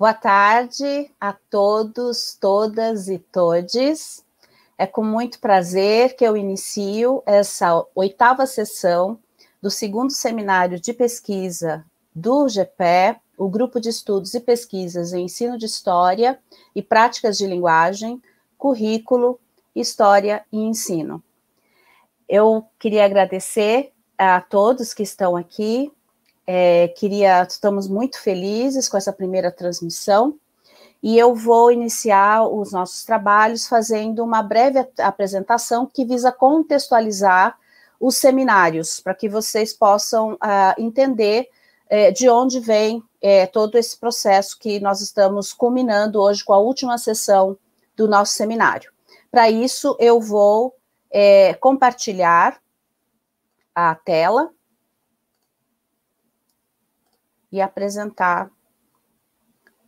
Boa tarde a todos, todas e todes. É com muito prazer que eu inicio essa oitava sessão do segundo seminário de pesquisa do GPE, o Grupo de Estudos e Pesquisas em Ensino de História e Práticas de Linguagem, Currículo, História e Ensino. Eu queria agradecer a todos que estão aqui, é, queria, estamos muito felizes com essa primeira transmissão e eu vou iniciar os nossos trabalhos fazendo uma breve apresentação que visa contextualizar os seminários, para que vocês possam uh, entender eh, de onde vem eh, todo esse processo que nós estamos culminando hoje com a última sessão do nosso seminário. Para isso, eu vou eh, compartilhar a tela e apresentar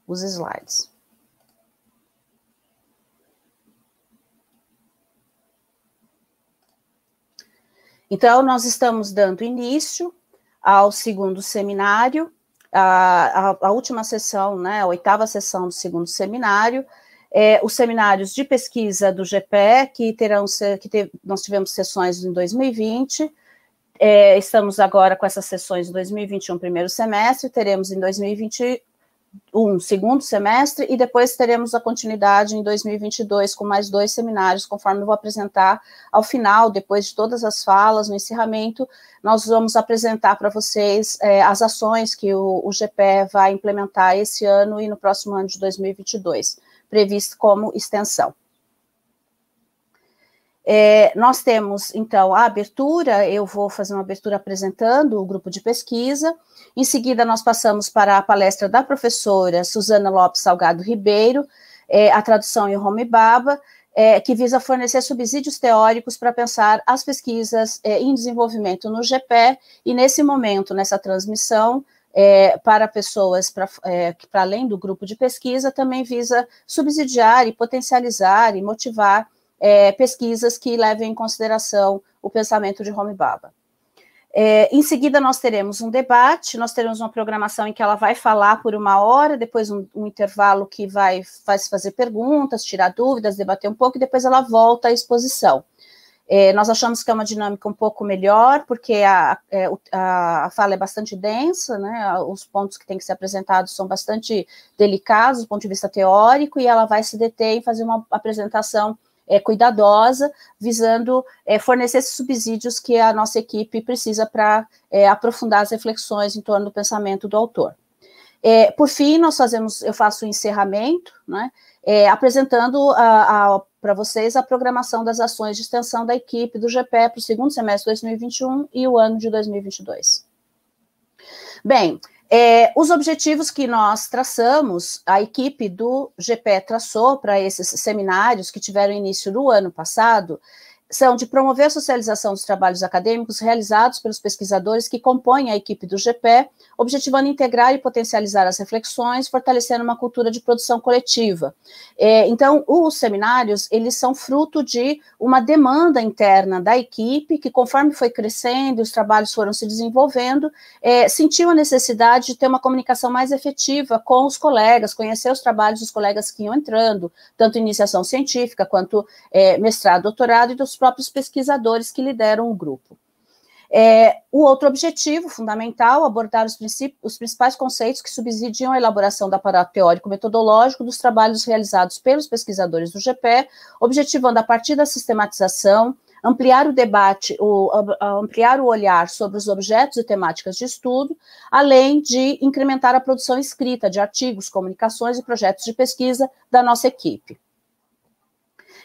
os slides. Então, nós estamos dando início ao segundo seminário, a, a, a última sessão, né, a oitava sessão do segundo seminário, é, os seminários de pesquisa do GPE, que terão que te, nós tivemos sessões em 2020, é, estamos agora com essas sessões 2021, primeiro semestre, teremos em 2021, segundo semestre, e depois teremos a continuidade em 2022 com mais dois seminários, conforme eu vou apresentar ao final, depois de todas as falas, no encerramento, nós vamos apresentar para vocês é, as ações que o, o GPE vai implementar esse ano e no próximo ano de 2022, previsto como extensão. É, nós temos, então, a abertura, eu vou fazer uma abertura apresentando o grupo de pesquisa, em seguida nós passamos para a palestra da professora Suzana Lopes Salgado Ribeiro, é, a tradução em Romibaba, é, que visa fornecer subsídios teóricos para pensar as pesquisas é, em desenvolvimento no GPE, e nesse momento, nessa transmissão, é, para pessoas é, que, para além do grupo de pesquisa, também visa subsidiar e potencializar e motivar é, pesquisas que levem em consideração o pensamento de Homi Baba. É, em seguida, nós teremos um debate, nós teremos uma programação em que ela vai falar por uma hora, depois um, um intervalo que vai, vai fazer perguntas, tirar dúvidas, debater um pouco, e depois ela volta à exposição. É, nós achamos que é uma dinâmica um pouco melhor, porque a, é, a, a, fala é bastante densa, né? os pontos que têm que ser apresentados são bastante delicados do ponto de vista teórico, e ela vai se deter e fazer uma apresentação é, cuidadosa, visando é, fornecer esses subsídios que a nossa equipe precisa para é, aprofundar as reflexões em torno do pensamento do autor. É, por fim, nós fazemos, eu faço o um encerramento, né, é, apresentando para vocês a programação das ações de extensão da equipe do GPE para o segundo semestre de 2021 e o ano de 2022. Bem, é, os objetivos que nós traçamos, a equipe do GP traçou para esses seminários que tiveram início no ano passado, são de promover a socialização dos trabalhos acadêmicos realizados pelos pesquisadores que compõem a equipe do GPE, objetivando integrar e potencializar as reflexões, fortalecendo uma cultura de produção coletiva. É, então, os seminários, eles são fruto de uma demanda interna da equipe, que conforme foi crescendo, os trabalhos foram se desenvolvendo, é, sentiu a necessidade de ter uma comunicação mais efetiva com os colegas, conhecer os trabalhos dos colegas que iam entrando, tanto iniciação científica, quanto é, mestrado, doutorado, e dos próprios pesquisadores que lideram o grupo. É, o outro objetivo fundamental, abordar os, os, principais conceitos que subsidiam a elaboração do aparato teórico-metodológico dos trabalhos realizados pelos pesquisadores do GP, objetivando a partir da sistematização, ampliar o debate, o, ampliar o olhar sobre os objetos e temáticas de estudo, além de incrementar a produção escrita de artigos, comunicações e projetos de pesquisa da nossa equipe.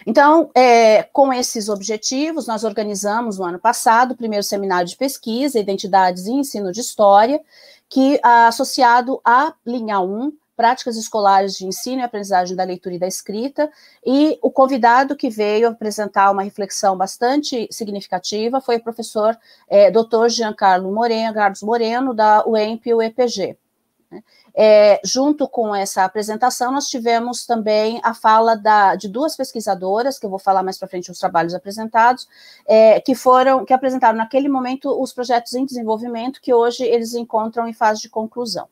Então, é, com esses objetivos, nós organizamos no ano passado o primeiro seminário de pesquisa, Identidades e Ensino de História, que ah, associado à linha 1, práticas escolares de ensino e aprendizagem da leitura e da escrita, e o convidado que veio apresentar uma reflexão bastante significativa foi o professor é, Dr. Giancarlo Moreno, Carlos Moreno, da UEMP e UEPG. Né? É, junto com essa apresentação, nós tivemos também a fala da, de duas pesquisadoras, que eu vou falar mais para frente os trabalhos apresentados, é, que foram, que apresentaram naquele momento os projetos em desenvolvimento que hoje eles encontram em fase de conclusão.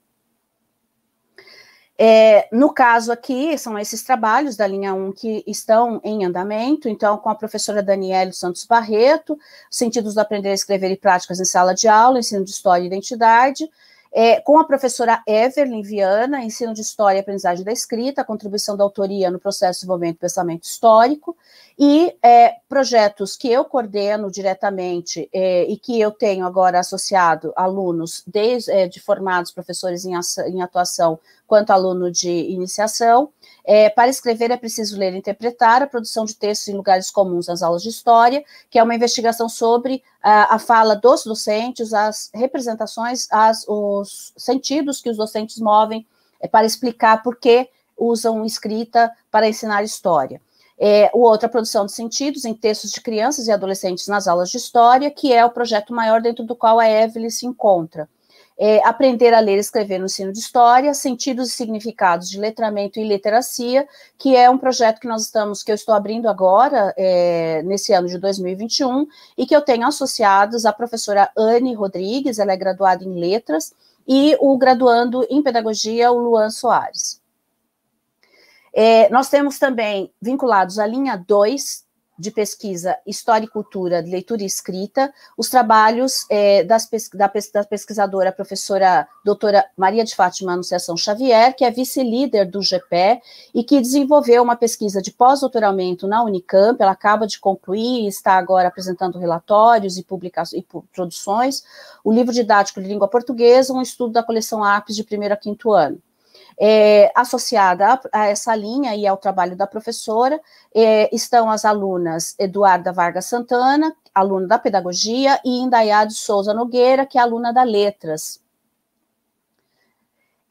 É, no caso aqui, são esses trabalhos da linha 1 que estão em andamento, então, com a professora Daniela Santos Barreto, Sentidos do Aprender a Escrever e Práticas em Sala de Aula, Ensino de História e Identidade, é, com a professora Everlin Viana, ensino de história e aprendizagem da escrita, contribuição da autoria no processo de desenvolvimento do pensamento histórico, e é, projetos que eu coordeno diretamente é, e que eu tenho agora associado alunos desde, é, de formados professores em, em atuação quanto aluno de iniciação, é, para escrever é preciso ler e interpretar a produção de textos em lugares comuns nas aulas de história, que é uma investigação sobre a, ah, a fala dos docentes, as representações, as, os sentidos que os docentes movem é, para explicar por que usam escrita para ensinar história. É, o outro, a produção de sentidos em textos de crianças e adolescentes nas aulas de história, que é o projeto maior dentro do qual a Evelyn se encontra é, aprender a ler e escrever no ensino de história, sentidos e significados de letramento e literacia, que é um projeto que nós estamos, que eu estou abrindo agora, é, nesse ano de 2021, e que eu tenho associados a professora Anne Rodrigues, ela é graduada em letras, e o graduando em pedagogia, o Luan Soares. É, nós temos também vinculados à linha 2 de pesquisa História e Cultura de Leitura e Escrita, os trabalhos é, das, da, da, pesquisadora professora doutora Maria de Fátima Anunciação Xavier, que é vice-líder do GPE e que desenvolveu uma pesquisa de pós-doutoramento na Unicamp, ela acaba de concluir e está agora apresentando relatórios e, publicações, e produções, o livro didático de língua portuguesa, um estudo da coleção APES de primeiro a quinto ano. É, associada a, a, essa linha e ao trabalho da professora é, estão as alunas Eduarda Vargas Santana, aluna da Pedagogia, e Indaiá de Souza Nogueira, que é aluna da Letras.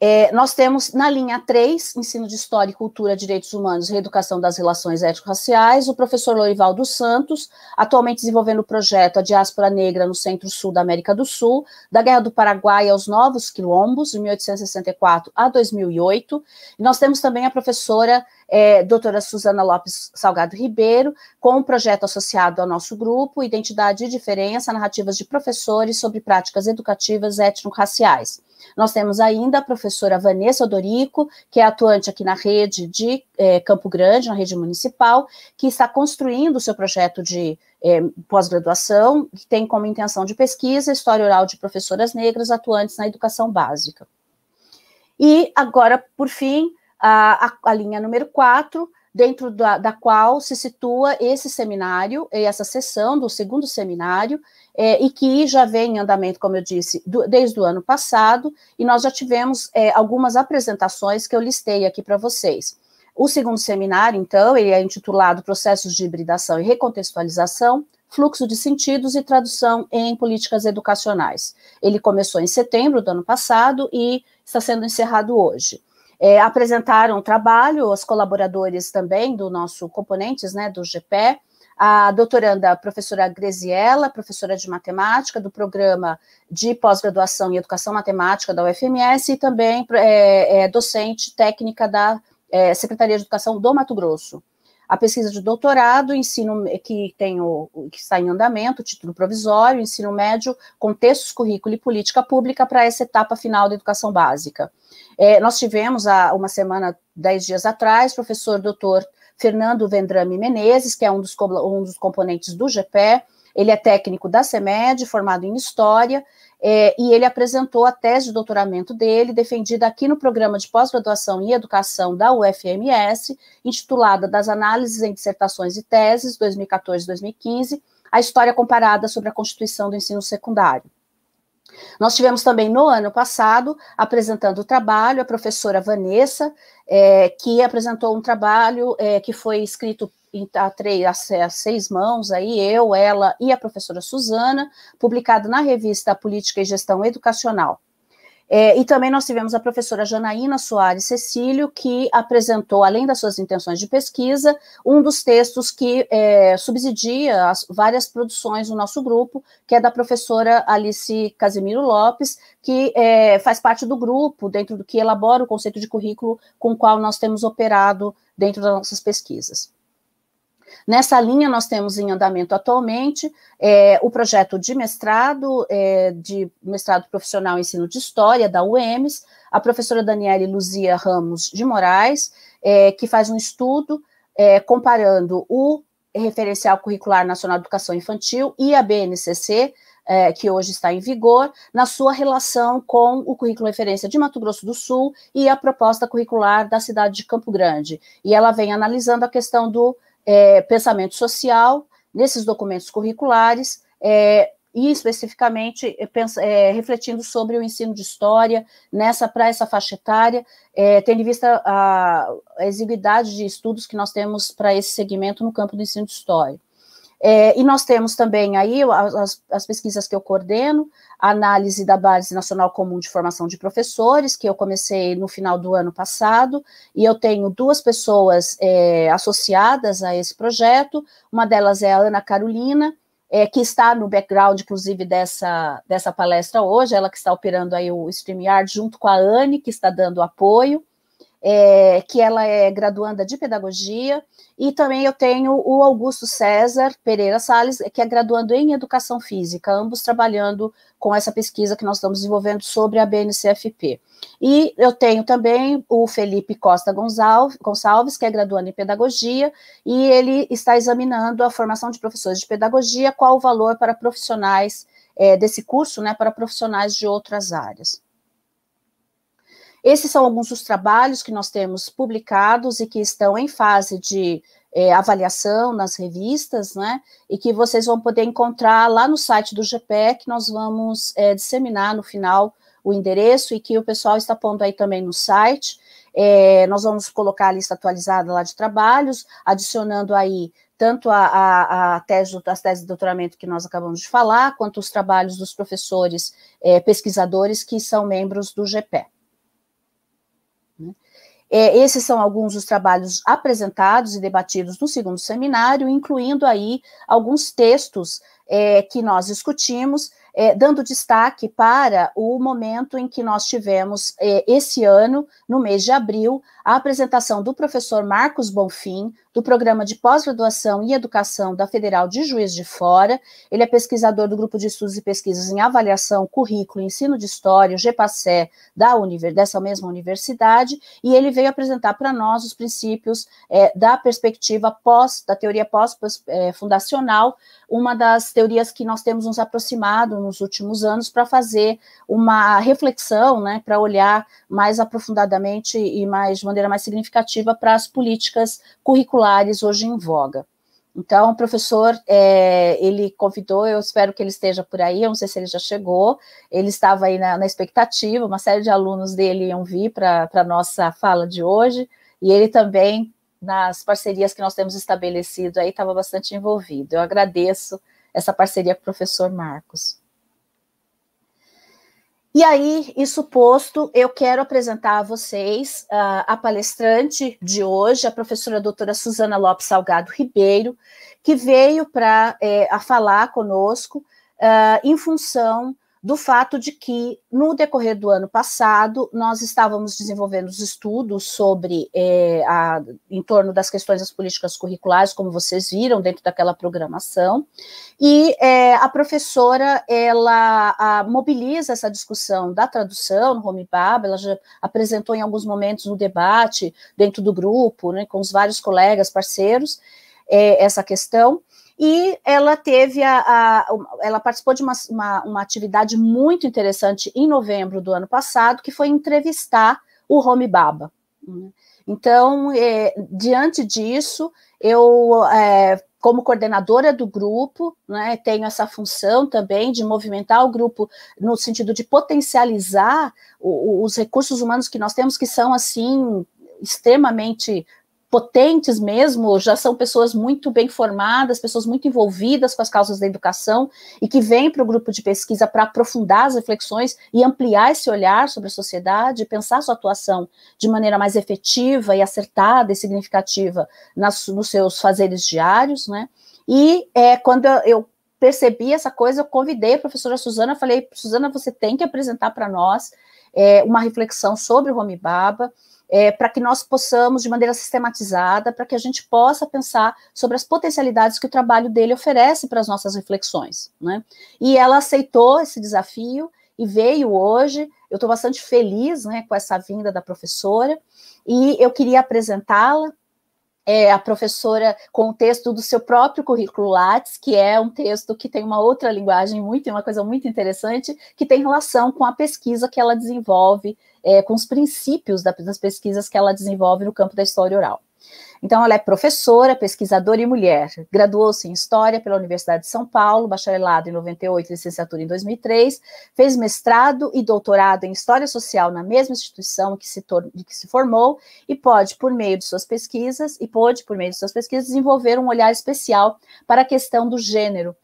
É, nós temos na linha 3, ensino de história, e cultura, direitos humanos e reeducação das relações étnico-raciais, o professor Lorival dos Santos, atualmente desenvolvendo o projeto A Diáspora Negra no Centro-Sul da América do Sul, da Guerra do Paraguai aos Novos Quilombos, de 1864 a 2008. E nós temos também a professora é, doutora Suzana Lopes Salgado Ribeiro, com um projeto associado ao nosso grupo, Identidade e Diferença, Narrativas de Professores sobre Práticas Educativas Étnico-Raciais. Nós temos ainda a professora Vanessa Odorico, que é atuante aqui na rede de é, Campo Grande, na rede municipal, que está construindo o seu projeto de é, pós-graduação, que tem como intenção de pesquisa história oral de professoras negras atuantes na educação básica. E agora, por fim, a, a, a linha número 4, dentro da, da, qual se situa esse seminário, essa sessão do segundo seminário, é, e que já vem em andamento, como eu disse, do, desde o ano passado, e nós já tivemos é, algumas apresentações que eu listei aqui para vocês. O segundo seminário, então, ele é intitulado Processos de Hibridação e Recontextualização, Fluxo de Sentidos e Tradução em Políticas Educacionais. Ele começou em setembro do ano passado e está sendo encerrado hoje. É, apresentaram trabalho, os colaboradores também do nosso componentes, né, do GPE, a doutoranda professora Gresiela professora de matemática do programa de pós-graduação em educação matemática da UFMS e também é, é docente técnica da é, Secretaria de Educação do Mato Grosso a pesquisa de doutorado, ensino que tem o que está em andamento, título provisório, ensino médio, contextos, currículo e política pública para essa etapa final da educação básica. É, nós tivemos há uma semana, dez dias atrás, professor doutor Fernando Vendrame Menezes, que é um dos, um dos componentes do GPE, ele é técnico da CEMED, formado em História, é, e ele apresentou a tese de doutoramento dele, defendida aqui no programa de pós-graduação em educação da UFMS, intitulada Das Análises em Dissertações e Teses, 2014-2015, a história comparada sobre a constituição do ensino secundário. Nós tivemos também no ano passado, apresentando o trabalho, a professora Vanessa, é, que apresentou um trabalho é, que foi escrito a, três, a, seis mãos, aí eu, ela e a professora Suzana, publicado na revista Política e Gestão Educacional. É, e também nós tivemos a professora Janaína Soares Cecílio, que apresentou, além das suas intenções de pesquisa, um dos textos que é, subsidia as várias produções do nosso grupo, que é da professora Alice Casimiro Lopes, que é, faz parte do grupo, dentro do que elabora o conceito de currículo com o qual nós temos operado dentro das nossas pesquisas. Nessa linha, nós temos em andamento atualmente é, o projeto de mestrado, é, de mestrado profissional em ensino de história da UEMS, a professora Daniele Luzia Ramos de Moraes, é, que faz um estudo é, comparando o referencial curricular nacional de educação infantil e a BNCC, é, que hoje está em vigor, na sua relação com o currículo referência de Mato Grosso do Sul e a proposta curricular da cidade de Campo Grande. E ela vem analisando a questão do é, pensamento social, nesses documentos curriculares, é, e especificamente é, é refletindo sobre o ensino de história nessa para essa faixa etária, é, tendo em vista a, a exiguidade de estudos que nós temos para esse segmento no campo do ensino de história. É, e nós temos também aí as, as, pesquisas que eu coordeno, a análise da Base Nacional Comum de Formação de Professores, que eu comecei no final do ano passado, e eu tenho duas pessoas é, associadas a esse projeto, uma delas é a Ana Carolina, é, que está no background, inclusive, dessa, dessa palestra hoje, ela que está operando aí o StreamYard, junto com a Anne, que está dando apoio, é, que ela é graduanda de pedagogia, e também eu tenho o Augusto César Pereira Sales, que é graduando em educação física, ambos trabalhando com essa pesquisa que nós estamos desenvolvendo sobre a BNCFP. E eu tenho também o Felipe Costa Gonçalves, que é graduando em pedagogia, e ele está examinando a formação de professores de pedagogia, qual o valor para profissionais é, desse curso, né, para profissionais de outras áreas. Esses são alguns dos trabalhos que nós temos publicados e que estão em fase de é, avaliação nas revistas, né? E que vocês vão poder encontrar lá no site do GPEC, nós vamos é, disseminar no final o endereço e que o pessoal está pondo aí também no site. É, nós vamos colocar a lista atualizada lá de trabalhos, adicionando aí tanto a, a, a tese, as teses de doutoramento que nós acabamos de falar, quanto os trabalhos dos professores é, pesquisadores que são membros do GPE. É, esses são alguns dos trabalhos apresentados e debatidos no segundo seminário, incluindo aí alguns textos é, que nós discutimos, é, dando destaque para o momento em que nós tivemos é, esse ano, no mês de abril, a apresentação do professor Marcos Bonfim, do Programa de Pós-Graduação e Educação da Federal de Juiz de Fora. Ele é pesquisador do Grupo de Estudos e Pesquisas em Avaliação, Currículo e Ensino de História, o da Univer dessa mesma universidade, e ele veio apresentar para nós os princípios é, da perspectiva pós, da teoria pós-fundacional, é, uma das teorias que nós temos nos aproximado nos últimos anos para fazer uma reflexão, né, para olhar mais aprofundadamente e mais de maneira mais significativa para as políticas curriculares hoje em voga. Então, o professor, é, ele convidou, eu espero que ele esteja por aí, eu não sei se ele já chegou, ele estava aí na, na expectativa, uma série de alunos dele iam vir para a nossa fala de hoje, e ele também, nas parcerias que nós temos estabelecido aí, estava bastante envolvido. Eu agradeço essa parceria com o professor Marcos. E aí, isso posto, eu quero apresentar a vocês uh, a palestrante de hoje, a professora doutora Suzana Lopes Salgado Ribeiro, que veio para é, eh, a falar conosco uh, em função do fato de que, no decorrer do ano passado, nós estávamos desenvolvendo os estudos sobre, é, a, em torno das questões das políticas curriculares, como vocês viram, dentro daquela programação, e é, a professora, ela a, mobiliza essa discussão da tradução no Home Bab, ela já apresentou em alguns momentos no um debate, dentro do grupo, né, com os vários colegas, parceiros, é, essa questão, e ela teve a, a ela participou de uma, uma, uma atividade muito interessante em novembro do ano passado, que foi entrevistar o Home Baba. Né? Então, é, diante disso, eu, é, como coordenadora do grupo, né, tenho essa função também de movimentar o grupo no sentido de potencializar o, o, os recursos humanos que nós temos, que são assim extremamente potentes mesmo, já são pessoas muito bem formadas, pessoas muito envolvidas com as causas da educação e que vêm para o grupo de pesquisa para aprofundar as reflexões e ampliar esse olhar sobre a sociedade, pensar sua atuação de maneira mais efetiva e acertada e significativa nas, nos seus fazeres diários, né? E é, quando eu percebi essa coisa, eu convidei a professora Suzana, falei, Suzana, você tem que apresentar para nós é, uma reflexão sobre o Homibaba, Baba, é, para que nós possamos, de maneira sistematizada, para que a gente possa pensar sobre as potencialidades que o trabalho dele oferece para as nossas reflexões. Né? E ela aceitou esse desafio e veio hoje. Eu estou bastante feliz né, com essa vinda da professora e eu queria apresentá-la é, a professora com o texto do seu próprio currículo Lattes, que é um texto que tem uma outra linguagem muito, uma coisa muito interessante, que tem relação com a pesquisa que ela desenvolve, é, com os princípios das pesquisas que ela desenvolve no campo da história oral. Então, ela é professora, pesquisadora e mulher. Graduou-se em História pela Universidade de São Paulo, bacharelado em 98, licenciatura em 2003. Fez mestrado e doutorado em História Social na mesma instituição que se de que se formou e pode, por meio de suas pesquisas, e pôde, por meio de suas pesquisas, desenvolver um olhar especial para a questão do gênero,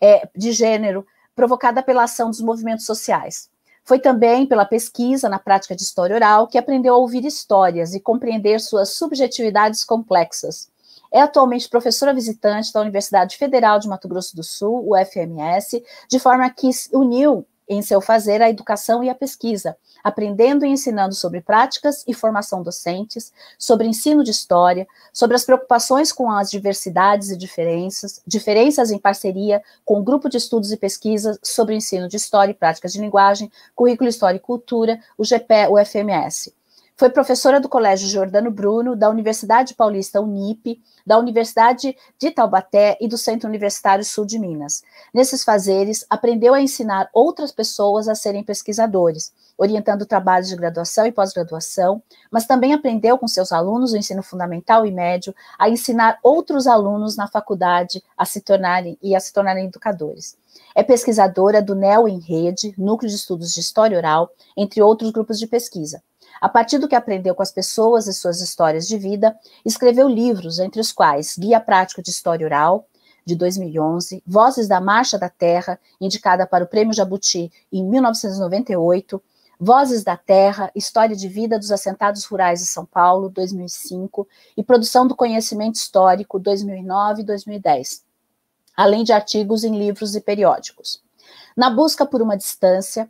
é, de gênero, provocada pela ação dos movimentos sociais. Foi também pela pesquisa na prática de história oral que aprendeu a ouvir histórias e compreender suas subjetividades complexas. É atualmente professora visitante da Universidade Federal de Mato Grosso do Sul, UFMS, de forma que uniu em seu fazer a educação e a pesquisa, aprendendo e ensinando sobre práticas e formação docentes, sobre ensino de história, sobre as preocupações com as diversidades e diferenças, diferenças em parceria com o grupo de estudos e pesquisas sobre ensino de história e práticas de linguagem, currículo história e cultura, o GP, o FMS. Foi professora do Colégio Jordano Bruno, da Universidade Paulista Unip, da Universidade de Taubaté e do Centro Universitário Sul de Minas. Nesses fazeres, aprendeu a ensinar outras pessoas a serem pesquisadores, orientando trabalhos de graduação e pós-graduação, mas também aprendeu com seus alunos do ensino fundamental e médio a ensinar outros alunos na faculdade a se tornarem e a se tornarem educadores. É pesquisadora do NEL em Rede, Núcleo de Estudos de História Oral, entre outros grupos de pesquisa. A partir do que aprendeu com as pessoas e suas histórias de vida, escreveu livros, entre os quais Guia Prático de História Oral, de 2011, Vozes da Marcha da Terra, indicada para o Prêmio Jabuti em 1998, Vozes da Terra, História de Vida dos Assentados Rurais de São Paulo, 2005, e Produção do Conhecimento Histórico, 2009 e 2010, além de artigos em livros e periódicos. Na busca por uma distância.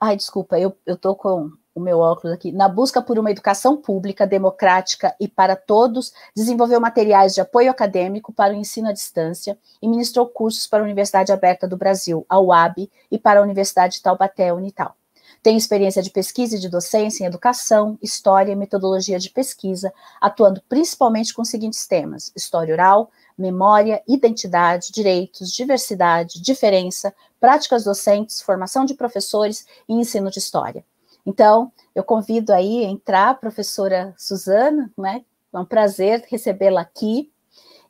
Ai, desculpa, eu estou com o meu óculos aqui, na busca por uma educação pública, democrática e para todos, desenvolveu materiais de apoio acadêmico para o ensino à distância e ministrou cursos para a Universidade Aberta do Brasil, a UAB, e para a Universidade Taubaté, Unital. Tem experiência de pesquisa e de docência em educação, história e metodologia de pesquisa, atuando principalmente com os seguintes temas: história oral, memória, identidade, direitos, diversidade, diferença, práticas docentes, formação de professores e ensino de história. Então, eu convido aí a entrar a professora Suzana, né? É um prazer recebê-la aqui.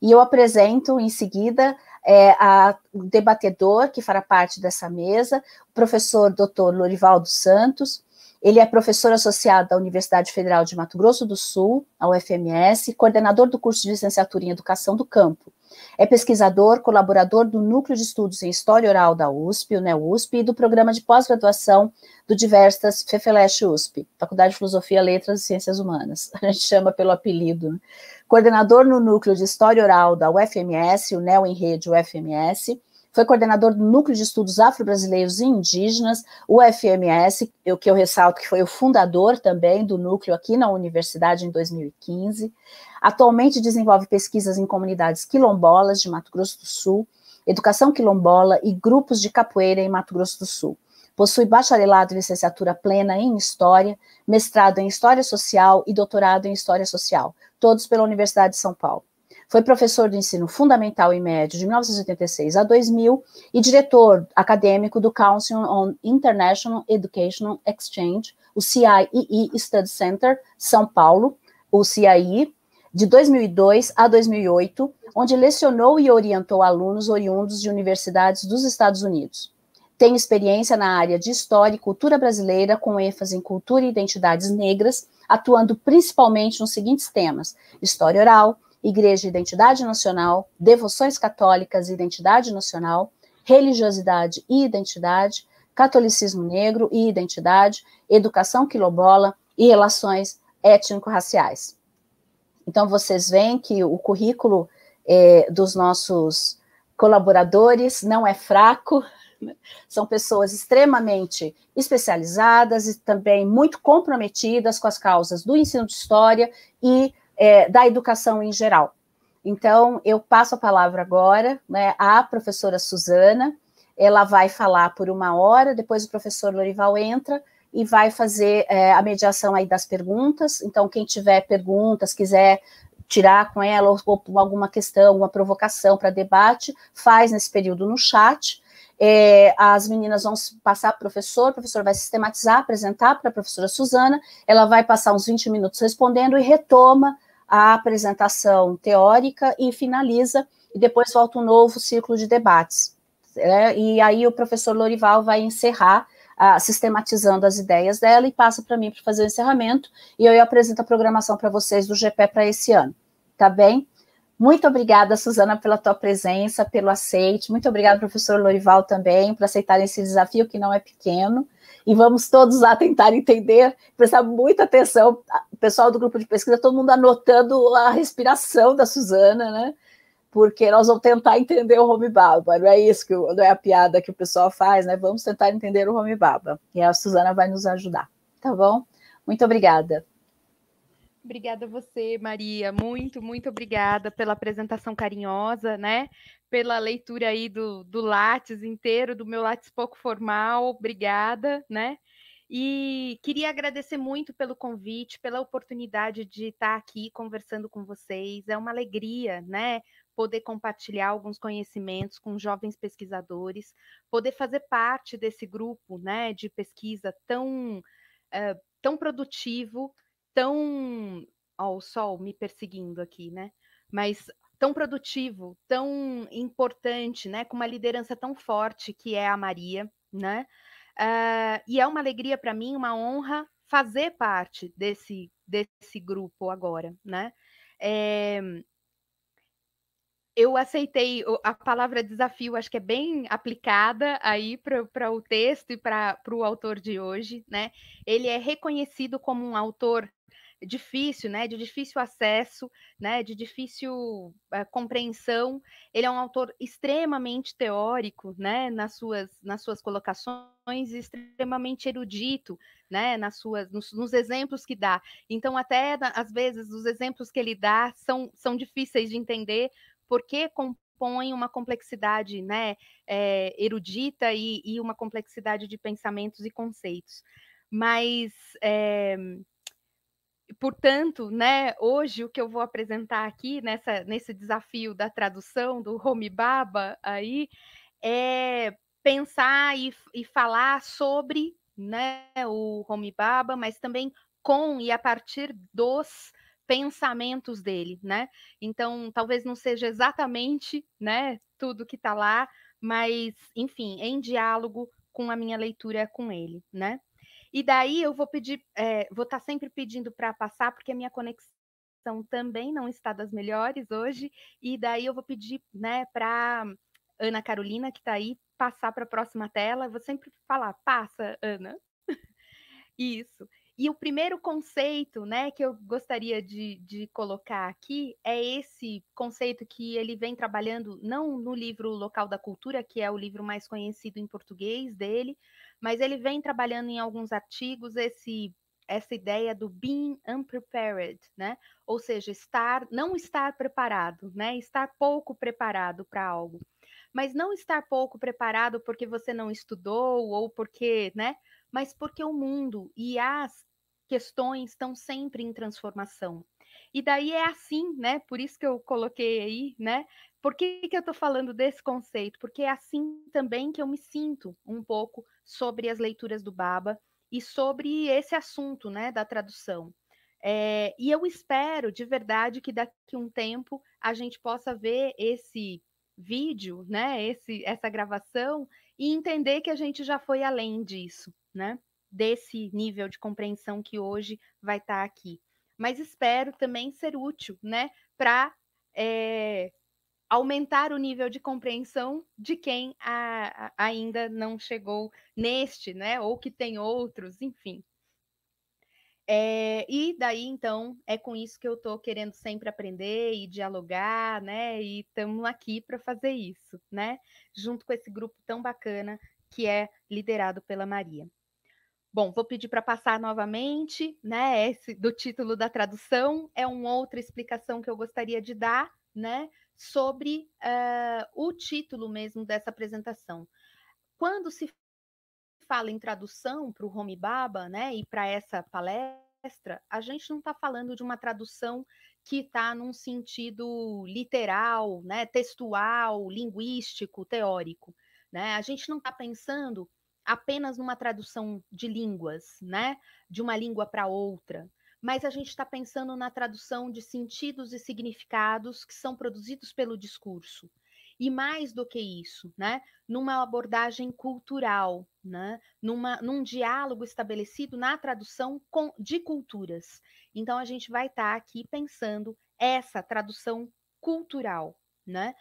E eu apresento em seguida é, a, o debatedor que fará parte dessa mesa, o professor Dr. Lorival dos Santos. Ele é professor associado da Universidade Federal de Mato Grosso do Sul, a UFMS, coordenador do curso de licenciatura em Educação do Campo. É pesquisador, colaborador do Núcleo de Estudos em História Oral da USP, o né, NEUSP, e do Programa de Pós-Graduação do Diversas FEFELESH USP, Faculdade de Filosofia, Letras e Ciências Humanas. A gente chama pelo apelido. Né? Coordenador no Núcleo de História Oral da UFMS, o NEO em Rede UFMS, foi coordenador do Núcleo de Estudos Afro-Brasileiros e Indígenas, o o que eu ressalto que foi o fundador também do núcleo aqui na universidade em 2015. Atualmente desenvolve pesquisas em comunidades quilombolas de Mato Grosso do Sul, educação quilombola e grupos de capoeira em Mato Grosso do Sul. Possui bacharelado e licenciatura plena em História, mestrado em História Social e doutorado em História Social, todos pela Universidade de São Paulo. Foi professor do ensino fundamental e médio de 1986 a 2000 e diretor acadêmico do Council on International Educational Exchange, o CIEE Study Center, São Paulo, o CIE, de 2002 a 2008, onde lecionou e orientou alunos oriundos de universidades dos Estados Unidos. Tem experiência na área de História e Cultura Brasileira, com ênfase em cultura e identidades negras, atuando principalmente nos seguintes temas: História Oral, Igreja e Identidade Nacional, Devoções Católicas e Identidade Nacional, Religiosidade e Identidade, Catolicismo Negro e Identidade, Educação Quilobola e Relações Étnico-Raciais. Então, vocês veem que o currículo é, dos nossos colaboradores não é fraco, né? são pessoas extremamente especializadas e também muito comprometidas com as causas do ensino de história e é, da educação em geral. Então, eu passo a palavra agora né, à professora Suzana, ela vai falar por uma hora, depois o professor Lorival entra e vai fazer é, a mediação aí das perguntas. Então, quem tiver perguntas, quiser tirar com ela ou, ou alguma questão, uma provocação para debate, faz nesse período no chat. É, as meninas vão passar para o professor, o professor vai sistematizar, apresentar para a professora Suzana, ela vai passar uns 20 minutos respondendo e retoma a apresentação teórica e finaliza, e depois volta um novo ciclo de debates. É, e aí o professor Lorival vai encerrar sistematizando as ideias dela e passa para mim para fazer o encerramento e eu apresento a programação para vocês do GP para esse ano, tá bem? Muito obrigada, Suzana, pela tua presença, pelo aceite. Muito obrigada, professor Lorival, também, por aceitar esse desafio que não é pequeno. E vamos todos lá tentar entender, prestar muita atenção. O pessoal do grupo de pesquisa, todo mundo anotando a respiração da Suzana, né? porque nós vamos tentar entender o Home Baba. Não é isso que não é a piada que o pessoal faz, né? Vamos tentar entender o Home Baba. E a Suzana vai nos ajudar, tá bom? Muito obrigada. Obrigada a você, Maria. Muito, muito obrigada pela apresentação carinhosa, né? Pela leitura aí do, do Lattes inteiro, do meu Lattes pouco formal. Obrigada, né? E queria agradecer muito pelo convite, pela oportunidade de estar aqui conversando com vocês. É uma alegria, né? poder compartilhar alguns conhecimentos com jovens pesquisadores, poder fazer parte desse grupo né, de pesquisa tão, uh, tão produtivo, tão. Ó, oh, o sol me perseguindo aqui, né? Mas tão produtivo, tão importante, né? Com uma liderança tão forte que é a Maria, né? Uh, e é uma alegria para mim, uma honra fazer parte desse, desse grupo agora, né? É, eu aceitei a palavra desafio, acho que é bem aplicada aí para o texto e para o autor de hoje, né? Ele é reconhecido como um autor difícil, né? De difícil acesso, né? De difícil eh, compreensão. Ele é um autor extremamente teórico, né? Nas suas, nas suas colocações, extremamente erudito, né? Nas suas, nos, nos exemplos que dá. Então, até às vezes os exemplos que ele dá são, são difíceis de entender porque compõe uma complexidade né, é, erudita e, e, uma complexidade de pensamentos e conceitos. Mas, é, portanto, né, hoje o que eu vou apresentar aqui nessa, nesse desafio da tradução do Homi Baba aí é pensar e, e falar sobre né, o Homi Baba, mas também com e a partir dos pensamentos dele, né? Então, talvez não seja exatamente, né, tudo que está lá, mas, enfim, em diálogo com a minha leitura com ele, né? E daí eu vou pedir, é, vou estar tá sempre pedindo para passar, porque a minha conexão também não está das melhores hoje, e daí eu vou pedir, né, para Ana Carolina, que está aí, passar para a próxima tela. Eu vou sempre falar, passa, Ana. Isso. E o primeiro conceito né, que eu gostaria de, de colocar aqui é esse conceito que ele vem trabalhando, não no livro Local da Cultura, que é o livro mais conhecido em português dele, mas ele vem trabalhando em alguns artigos esse essa ideia do being unprepared, né? Ou seja, estar não estar preparado, né? Estar pouco preparado para algo. Mas não estar pouco preparado porque você não estudou ou porque, né, mas porque o mundo e as questões estão sempre em transformação. E daí é assim, né? Por isso que eu coloquei aí, né? Por que, que eu estou falando desse conceito? Porque é assim também que eu me sinto um pouco sobre as leituras do Baba e sobre esse assunto, né, da tradução. É, e eu espero de verdade que daqui a um tempo a gente possa ver esse vídeo, né, esse, essa gravação e entender que a gente já foi além disso, né? Desse nível de compreensão que hoje vai estar tá aqui. Mas espero também ser útil, né? Para é, eh, aumentar o nível de compreensão de quem a, a, ainda não chegou neste, né? Ou que tem outros, enfim. É, e daí, então, é com isso que eu estou querendo sempre aprender e dialogar, né? E estamos aqui para fazer isso, né? Junto com esse grupo tão bacana que é liderado pela Maria. Bom, vou pedir para passar novamente, né? Esse do título da tradução é uma outra explicação que eu gostaria de dar, né? Sobre uh, o título mesmo dessa apresentação. Quando se fala em tradução para o Homi Baba, né, e para essa palestra, a gente não está falando de uma tradução que está num sentido literal, né, textual, linguístico, teórico. Né? A gente não está pensando apenas numa tradução de línguas, né, de uma língua para outra, mas a gente está pensando na tradução de sentidos e significados que são produzidos pelo discurso. E mais do que isso, né, numa abordagem cultural, né? Numa, num diálogo estabelecido na tradução com, de culturas. Então, a gente vai estar tá aqui pensando essa tradução cultural. Né?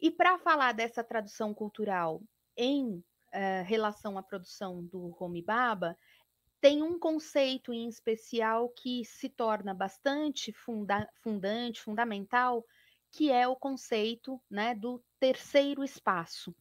E para falar dessa tradução cultural em eh, relação à produção do Homi Baba, tem um conceito em especial que se torna bastante funda fundante, fundamental, que é o conceito né, do terceiro espaço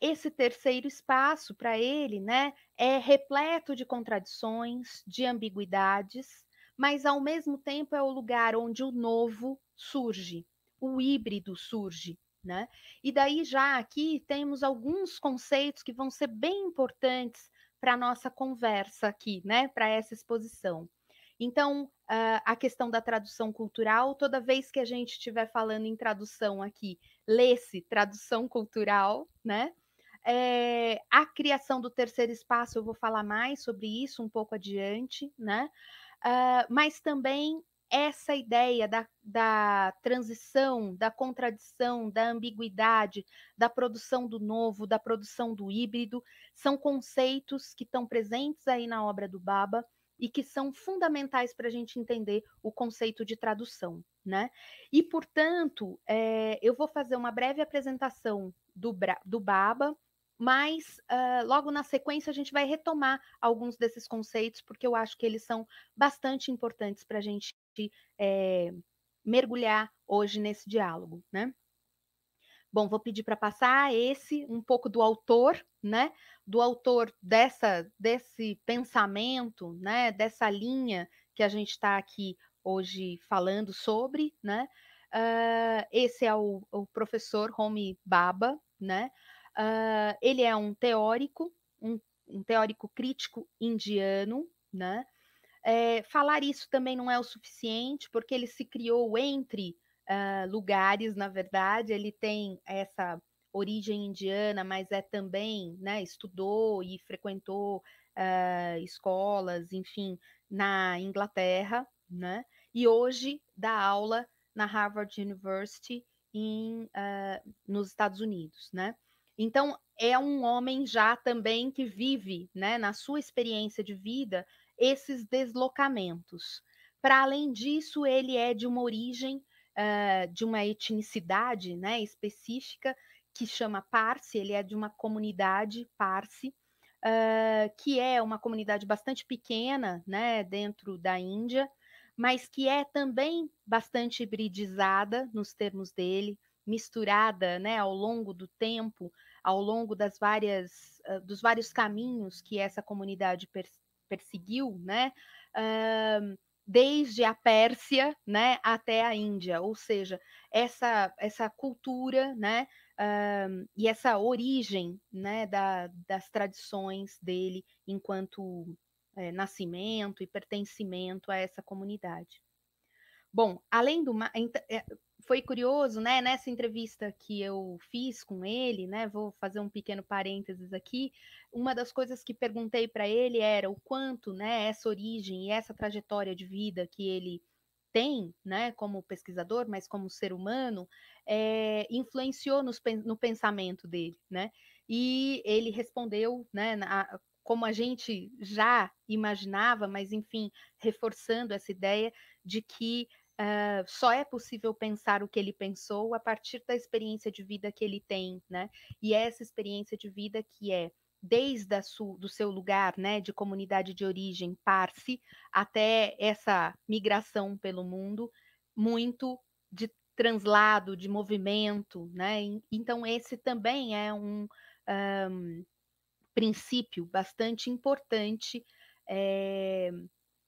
esse terceiro espaço para ele, né, é repleto de contradições, de ambiguidades, mas ao mesmo tempo é o lugar onde o novo surge, o híbrido surge, né? E daí já aqui temos alguns conceitos que vão ser bem importantes para nossa conversa aqui, né? Para essa exposição. Então, ah, a questão da tradução cultural, toda vez que a gente estiver falando em tradução aqui, lê-se tradução cultural, né? É, a criação do terceiro espaço, eu vou falar mais sobre isso um pouco adiante, né? Uh, mas também essa ideia da, da transição, da contradição, da ambiguidade, da produção do novo, da produção do híbrido, são conceitos que estão presentes aí na obra do Baba e que são fundamentais para a gente entender o conceito de tradução, né? E, portanto, é, eu vou fazer uma breve apresentação do, do Baba, mas uh, logo na sequência a gente vai retomar alguns desses conceitos, porque eu acho que eles são bastante importantes para a gente é, mergulhar hoje nesse diálogo, né? Bom, vou pedir para passar esse um pouco do autor, né? Do autor dessa desse pensamento, né? Dessa linha que a gente está aqui hoje falando sobre, né? Uh, esse é o, o professor Homi Baba, né? Uh, ele é um teórico, um, um teórico crítico indiano, né? É, falar isso também não é o suficiente, porque ele se criou entre uh, lugares, na verdade, ele tem essa origem indiana, mas é também, né, estudou e frequentou uh, escolas, enfim, na Inglaterra, né, e hoje dá aula na Harvard University em, uh, nos Estados Unidos, né. Então, é um homem já também que vive, né, na sua experiência de vida, esses deslocamentos. Para além disso, ele é de uma origem, uh, de uma etnicidade né, específica que chama Parsi, ele é de uma comunidade Parsi, uh, que é uma comunidade bastante pequena né, dentro da Índia, mas que é também bastante hibridizada, nos termos dele, misturada né, ao longo do tempo ao longo das várias, uh, dos vários caminhos que essa comunidade per perseguiu, né? Uh, desde a Pérsia, né, até a Índia, ou seja, essa essa cultura, né, ah, e essa origem, né, da, das tradições dele enquanto é, nascimento e pertencimento a essa comunidade. Bom, além do eh, foi curioso, né, nessa entrevista que eu fiz com ele, né, vou fazer um pequeno parênteses aqui, uma das coisas que perguntei para ele era o quanto, né, essa origem e essa trajetória de vida que ele tem, né, como pesquisador, mas como ser humano, é, influenciou nos, no pensamento dele, né, e ele respondeu, né, na, como a gente já imaginava, mas enfim, reforçando essa ideia de que Uh, só é possível pensar o que ele pensou a partir da experiência de vida que ele tem, né? E é essa experiência de vida que é desde a su, do seu lugar, né, de comunidade de origem, Parse até essa migração pelo mundo, muito de translado, de movimento, né? Então esse também é um, um princípio bastante importante, é,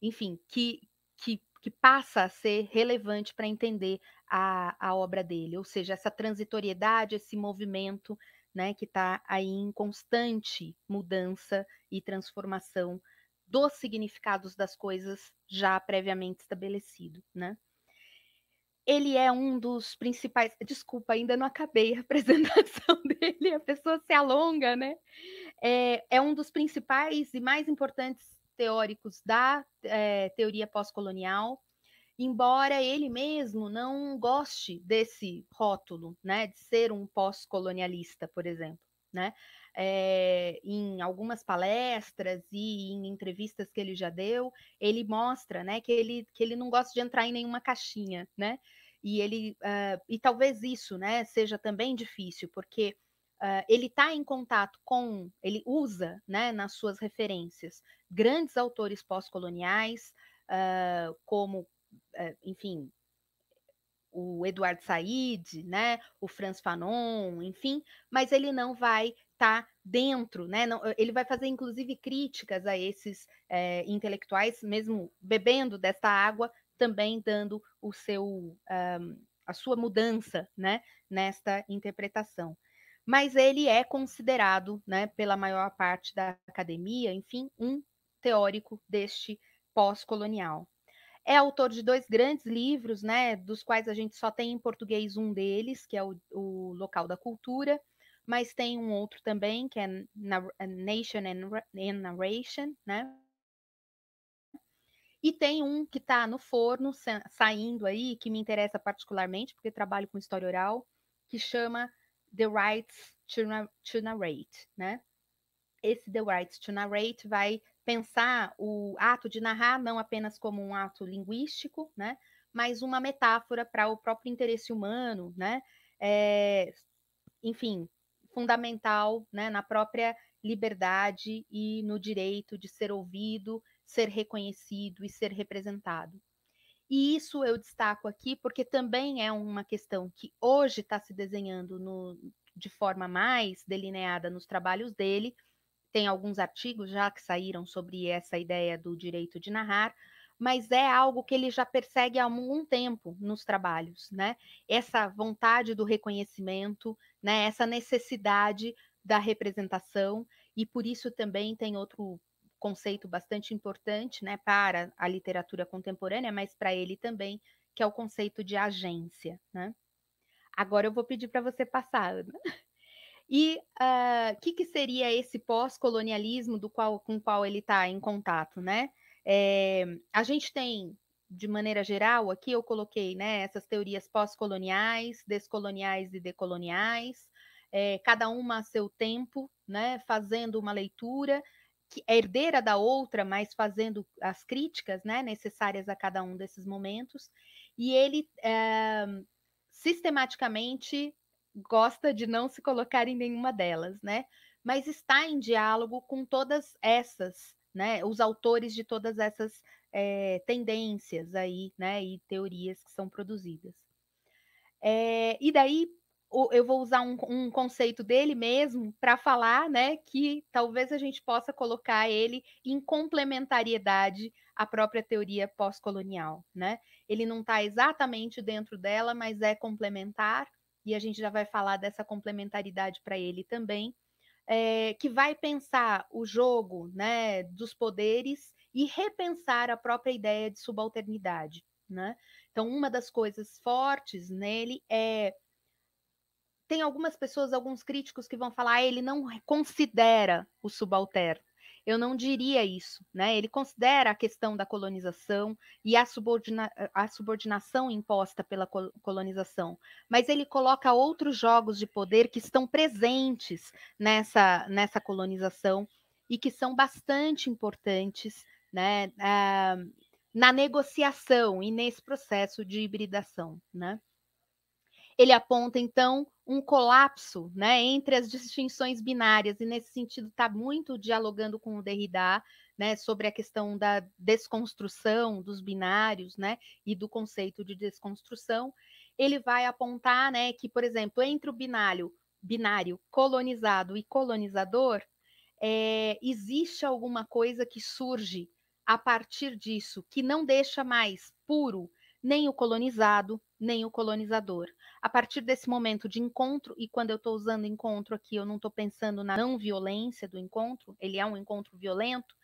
enfim, que, que que passa a ser relevante para entender a, a obra dele, ou seja, essa transitoriedade, esse movimento né, que está aí em constante mudança e transformação dos significados das coisas já previamente estabelecido, né? Ele é um dos principais. Desculpa, ainda não acabei a apresentação dele, a pessoa se alonga, né? É, é um dos principais e mais importantes teóricos da é, teoria pós-colonial, embora ele mesmo não goste desse rótulo, né, de ser um pós-colonialista, por exemplo. Né? É, em algumas palestras e em entrevistas que ele já deu, ele mostra né, que, ele, que ele não gosta de entrar em nenhuma caixinha, né? E ele uh, e talvez isso né, seja também difícil, porque uh, ele está em contato com, ele usa né, nas suas referências grandes autores pós-coloniais, uh, como, uh, enfim, o Eduardo Said, né, o Franz Fanon, enfim, mas ele não vai estar tá dentro, né? Não, eh, ele vai fazer inclusive críticas a esses eh, intelectuais, mesmo bebendo desta água, também dando o seu um, ah, a sua mudança, né, nesta interpretação. Mas ele é considerado, né, pela maior parte da academia, enfim, um teórico deste pós-colonial. É autor de dois grandes livros, né, dos quais a gente só tem em português um deles, que é o, o Local da Cultura, mas tem um outro também, que é, é Nation and Narration, né? E tem um que está no forno, saindo aí, que me interessa particularmente, porque trabalho com história oral, que chama The Rights to, to Narrate, né? Esse The Rights to Narrate vai pensar o ato de narrar não apenas como um ato linguístico, né, mas uma metáfora para o próprio interesse humano, né, é, enfim, fundamental né, na própria liberdade e no direito de ser ouvido, ser reconhecido e ser representado. E isso eu destaco aqui porque também é uma questão que hoje está se desenhando no, de forma mais delineada nos trabalhos dele, tem alguns artigos já que saíram sobre essa ideia do direito de narrar, mas é algo que ele já persegue há algum tempo nos trabalhos, né? Essa vontade do reconhecimento, né? Essa necessidade da representação e por isso também tem outro conceito bastante importante, né, para a literatura contemporânea, mas para ele também, que é o conceito de agência, né? Agora eu vou pedir para você passar, Ana. E o uh, ah, que, que, seria esse pós-colonialismo do qual, com o qual ele está em contato, né? É, a gente tem, de maneira geral, aqui eu coloquei né, essas teorias pós-coloniais, descoloniais e decoloniais, é, cada uma a seu tempo, né, fazendo uma leitura que é herdeira da outra, mas fazendo as críticas né, necessárias a cada um desses momentos, e ele é, sistematicamente gosta de não se colocar em nenhuma delas, né? Mas está em diálogo com todas essas, né? Os autores de todas essas é, tendências aí, né? E teorias que são produzidas. É, e daí eu vou usar um, um conceito dele mesmo para falar, né? Que talvez a gente possa colocar ele em complementariedade à própria teoria pós-colonial, né? Ele não está exatamente dentro dela, mas é complementar e a gente já vai falar dessa complementaridade para ele também, é, que vai pensar o jogo né, dos poderes e repensar a própria ideia de subalternidade. Né? Então, uma das coisas fortes nele é. Tem algumas pessoas, alguns críticos que vão falar, ah, ele não considera o subalterno eu não diria isso, né? Ele considera a questão da colonização e a, subordina a subordinação imposta pela col colonização, mas ele coloca outros jogos de poder que estão presentes nessa, nessa colonização e que são bastante importantes, né? Ah, na negociação e nesse processo de hibridação, né? Ele aponta então um colapso né, entre as distinções binárias, e nesse sentido está muito dialogando com o Derrida né, sobre a questão da desconstrução dos binários né, e do conceito de desconstrução. Ele vai apontar né, que, por exemplo, entre o binário, binário colonizado e colonizador, é, existe alguma coisa que surge a partir disso, que não deixa mais puro nem o colonizado, nem o colonizador. A partir desse momento de encontro, e quando eu estou usando encontro aqui, eu não estou pensando na não violência do encontro, ele é um encontro violento,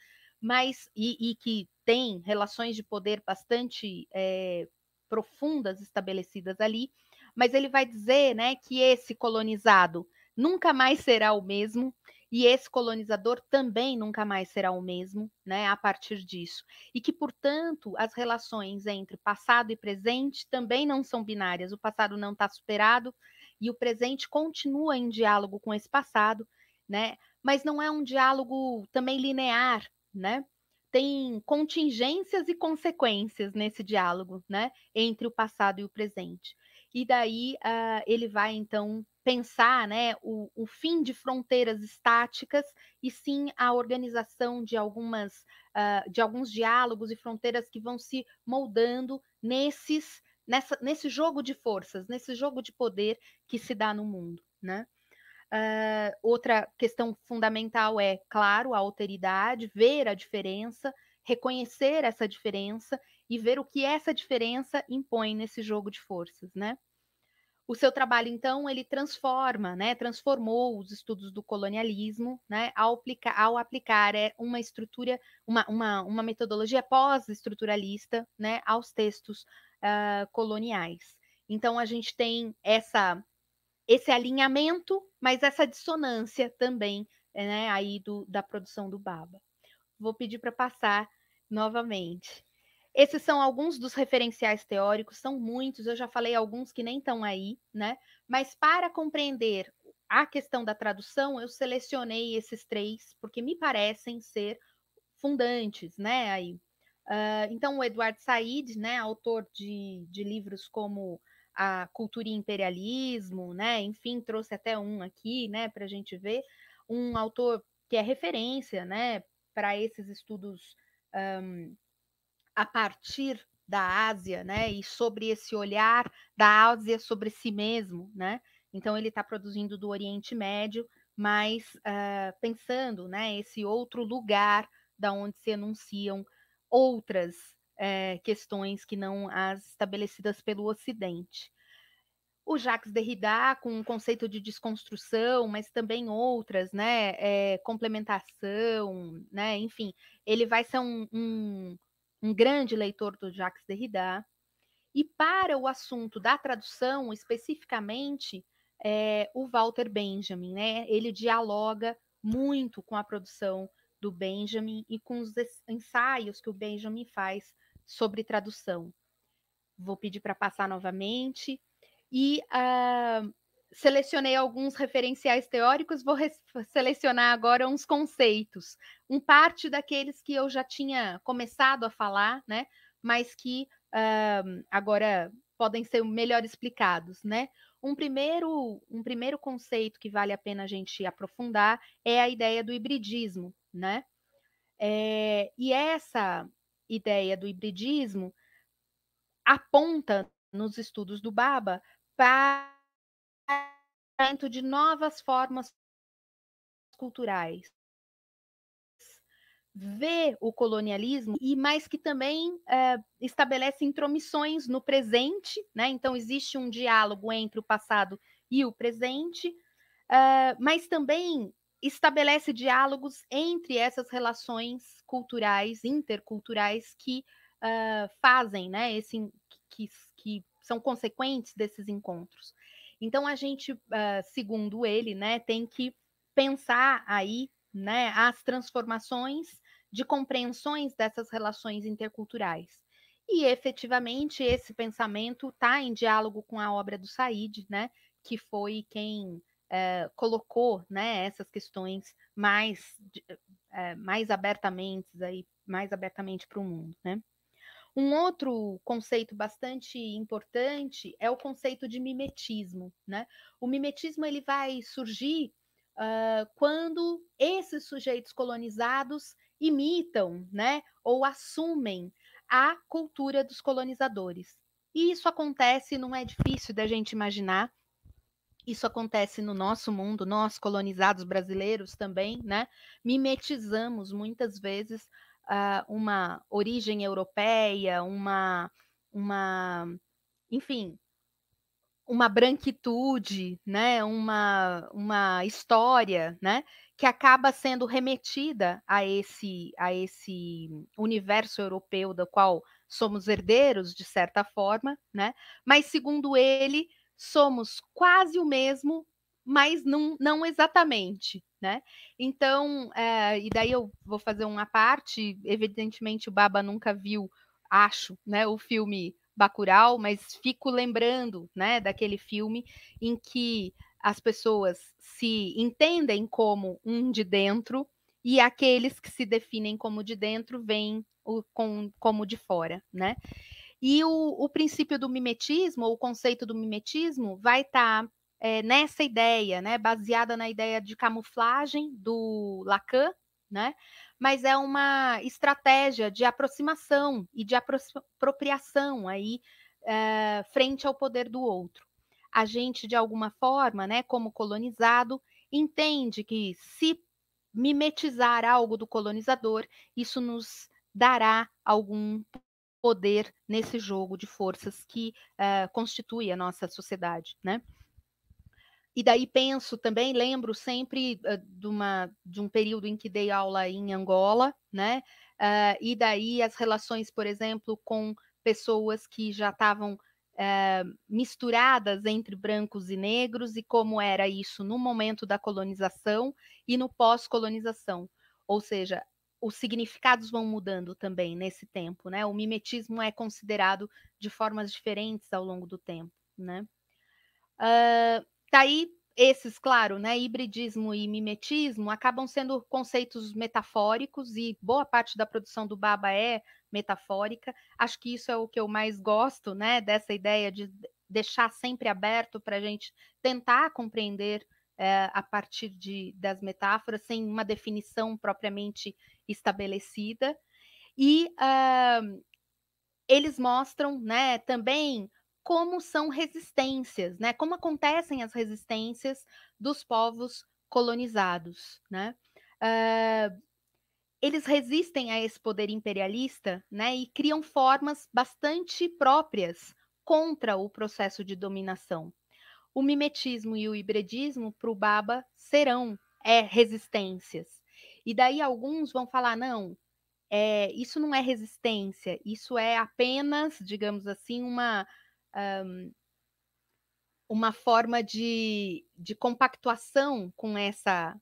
mas e, e que tem relações de poder bastante é, profundas estabelecidas ali, mas ele vai dizer né, que esse colonizado nunca mais será o mesmo, e esse colonizador também nunca mais será o mesmo, né, a partir disso. E que, portanto, as relações entre passado e presente também não são binárias, o passado não está superado e o presente continua em diálogo com esse passado, né? Mas não é um diálogo também linear, né? Tem contingências e consequências nesse diálogo, né, entre o passado e o presente e daí uh, ele vai então pensar né, o, o, fim de fronteiras estáticas e sim a organização de algumas uh, de alguns diálogos e fronteiras que vão se moldando nesses nessa, nesse jogo de forças, nesse jogo de poder que se dá no mundo. Né? Uh, outra questão fundamental é, claro, a alteridade, ver a diferença, reconhecer essa diferença e ver o que essa diferença impõe nesse jogo de forças, né? O seu trabalho, então, ele transforma, né, transformou os estudos do colonialismo, né, ao aplicar, ao aplicar é, uma estrutura, uma, uma, uma metodologia pós-estruturalista, né, aos textos uh, coloniais. Então, a gente tem essa, esse alinhamento, mas essa dissonância também, né, aí do, da produção do Baba. Vou pedir para passar novamente. Esses são alguns dos referenciais teóricos, são muitos, eu já falei alguns que nem estão aí, né? Mas para compreender a questão da tradução, eu selecionei esses três, porque me parecem ser fundantes, né? Aí. Uh, então, o Eduardo Said, né, autor de, de livros como A Cultura e Imperialismo, né? Enfim, trouxe até um aqui, né, para a gente ver, um autor que é referência, né, para esses estudos. Um, a partir da Ásia, né? E sobre esse olhar da Ásia sobre si mesmo, né? Então ele está produzindo do Oriente Médio, mas uh, pensando, né? Esse outro lugar da onde se anunciam outras uh, questões que não as estabelecidas pelo Ocidente. O Jacques Derrida com o conceito de desconstrução, mas também outras, né? É, complementação, né? Enfim, ele vai ser um, um um grande leitor do Jacques Derrida. E para o assunto da tradução, especificamente, é, o Walter Benjamin, né? Ele dialoga muito com a produção do Benjamin e com os ensaios que o Benjamin faz sobre tradução. Vou pedir para passar novamente. E uh, selecionei alguns referenciais teóricos, vou selecionar agora uns conceitos, um parte daqueles que eu já tinha começado a falar, né? Mas que uh, agora podem ser melhor explicados, né? Um primeiro, um primeiro conceito que vale a pena a gente aprofundar é a ideia do hibridismo, né? É, e essa ideia do hibridismo aponta nos estudos do Baba para de novas formas culturais. Vê o colonialismo e mais que também é, estabelece intromissões no presente, né? Então existe um diálogo entre o passado e o presente, é, mas também estabelece diálogos entre essas relações culturais, interculturais que é, fazem, né? Esse que, que são consequentes desses encontros. Então a gente, eh, segundo ele, né, tem que pensar aí, né, as transformações de compreensões dessas relações interculturais. E efetivamente esse pensamento está em diálogo com a obra do Said, né, que foi quem é, colocou né, essas questões mais, é, mais abertamente aí, mais abertamente para o mundo. Né? Um outro conceito bastante importante é o conceito de mimetismo. Né? O mimetismo ele vai surgir uh, quando esses sujeitos colonizados imitam né, ou assumem a cultura dos colonizadores. E isso acontece, não é difícil da gente imaginar. Isso acontece no nosso mundo, nós colonizados brasileiros também, né? Mimetizamos muitas vezes uh, uma origem europeia, uma, uma, enfim, uma branquitude, né? Uma, uma história, né? Que acaba sendo remetida a esse, a esse universo europeu do qual somos herdeiros de certa forma, né? Mas segundo ele, somos quase o mesmo, mas não, não exatamente, né? Então, é, e daí eu vou fazer uma parte. Evidentemente, o Baba nunca viu, acho, né, o filme Bacural, mas fico lembrando, né, daquele filme em que as pessoas se entendem como um de dentro e aqueles que se definem como de dentro vêm o, com, como de fora, né? E o, o princípio do mimetismo, ou o conceito do mimetismo, vai estar tá é, nessa ideia, né, baseada na ideia de camuflagem do Lacan, né, mas é uma estratégia de aproximação e de apropriação aí é, frente ao poder do outro. A gente, de alguma forma, né, como colonizado, entende que se mimetizar algo do colonizador, isso nos dará algum poder nesse jogo de forças que uh, constitui a nossa sociedade, né? E daí penso também, lembro sempre uh, de, uma, de um período em que dei aula em Angola, né? Uh, e daí as relações, por exemplo, com pessoas que já estavam uh, misturadas entre brancos e negros e como era isso no momento da colonização e no pós-colonização. Ou seja, os significados vão mudando também nesse tempo, né? O mimetismo é considerado de formas diferentes ao longo do tempo, né? Uh, Daí, esses, claro, né, hibridismo e mimetismo acabam sendo conceitos metafóricos e boa parte da produção do Baba é metafórica. Acho que isso é o que eu mais gosto, né, dessa ideia de deixar sempre aberto para a gente tentar compreender é, a partir de, das metáforas, sem uma definição propriamente estabelecida. E uh, eles mostram né, também como são resistências, né? Como acontecem as resistências dos povos colonizados, né? Uh, eles resistem a esse poder imperialista, né? E criam formas bastante próprias contra o processo de dominação. O mimetismo e o hibridismo para o Baba serão é, resistências. E daí alguns vão falar não, é, isso não é resistência, isso é apenas, digamos assim, uma um, uma forma de, de compactuação com essa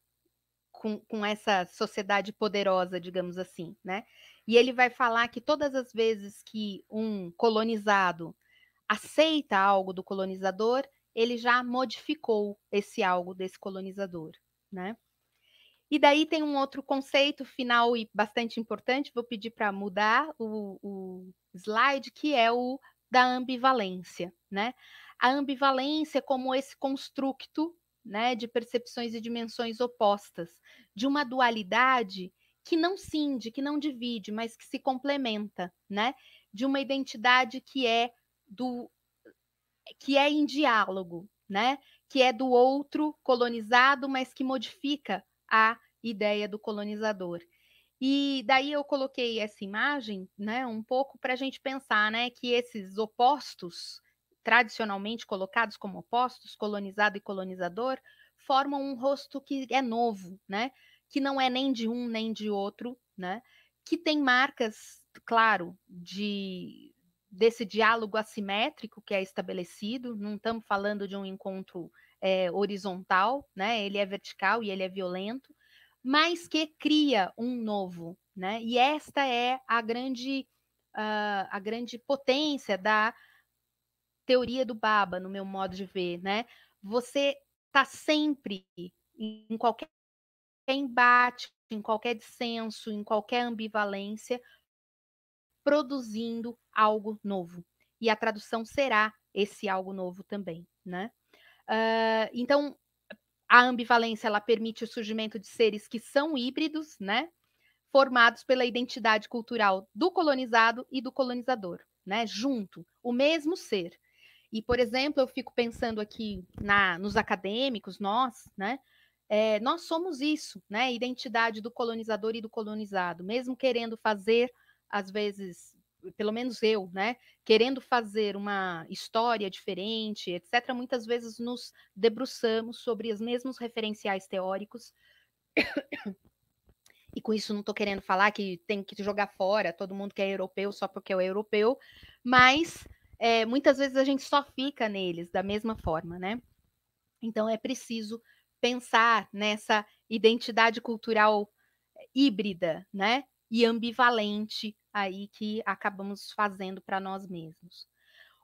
com, com, essa sociedade poderosa, digamos assim, né? E ele vai falar que todas as vezes que um colonizado aceita algo do colonizador, ele já modificou esse algo desse colonizador, né? E daí tem um outro conceito final e bastante importante, vou pedir para mudar o, o slide, que é o da ambivalência, né? A ambivalência como esse construto, né, de percepções e dimensões opostas, de uma dualidade que não cinde, que não divide, mas que se complementa, né? De uma identidade que é do que é em diálogo, né? Que é do outro colonizado, mas que modifica a ideia do colonizador. E daí eu coloquei essa imagem, né, um pouco para a gente pensar, né, que esses opostos, tradicionalmente colocados como opostos, colonizado e colonizador, formam um rosto que é novo, né, que não é nem de um nem de outro, né, que tem marcas, claro, de desse diálogo assimétrico que é estabelecido. Não estamos falando de um encontro é, horizontal, né, ele é vertical e ele é violento mas que cria um novo, né? E esta é a grande, uh, a grande potência da teoria do Baba, no meu modo de ver, né? Você está sempre em qualquer embate, em qualquer dissenso, em qualquer ambivalência, produzindo algo novo. E a tradução será esse algo novo também, né? Uh, então, a ambivalência ela permite o surgimento de seres que são híbridos, né? Formados pela identidade cultural do colonizado e do colonizador, né? Junto, o mesmo ser. E, por exemplo, eu fico pensando aqui na, nos acadêmicos, nós, né? É, nós somos isso, né? Identidade do colonizador e do colonizado, mesmo querendo fazer, às vezes, pelo menos eu, né, querendo fazer uma história diferente, etc., muitas vezes nos debruçamos sobre os mesmos referenciais teóricos. E com isso não estou querendo falar que tem que jogar fora todo mundo que é europeu só porque é europeu, mas é, muitas vezes a gente só fica neles da mesma forma, né? Então é preciso pensar nessa identidade cultural é, híbrida, né? E ambivalente, aí que acabamos fazendo para nós mesmos.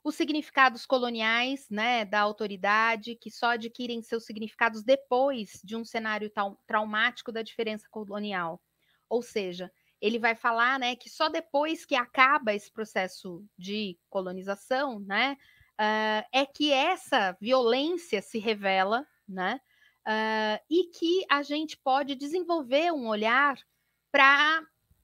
Os significados coloniais, né, da autoridade, que só adquirem seus significados depois de um cenário traumático da diferença colonial. Ou seja, ele vai falar, né, que só depois que acaba esse processo de colonização, né, uh, é que essa violência se revela, né, uh, e que a gente pode desenvolver um olhar para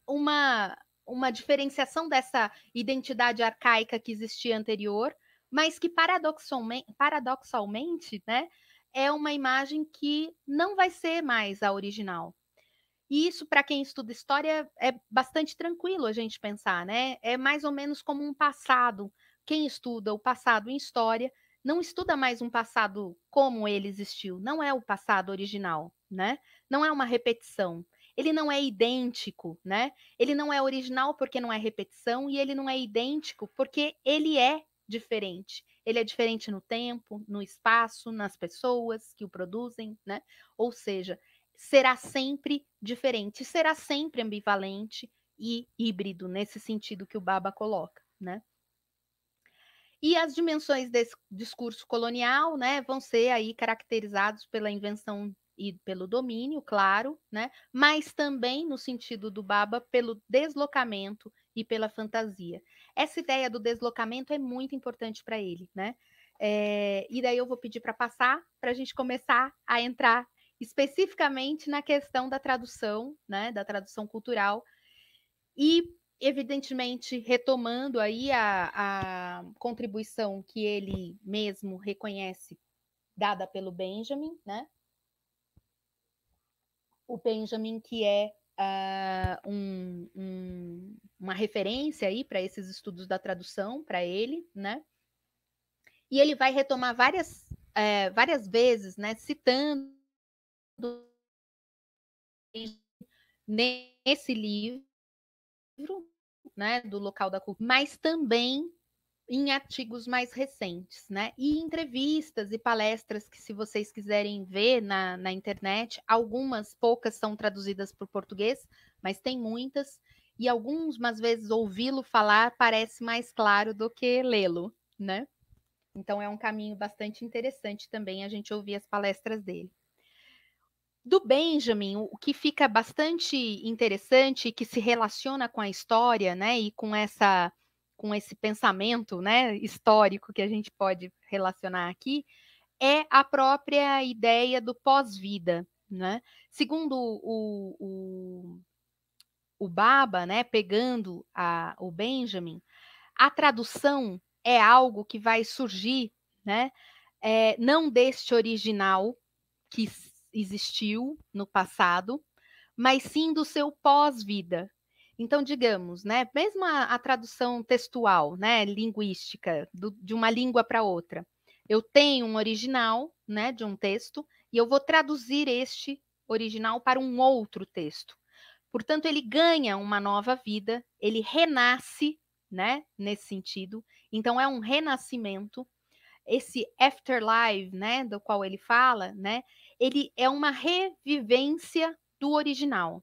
uma uma diferenciação dessa identidade arcaica que existia anterior, mas que paradoxalmente, né, é uma imagem que não vai ser mais a original. E isso, para quem estuda história, é bastante tranquilo a gente pensar, né? É mais ou menos como um passado. Quem estuda o passado em história não estuda mais um passado como ele existiu, não é o passado original, né? Não é uma repetição ele não é idêntico, né? Ele não é original porque não é repetição e ele não é idêntico porque ele é diferente. Ele é diferente no tempo, no espaço, nas pessoas que o produzem, né? Ou seja, será sempre diferente, será sempre ambivalente e híbrido nesse sentido que o Baba coloca, né? E as dimensões desse discurso colonial, né, vão ser aí caracterizados pela invenção e pelo domínio, claro, né? mas também no sentido do Baba pelo deslocamento e pela fantasia. Essa ideia do deslocamento é muito importante para ele, né? É, e daí eu vou pedir para passar para a gente começar a entrar especificamente na questão da tradução, né? Da tradução cultural e evidentemente retomando aí a, a contribuição que ele mesmo reconhece dada pelo Benjamin, né? o Benjamin, que é uh, um, um, uma referência aí para esses estudos da tradução para ele, né? E ele vai retomar várias, é, várias vezes, né, citando nesse livro, né, do local da cultura, mas também em artigos mais recentes, né? E entrevistas e palestras que, se vocês quiserem ver na, na internet, algumas, poucas são traduzidas para o português, mas tem muitas, e algumas vezes ouvi-lo falar parece mais claro do que lê-lo, né? Então é um caminho bastante interessante também a gente ouvir as palestras dele. Do Benjamin, o que fica bastante interessante, que se relaciona com a história, né, e com essa com esse pensamento né, histórico que a gente pode relacionar aqui, é a própria ideia do pós-vida. Né? Segundo o, o, o Baba, né, pegando a, o Benjamin, a tradução é algo que vai surgir né, é, não deste original que existiu no passado, mas sim do seu pós-vida, então, digamos, né, mesmo a, a tradução textual, né, linguística, do, de uma língua para outra, eu tenho um original, né, de um texto, e eu vou traduzir este original para um outro texto. Portanto, ele ganha uma nova vida, ele renasce, né, nesse sentido. Então, é um renascimento. Esse afterlife, né, do qual ele fala, né, ele é uma revivência do original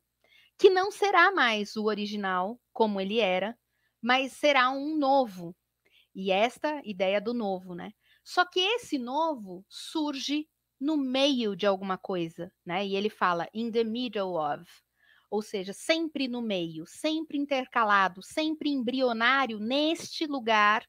que não será mais o original como ele era, mas será um novo. E esta ideia do novo, né? Só que esse novo surge no meio de alguma coisa, né? E ele fala in the middle of, ou seja, sempre no meio, sempre intercalado, sempre embrionário neste lugar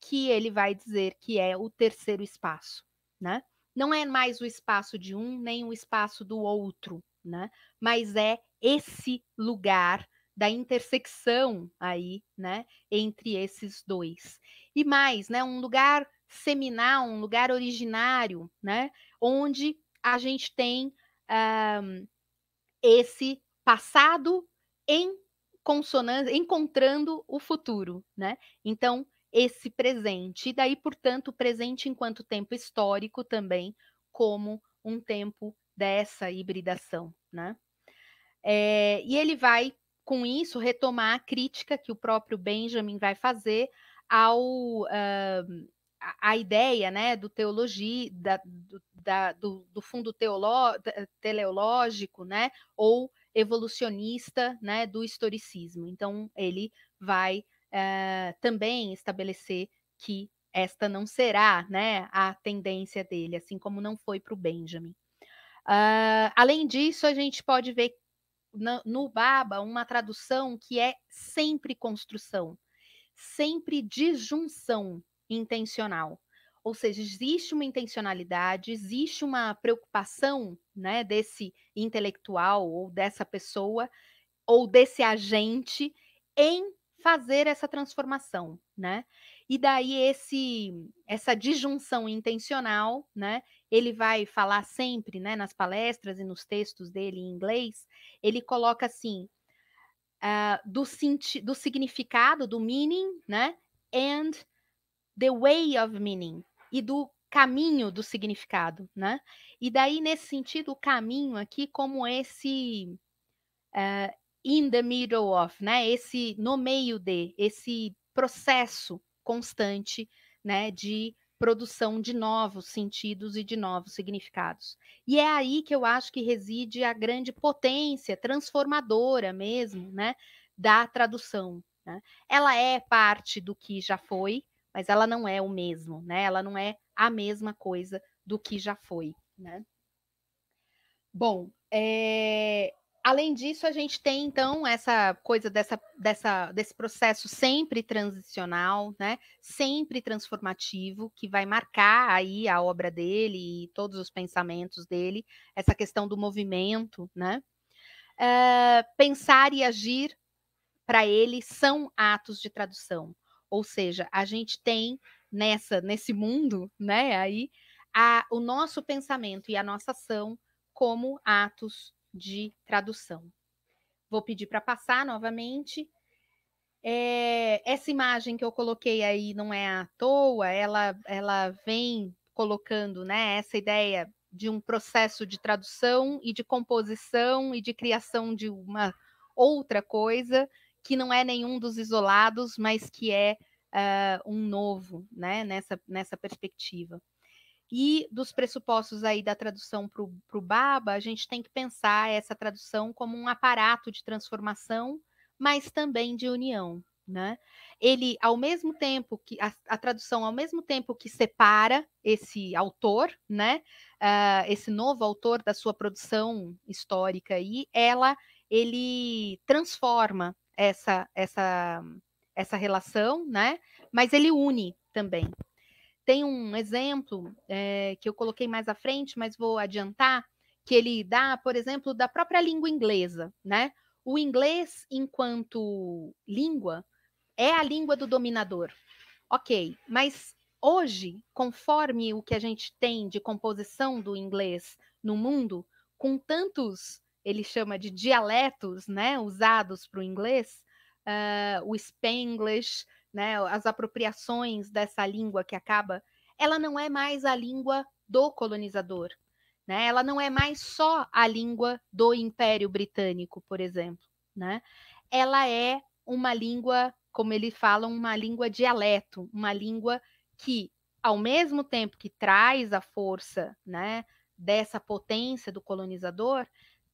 que ele vai dizer que é o terceiro espaço, né? Não é mais o espaço de um nem o espaço do outro, né? Mas é esse lugar da intersecção aí, né, entre esses dois. E mais, né, um lugar seminal, um lugar originário, né, onde a gente tem um, ah, esse passado em consonância, encontrando o futuro, né? Então, esse presente, e daí, portanto, o presente enquanto tempo histórico também, como um tempo dessa hibridação, né? É, e ele vai, com isso, retomar a crítica que o próprio Benjamin vai fazer ao uh, a, ideia né, do teologia, da, do, da, do, do, fundo teolo, teleológico, né, ou evolucionista né, do historicismo. Então, ele vai uh, também estabelecer que esta não será né, a tendência dele, assim como não foi para o Benjamin. Uh, além disso, a gente pode ver no Baba uma tradução que é sempre construção, sempre disjunção intencional. Ou seja, existe uma intencionalidade, existe uma preocupação né, desse intelectual ou dessa pessoa ou desse agente em fazer essa transformação, né? E daí esse essa disjunção intencional, né? ele vai falar sempre, né, nas palestras e nos textos dele em inglês, ele coloca assim, uh, do, do significado, do meaning, né, and the way of meaning, e do caminho do significado, né? E daí, nesse sentido, o caminho aqui como esse uh, in the middle of, né? Esse no meio de, esse processo constante, né? De produção de novos sentidos e de novos significados. E é aí que eu acho que reside a grande potência transformadora mesmo, né, da tradução. Né? Ela é parte do que já foi, mas ela não é o mesmo, né? Ela não é a mesma coisa do que já foi, né? Bom, é... Além disso, a gente tem então essa coisa dessa, dessa, desse processo sempre transicional, né? Sempre transformativo, que vai marcar aí a obra dele e todos os pensamentos dele, essa questão do movimento, né? É, pensar e agir para ele são atos de tradução. Ou seja, a gente tem nessa nesse mundo, né, aí a, o nosso pensamento e a nossa ação como atos de tradução. Vou pedir para passar novamente. É, essa imagem que eu coloquei aí não é à toa, ela, ela vem colocando né, essa ideia de um processo de tradução e de composição e de criação de uma outra coisa que não é nenhum dos isolados, mas que é uh, um novo né, nessa, nessa perspectiva. E dos pressupostos aí da tradução para o Baba, a gente tem que pensar essa tradução como um aparato de transformação, mas também de união. Né? Ele, ao mesmo tempo que a, a, tradução, ao mesmo tempo que separa esse autor, né, uh, esse novo autor da sua produção histórica aí, ela, ele transforma essa essa essa relação, né? Mas ele une também, tem um exemplo é, que eu coloquei mais à frente, mas vou adiantar, que ele dá, por exemplo, da própria língua inglesa, né? O inglês, enquanto língua, é a língua do dominador. Ok, mas hoje, conforme o que a gente tem de composição do inglês no mundo, com tantos, ele chama de dialetos, né, usados para o inglês, uh, o Spanglish, né, as apropriações dessa língua que acaba, ela não é mais a língua do colonizador. Né? Ela não é mais só a língua do Império Britânico, por exemplo. Né? Ela é uma língua, como ele fala, uma língua dialeto, uma língua que, ao mesmo tempo que traz a força né, dessa potência do colonizador,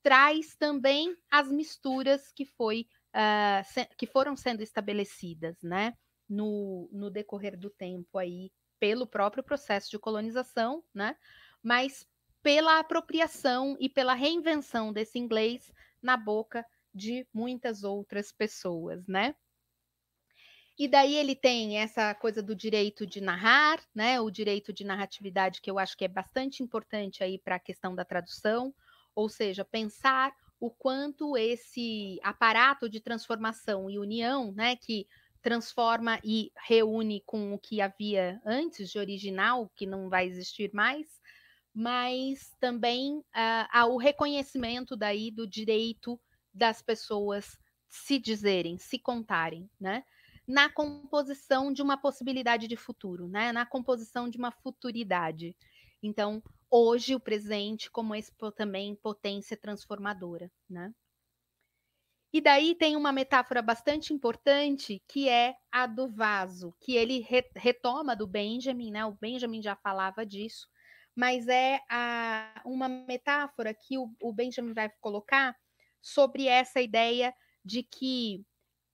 traz também as misturas que, foi, uh, que foram sendo estabelecidas. Né? no, no decorrer do tempo aí, pelo próprio processo de colonização, né? Mas pela apropriação e pela reinvenção desse inglês na boca de muitas outras pessoas, né? E daí ele tem essa coisa do direito de narrar, né? O direito de narratividade que eu acho que é bastante importante aí para a questão da tradução, ou seja, pensar o quanto esse aparato de transformação e união, né, que transforma e reúne com o que havia antes de original, que não vai existir mais, mas também uh, há o reconhecimento daí do direito das pessoas se dizerem, se contarem, né? Na composição de uma possibilidade de futuro, né? Na composição de uma futuridade. Então, hoje o presente como esse, também potência transformadora, né? E daí tem uma metáfora bastante importante que é a do vaso, que ele re retoma do Benjamin, né? O Benjamin já falava disso, mas é a, uma metáfora que o, o Benjamin vai colocar sobre essa ideia de que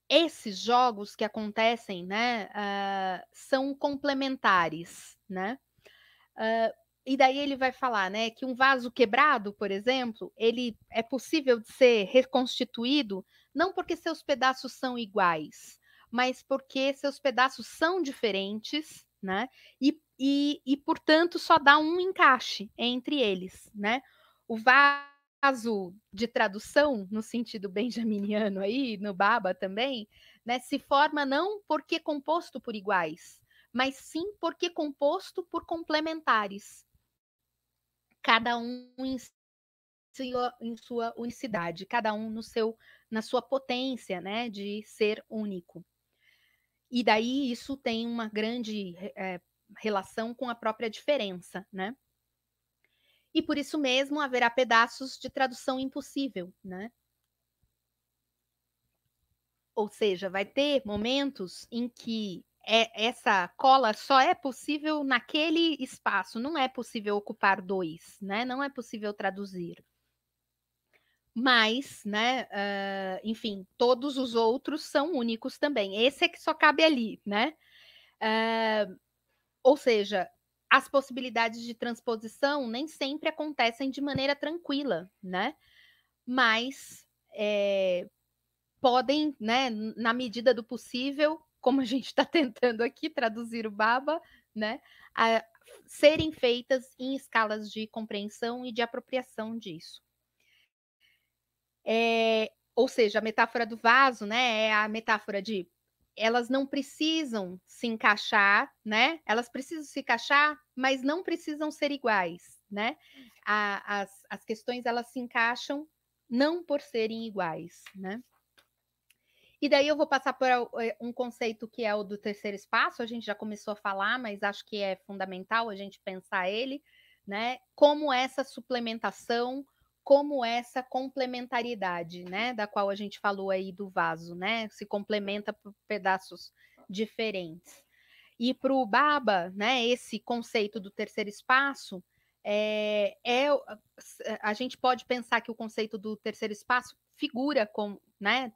esses jogos que acontecem, né, uh, são complementares, né? Uh, e daí ele vai falar, né, que um vaso quebrado, por exemplo, ele é possível de ser reconstituído não porque seus pedaços são iguais, mas porque seus pedaços são diferentes, né? E, e, e portanto só dá um encaixe entre eles, né? O vaso de tradução, no sentido benjaminiano aí, no Baba também, né, se forma não porque composto por iguais, mas sim porque composto por complementares cada um em sua, em sua unicidade, cada um no seu na sua potência, né, de ser único. E daí isso tem uma grande é, relação com a própria diferença, né? E por isso mesmo haverá pedaços de tradução impossível, né? Ou seja, vai ter momentos em que é, essa cola só é possível naquele espaço, não é possível ocupar dois, né? Não é possível traduzir. Mas, né, uh, enfim, todos os outros são únicos também. Esse é que só cabe ali, né? Uh, ou seja, as possibilidades de transposição nem sempre acontecem de maneira tranquila, né? Mas é, podem, né, na medida do possível, como a gente está tentando aqui traduzir o baba, né, a serem feitas em escalas de compreensão e de apropriação disso. É, ou seja, a metáfora do vaso, né, é a metáfora de elas não precisam se encaixar, né? Elas precisam se encaixar, mas não precisam ser iguais, né? A, as, as questões elas se encaixam não por serem iguais, né? E daí eu vou passar por eh, um conceito que é o do terceiro espaço, a gente já começou a falar, mas acho que é fundamental a gente pensar ele, né? Como essa suplementação, como essa complementaridade né, da qual a gente falou aí do vaso, né? Se complementa por pedaços diferentes. E para o Baba, né, esse conceito do terceiro espaço, eh, é, é, a gente pode pensar que o conceito do terceiro espaço figura com, né,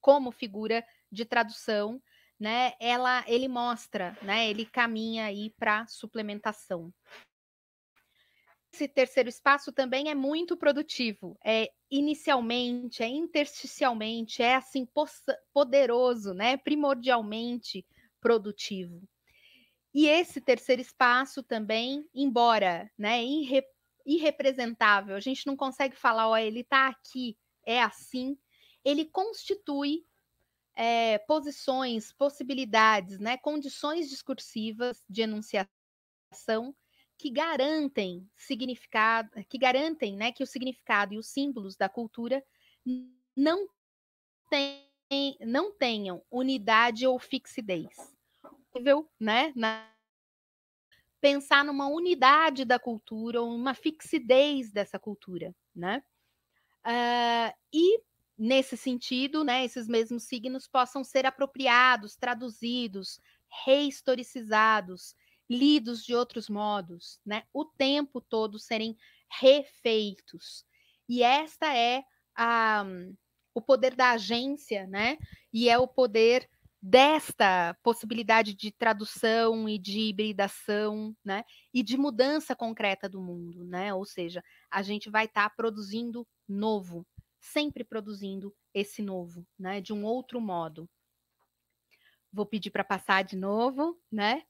como figura de tradução, né? Ela, ele mostra, né? Ele caminha aí para suplementação. Esse terceiro espaço também é muito produtivo. É inicialmente, é intersticialmente, é assim poderoso, né? Primordialmente produtivo. E esse terceiro espaço também, embora, né, irre irrepresentável, a gente não consegue falar, ó, ele está aqui, é assim, ele constitui é, posições, possibilidades, né, condições discursivas de enunciação que garantem significado, que garantem né, que o significado e os símbolos da cultura não, tem, não tenham unidade ou fixidez. Né, na, pensar numa unidade da cultura ou uma fixidez dessa cultura. Né? Uh, e nesse sentido, né, esses mesmos signos possam ser apropriados, traduzidos, rehistoricizados, lidos de outros modos, né, o tempo todo serem refeitos. E esta é a, o poder da agência, né, e é o poder desta possibilidade de tradução e de hibridação, né, e de mudança concreta do mundo, né, ou seja, a gente vai estar tá produzindo novo, sempre produzindo esse novo, né, de um outro modo. Vou pedir para passar de novo, né?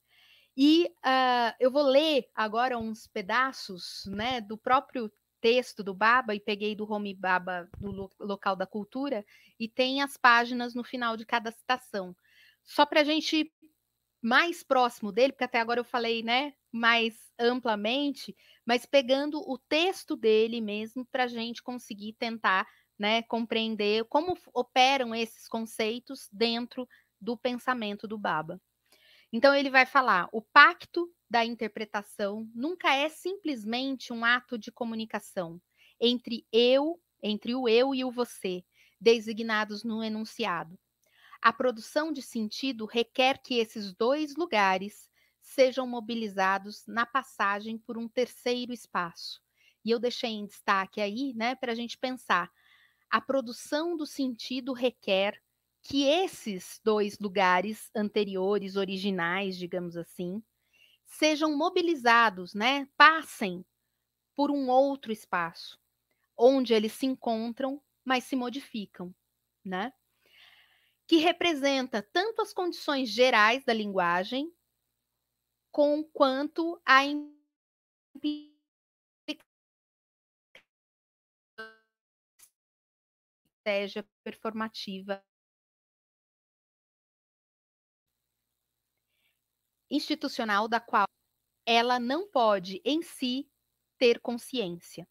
E uh, eu vou ler agora uns pedaços, né, do próprio texto do Baba e peguei do Home Baba do lo local da cultura e tem as páginas no final de cada citação. Só para a gente mais próximo dele, porque até agora eu falei, né, mais amplamente, mas pegando o texto dele mesmo para a gente conseguir tentar né, compreender como operam esses conceitos dentro do pensamento do Baba. Então ele vai falar: o pacto da interpretação nunca é simplesmente um ato de comunicação entre eu, entre o eu e o você, designados no enunciado. A produção de sentido requer que esses dois lugares sejam mobilizados na passagem por um terceiro espaço. E eu deixei em destaque aí, né, para a gente pensar a produção do sentido requer que esses dois lugares anteriores, originais, digamos assim, sejam mobilizados, né? Passem por um outro espaço, onde eles se encontram, mas se modificam, né? Que representa tanto as condições gerais da linguagem, com quanto a estratégia performativa. institucional da qual ela não pode em si ter consciência.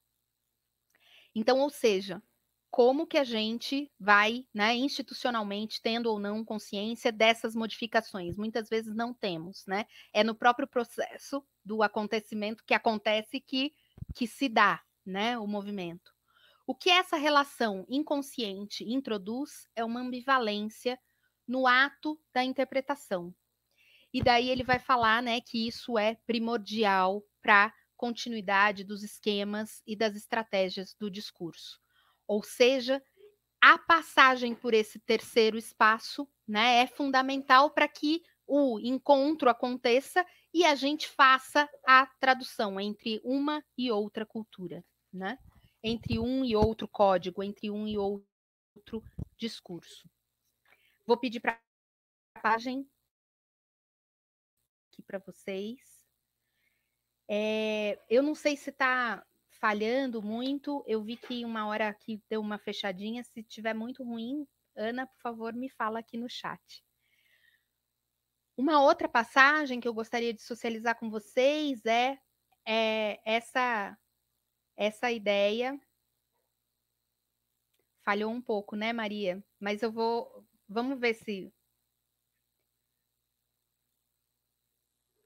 Então, ou seja, como que a gente vai, né, institucionalmente, tendo ou não consciência dessas modificações? Muitas vezes não temos, né? É no próprio processo do acontecimento que acontece que, que se dá, né, o movimento. O que essa relação inconsciente introduz é uma ambivalência no ato da interpretação. E daí ele vai falar, né, que isso é primordial para continuidade dos esquemas e das estratégias do discurso. Ou seja, a passagem por esse terceiro espaço né, é fundamental para que o encontro aconteça e a gente faça a tradução entre uma e outra cultura. Né? entre um e outro código, entre um e outro discurso. Vou pedir para a página aqui para vocês. É, eu não sei se está falhando muito. Eu vi que uma hora aqui deu uma fechadinha. Se tiver muito ruim, Ana, por favor, me fala aqui no chat. Uma outra passagem que eu gostaria de socializar com vocês é, é essa essa ideia falhou um pouco, né, Maria? Mas eu vou, vamos ver se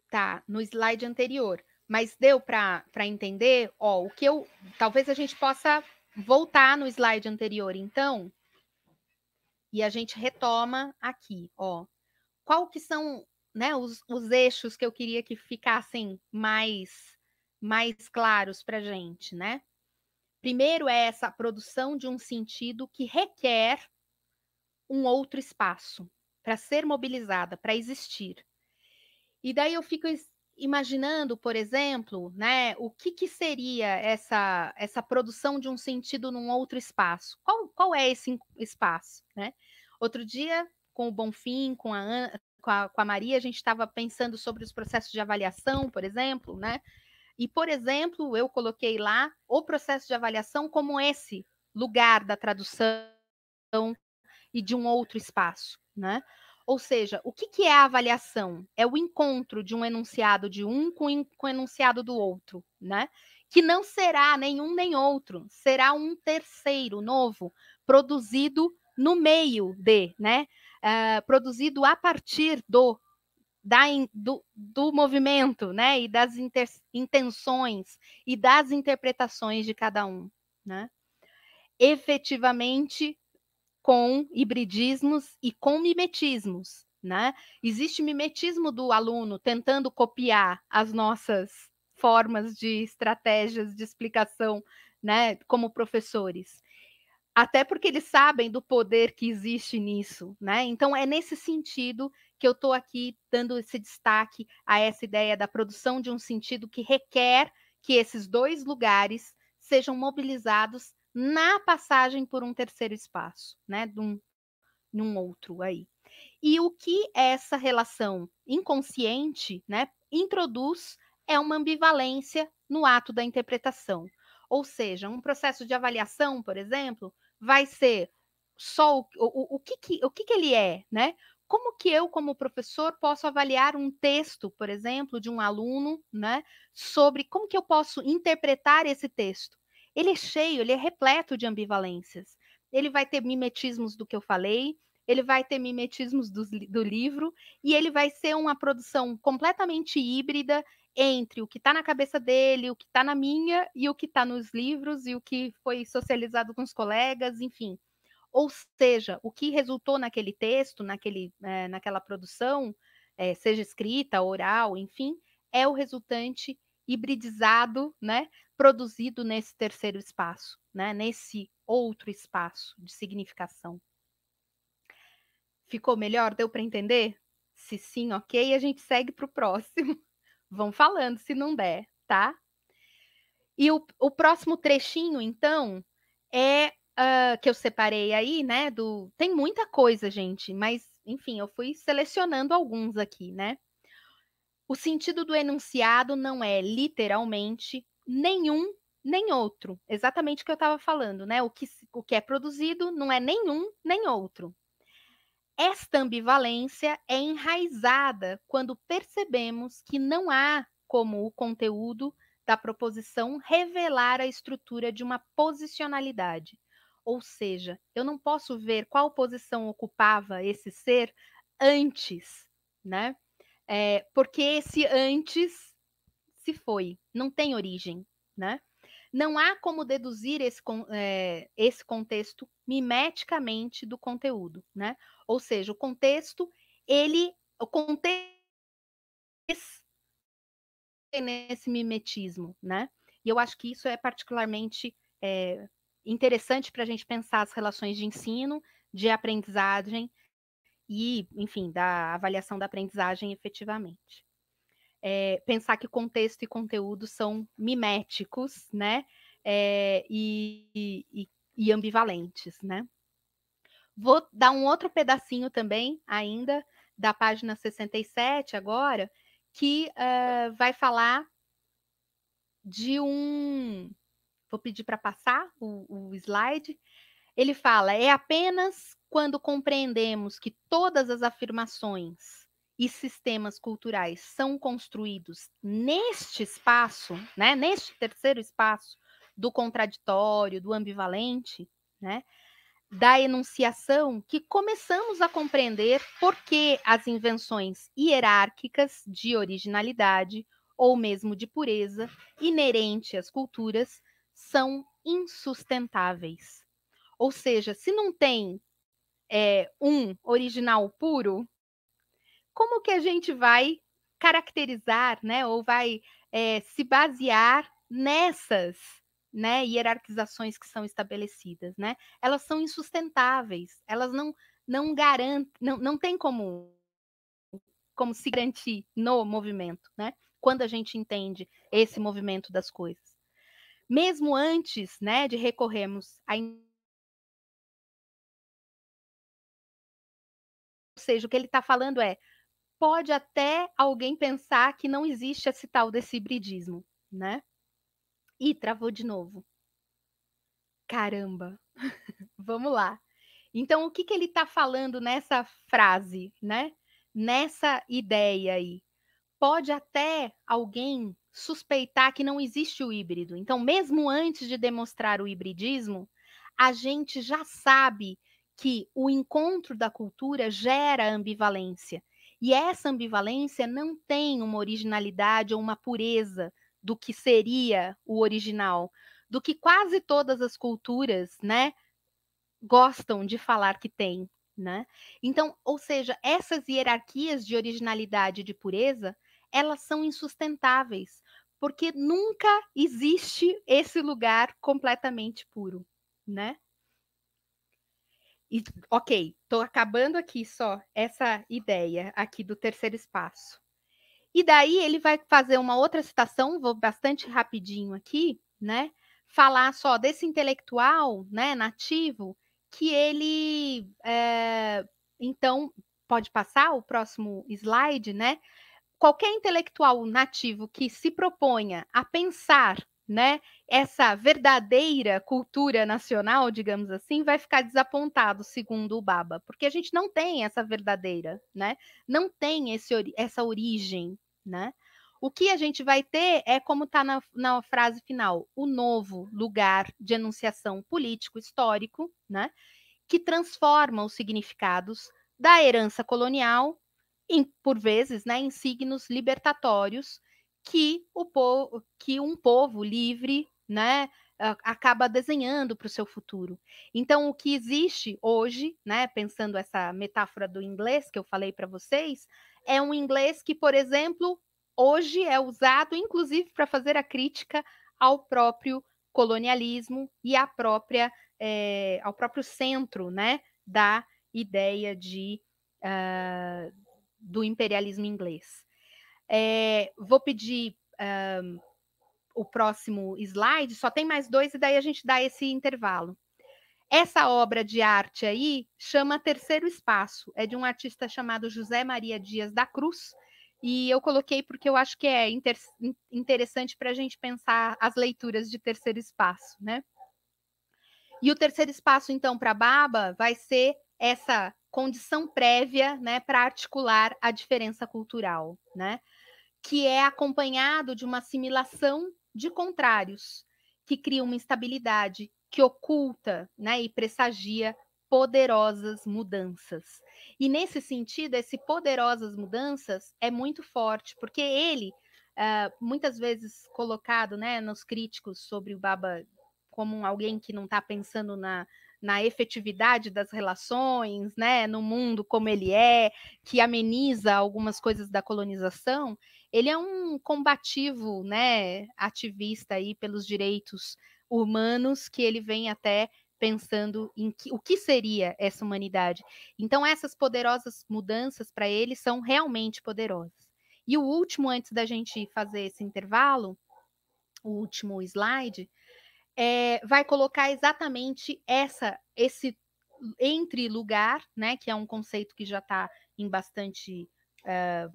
tá no slide anterior. Mas deu para entender, ó, o que eu, talvez a gente possa voltar no slide anterior, então, e a gente retoma aqui, ó. Qual que são, né, os, os eixos que eu queria que ficassem mais mais claros para a gente, né? Primeiro é essa produção de um sentido que requer um outro espaço para ser mobilizada, para existir. E daí eu fico imaginando, por exemplo, né, o que, que seria essa, essa produção de um sentido num outro espaço? Qual, qual é esse espaço? Né? Outro dia, com o Bonfim, com a, Ana, com, a, com a Maria, a gente estava pensando sobre os processos de avaliação, por exemplo, né? E, por exemplo, eu coloquei lá o processo de avaliação como esse lugar da tradução e de um outro espaço, né? Ou seja, o que, que é a avaliação? É o encontro de um enunciado de um com, com o enunciado do outro, né? Que não será nenhum nem outro, será um terceiro novo, produzido no meio de, né? Uh, produzido a partir do da, do, do movimento, né? E das inter, intenções e das interpretações de cada um, né? Efetivamente com hibridismos e com mimetismos, né? Existe mimetismo do aluno tentando copiar as nossas formas de estratégias de explicação, né, como professores. Até porque eles sabem do poder que existe nisso, né? Então é nesse sentido que eu estou aqui dando esse destaque a essa ideia da produção de um sentido que requer que esses dois lugares sejam mobilizados na passagem por um terceiro espaço, né? De um, de um outro aí. E o que essa relação inconsciente né, introduz é uma ambivalência no ato da interpretação. Ou seja, um processo de avaliação, por exemplo, vai ser só o, o, o, que, que, o que, que ele é, né? como que eu, como professor, posso avaliar um texto, por exemplo, de um aluno, né, sobre como que eu posso interpretar esse texto? Ele é cheio, ele é repleto de ambivalências. Ele vai ter mimetismos do que eu falei, ele vai ter mimetismos do, do livro, e ele vai ser uma produção completamente híbrida entre o que está na cabeça dele, o que está na minha, e o que está nos livros, e o que foi socializado com os colegas, enfim. Ou seja, o que resultou naquele texto, naquele, é, naquela produção, é, seja escrita, oral, enfim, é o resultante hibridizado, né, produzido nesse terceiro espaço, né, nesse outro espaço de significação. Ficou melhor? Deu para entender? Se sim, ok, a gente segue para o próximo. Vão falando se não der, tá? E o, o próximo trechinho, então, é uh, que eu separei aí, né? Do tem muita coisa, gente, mas enfim, eu fui selecionando alguns aqui, né? O sentido do enunciado não é literalmente nenhum nem outro, exatamente o que eu estava falando, né? O que, o que é produzido não é nenhum nem outro. Esta ambivalência é enraizada quando percebemos que não há como o conteúdo da proposição revelar a estrutura de uma posicionalidade, ou seja, eu não posso ver qual posição ocupava esse ser antes, né? É, porque esse antes se foi, não tem origem, né? Não há como deduzir esse, é, esse contexto mimeticamente do conteúdo, né? Ou seja, o contexto, ele, o contexto nesse mimetismo, né? E eu acho que isso é particularmente é, interessante para a gente pensar as relações de ensino, de aprendizagem e, enfim, da avaliação da aprendizagem efetivamente. É, pensar que contexto e conteúdo são miméticos, né? É, e, e, e ambivalentes, né? Vou dar um outro pedacinho também, ainda, da página 67 agora, que uh, vai falar de um vou pedir para passar o, o slide. Ele fala: é apenas quando compreendemos que todas as afirmações e sistemas culturais são construídos neste espaço, né, neste terceiro espaço do contraditório, do ambivalente, né, da enunciação, que começamos a compreender por que as invenções hierárquicas de originalidade ou mesmo de pureza inerente às culturas são insustentáveis. Ou seja, se não tem é, um original puro, como que a gente vai caracterizar, né, ou vai é, se basear nessas né, hierarquizações que são estabelecidas, né? Elas são insustentáveis, elas não não garantem, não, não tem como como se garantir no movimento, né? Quando a gente entende esse movimento das coisas mesmo antes né, de recorrermos a. Ou seja, o que ele está falando é: pode até alguém pensar que não existe esse tal desse hibridismo, né? Ih, travou de novo. Caramba! Vamos lá. Então, o que, que ele está falando nessa frase, né? Nessa ideia aí? Pode até alguém suspeitar que não existe o híbrido. Então, mesmo antes de demonstrar o hibridismo, a gente já sabe que o encontro da cultura gera ambivalência. E essa ambivalência não tem uma originalidade ou uma pureza do que seria o original, do que quase todas as culturas, né, gostam de falar que tem, né? Então, ou seja, essas hierarquias de originalidade e de pureza, elas são insustentáveis, porque nunca existe esse lugar completamente puro, né? E, ok, estou acabando aqui só essa ideia aqui do terceiro espaço. E daí ele vai fazer uma outra citação, vou bastante rapidinho aqui, né? Falar só desse intelectual, né, nativo, que ele, é, então, pode passar o próximo slide, né? qualquer intelectual nativo que se proponha a pensar né, essa verdadeira cultura nacional, digamos assim, vai ficar desapontado, segundo o Baba, porque a gente não tem essa verdadeira, né? Não tem esse, essa origem, né? O que a gente vai ter é, como está na, na, frase final, o novo lugar de enunciação político-histórico, né? Que transforma os significados da herança colonial em, por vezes, né, em signos libertatórios que, o povo, que um povo livre né, acaba desenhando para o seu futuro. Então, o que existe hoje, né, pensando essa metáfora do inglês que eu falei para vocês, é um inglês que, por exemplo, hoje é usado, inclusive, para fazer a crítica ao próprio colonialismo e à própria, é, ao próprio centro né, da ideia de, ah, do imperialismo inglês. É, vou pedir um, ah, o próximo slide, só tem mais dois, e daí a gente dá esse intervalo. Essa obra de arte aí chama Terceiro Espaço, é de um artista chamado José Maria Dias da Cruz, e eu coloquei porque eu acho que é inter interessante para a gente pensar as leituras de Terceiro Espaço, né? E o terceiro espaço, então, para Baba vai ser essa condição prévia né, para articular a diferença cultural, né, que é acompanhado de uma assimilação de contrários, que cria uma instabilidade, que oculta né, e pressagia poderosas mudanças. E nesse sentido, esse poderosas mudanças é muito forte, porque ele, uh, muitas vezes colocado né, nos críticos sobre o Baba como alguém que não está pensando na, na efetividade das relações, né, no mundo como ele é, que ameniza algumas coisas da colonização, ele é um combativo, né, ativista aí pelos direitos humanos que ele vem até pensando em que, o que seria essa humanidade. Então essas poderosas mudanças para ele são realmente poderosas. E o último antes da gente fazer esse intervalo, o último slide, é, vai colocar exatamente essa esse entre lugar, né, que é um conceito que já está em bastante ah,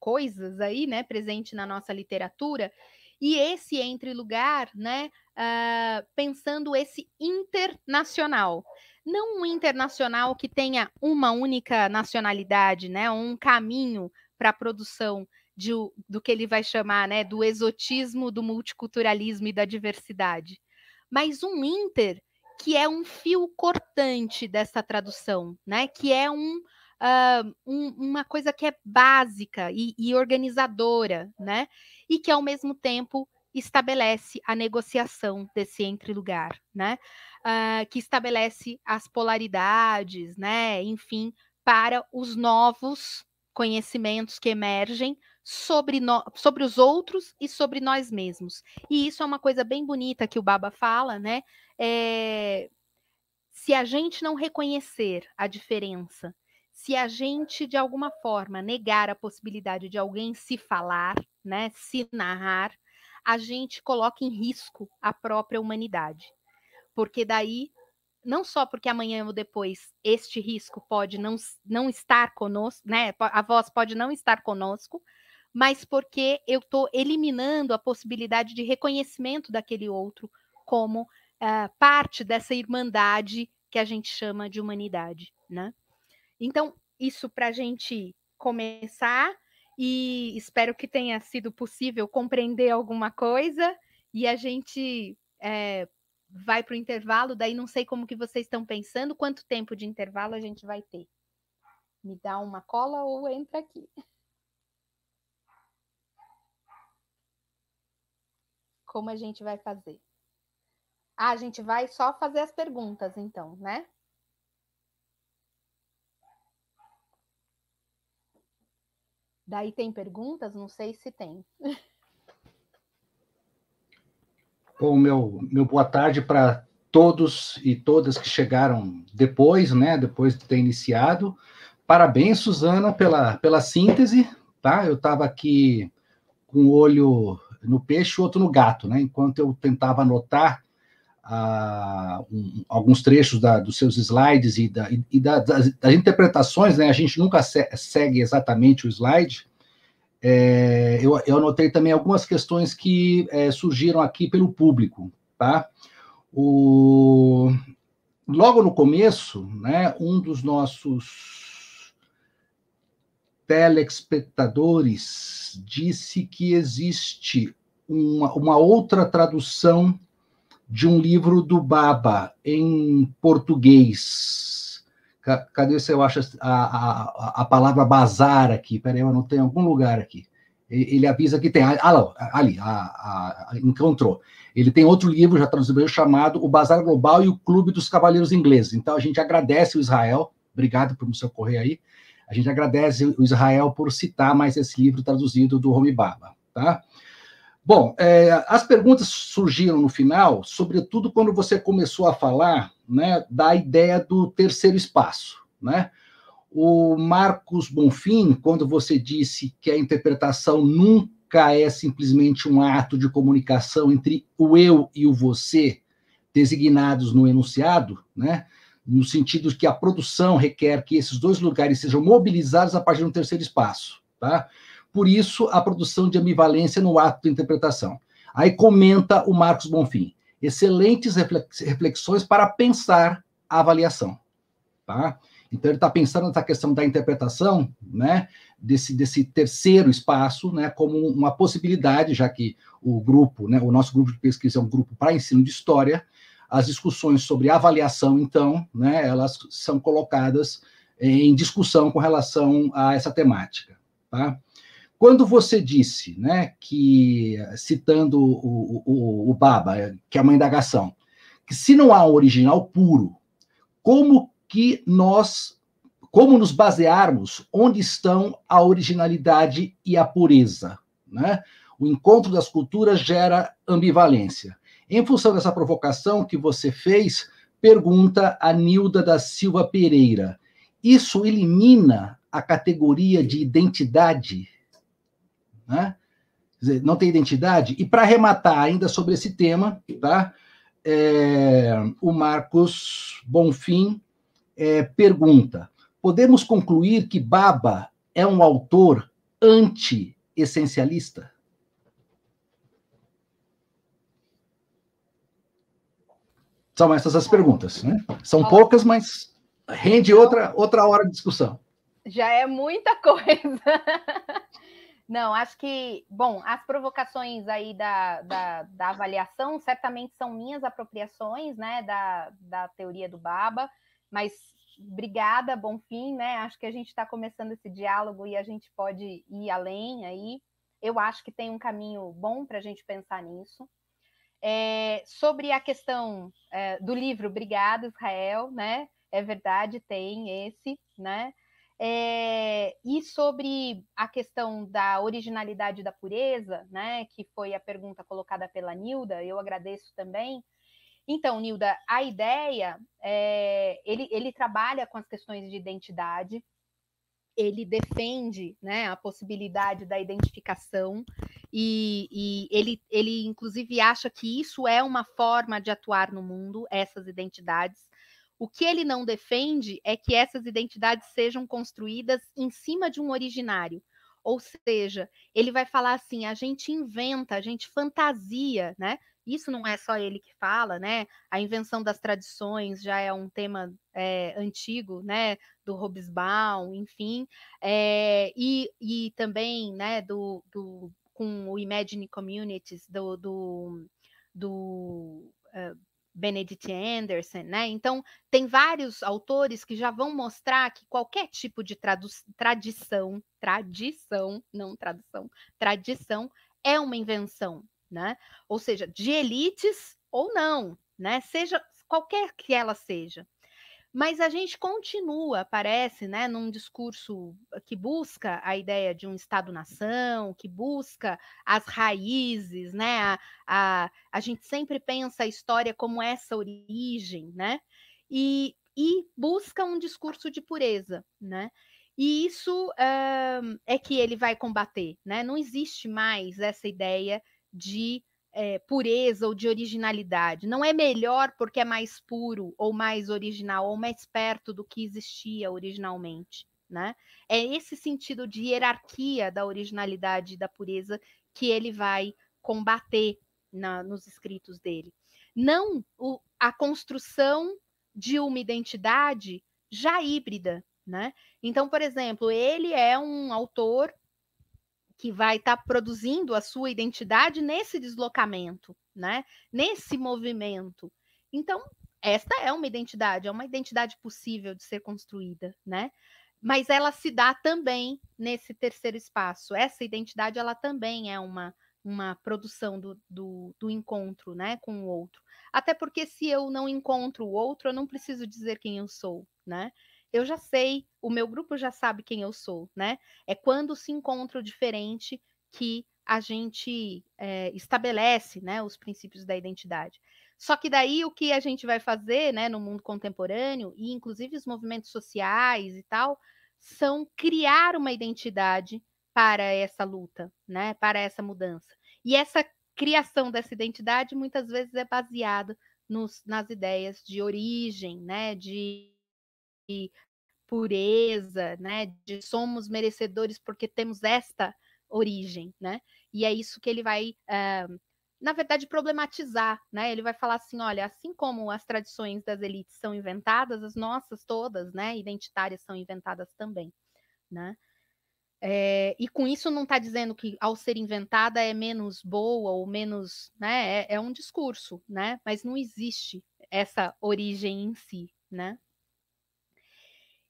coisas aí, né, presente na nossa literatura, e esse entre lugar, né, uh, pensando esse internacional, não um internacional que tenha uma única nacionalidade, né, um caminho para a produção de, do que ele vai chamar né, do exotismo, do multiculturalismo e da diversidade. Mas um Inter que é um fio cortante dessa tradução, né? que é um, uh, um uma coisa que é básica e, e organizadora, né? e que, ao mesmo tempo, estabelece a negociação desse entre-lugar, né? Uh, que estabelece as polaridades, né? Enfim, para os novos conhecimentos que emergem sobre, no, sobre os outros e sobre nós mesmos. E isso é uma coisa bem bonita que o Baba fala, né? É, se a gente não reconhecer a diferença, se a gente, de alguma forma, negar a possibilidade de alguém se falar, né, se narrar, a gente coloca em risco a própria humanidade. Porque daí, não só porque amanhã ou depois este risco pode não, não estar conosco, né, a voz pode não estar conosco, mas porque eu estou eliminando a possibilidade de reconhecimento daquele outro como uh, parte dessa irmandade que a gente chama de humanidade, né? Então, isso para a gente começar e espero que tenha sido possível compreender alguma coisa e a gente é, vai para o intervalo, daí não sei como que vocês estão pensando, quanto tempo de intervalo a gente vai ter. Me dá uma cola ou entra aqui. como a gente vai fazer? Ah, a gente vai só fazer as perguntas, então, né? Daí tem perguntas? Não sei se tem. Bom, meu, meu boa tarde para todos e todas que chegaram depois, né? Depois de ter iniciado. Parabéns, Suzana, pela, pela síntese, tá? Eu estava aqui com o olho no peixe, outro no gato, né? Enquanto eu tentava anotar ah, um, alguns trechos da, dos seus slides e, da, e da, das, das, interpretações, né? A gente nunca se, segue exatamente o slide. É, eu, eu, anotei também algumas questões que é, surgiram aqui pelo público, tá? O... Logo no começo, né, um dos nossos telespectadores disse que existe uma, uma outra tradução de um livro do Baba em português. Cadê se eu acho a, a, a palavra bazar aqui? Peraí, eu não tenho algum lugar aqui. Ele avisa que tem. Ah, ali, a, a, encontrou. Ele tem outro livro, já traduzido, chamado O Bazar Global e o Clube dos Cavaleiros Ingleses. Então, a gente agradece o Israel, obrigado por nos socorrer aí. A gente agradece o Israel por citar mais esse livro traduzido do Homi Baba, tá? Bom, é, as perguntas surgiram no final, sobretudo quando você começou a falar né, da ideia do terceiro espaço. Né? O Marcos Bonfim, quando você disse que a interpretação nunca é simplesmente um ato de comunicação entre o eu e o você, designados no enunciado, né? no sentido que a produção requer que esses dois lugares sejam mobilizados a partir de um terceiro espaço, tá? Por isso, a produção de ambivalência no ato de interpretação. Aí comenta o Marcos Bonfim. Excelentes reflexões para pensar a avaliação, tá? Então ele está pensando nessa questão da interpretação, né, desse, desse terceiro espaço, né, como uma possibilidade, já que o grupo, né, o nosso grupo de pesquisa é um grupo para ensino de história, as discussões sobre avaliação, então, né, elas são colocadas em discussão com relação a essa temática. Tá? Quando você disse, né, que, citando o, o, o Baba, que é uma indagação, que se não há um original puro, como que nós, como nos basearmos onde estão a originalidade e a pureza, né? O encontro das culturas gera ambivalência. Em função dessa provocação que você fez, pergunta a Nilda da Silva Pereira: isso elimina a categoria de identidade? Né? Dizer, não tem identidade? E para arrematar ainda sobre esse tema, tá? É, o Marcos Bonfim é, pergunta: podemos concluir que Baba é um autor anti-essencialista? São essas as perguntas, né? São poucas, mas rende outra, outra hora de discussão. Já é muita coisa. Não, acho que, bom, as provocações aí da, da, da, avaliação certamente são minhas apropriações, né, da, da teoria do Baba, mas obrigada, bom fim, né, acho que a gente está começando esse diálogo e a gente pode ir além aí, eu acho que tem um caminho bom para a gente pensar nisso, é, sobre a questão é, do livro, obrigado, Israel, né? É verdade, tem esse, né? É, e sobre a questão da originalidade da pureza, né? Que foi a pergunta colocada pela Nilda, eu agradeço também. Então, Nilda, a ideia, é, ele, ele trabalha com as questões de identidade, ele defende né, a possibilidade da identificação e, e, ele, ele, inclusive, acha que isso é uma forma de atuar no mundo, essas identidades. O que ele não defende é que essas identidades sejam construídas em cima de um originário. Ou seja, ele vai falar assim: a gente inventa, a gente fantasia, né? Isso não é só ele que fala, né? A invenção das tradições já é um tema é, antigo, né? Do Hobbesbaum, enfim, é, e, e também, né? do, do com o Imagine Communities do, do, do uh, Benedict Anderson, né? Então, tem vários autores que já vão mostrar que qualquer tipo de tradição, tradição, não tradução, tradição é uma invenção, né? Ou seja, de elites ou não, né? Seja qualquer que ela seja. Mas a gente continua, parece, né, num discurso ah, que busca a ideia de um Estado-nação, que busca as raízes, né? A, a, a gente sempre pensa a história como essa origem, né? E, e busca um discurso de pureza, né? E isso uh, é que ele vai combater, né? Não existe mais essa ideia de é, pureza ou de originalidade. Não é melhor porque é mais puro ou mais original ou mais perto do que existia originalmente. Né? É esse sentido de hierarquia da originalidade e da pureza que ele vai combater na, nos escritos dele. Não o, a construção de uma identidade já híbrida, né? Então, por exemplo, ele é um autor que vai estar tá produzindo a sua identidade nesse deslocamento, né? Nesse movimento. Então, esta é uma identidade, é uma identidade possível de ser construída, né? Mas ela se dá também nesse terceiro espaço. Essa identidade, ela também é uma uma produção do, do, do, encontro né, com o outro. Até porque se eu não encontro o outro, eu não preciso dizer quem eu sou, né? eu já sei, o meu grupo já sabe quem eu sou, né? É quando se encontra o diferente que a gente é, estabelece né, os princípios da identidade. Só que daí o que a gente vai fazer né, no mundo contemporâneo, e inclusive os movimentos sociais e tal, são criar uma identidade para essa luta, né, para essa mudança. E essa criação dessa identidade muitas vezes é baseada nos, nas ideias de origem, né, de pureza, né? De somos merecedores porque temos esta origem, né? E é isso que ele vai, uh, na verdade, problematizar, né? Ele vai falar assim, olha, assim como as tradições das elites são inventadas, as nossas todas, né? Identitárias são inventadas também, né? É, e com isso não está dizendo que ao ser inventada é menos boa ou menos, né? É, é um discurso, né? Mas não existe essa origem em si, né?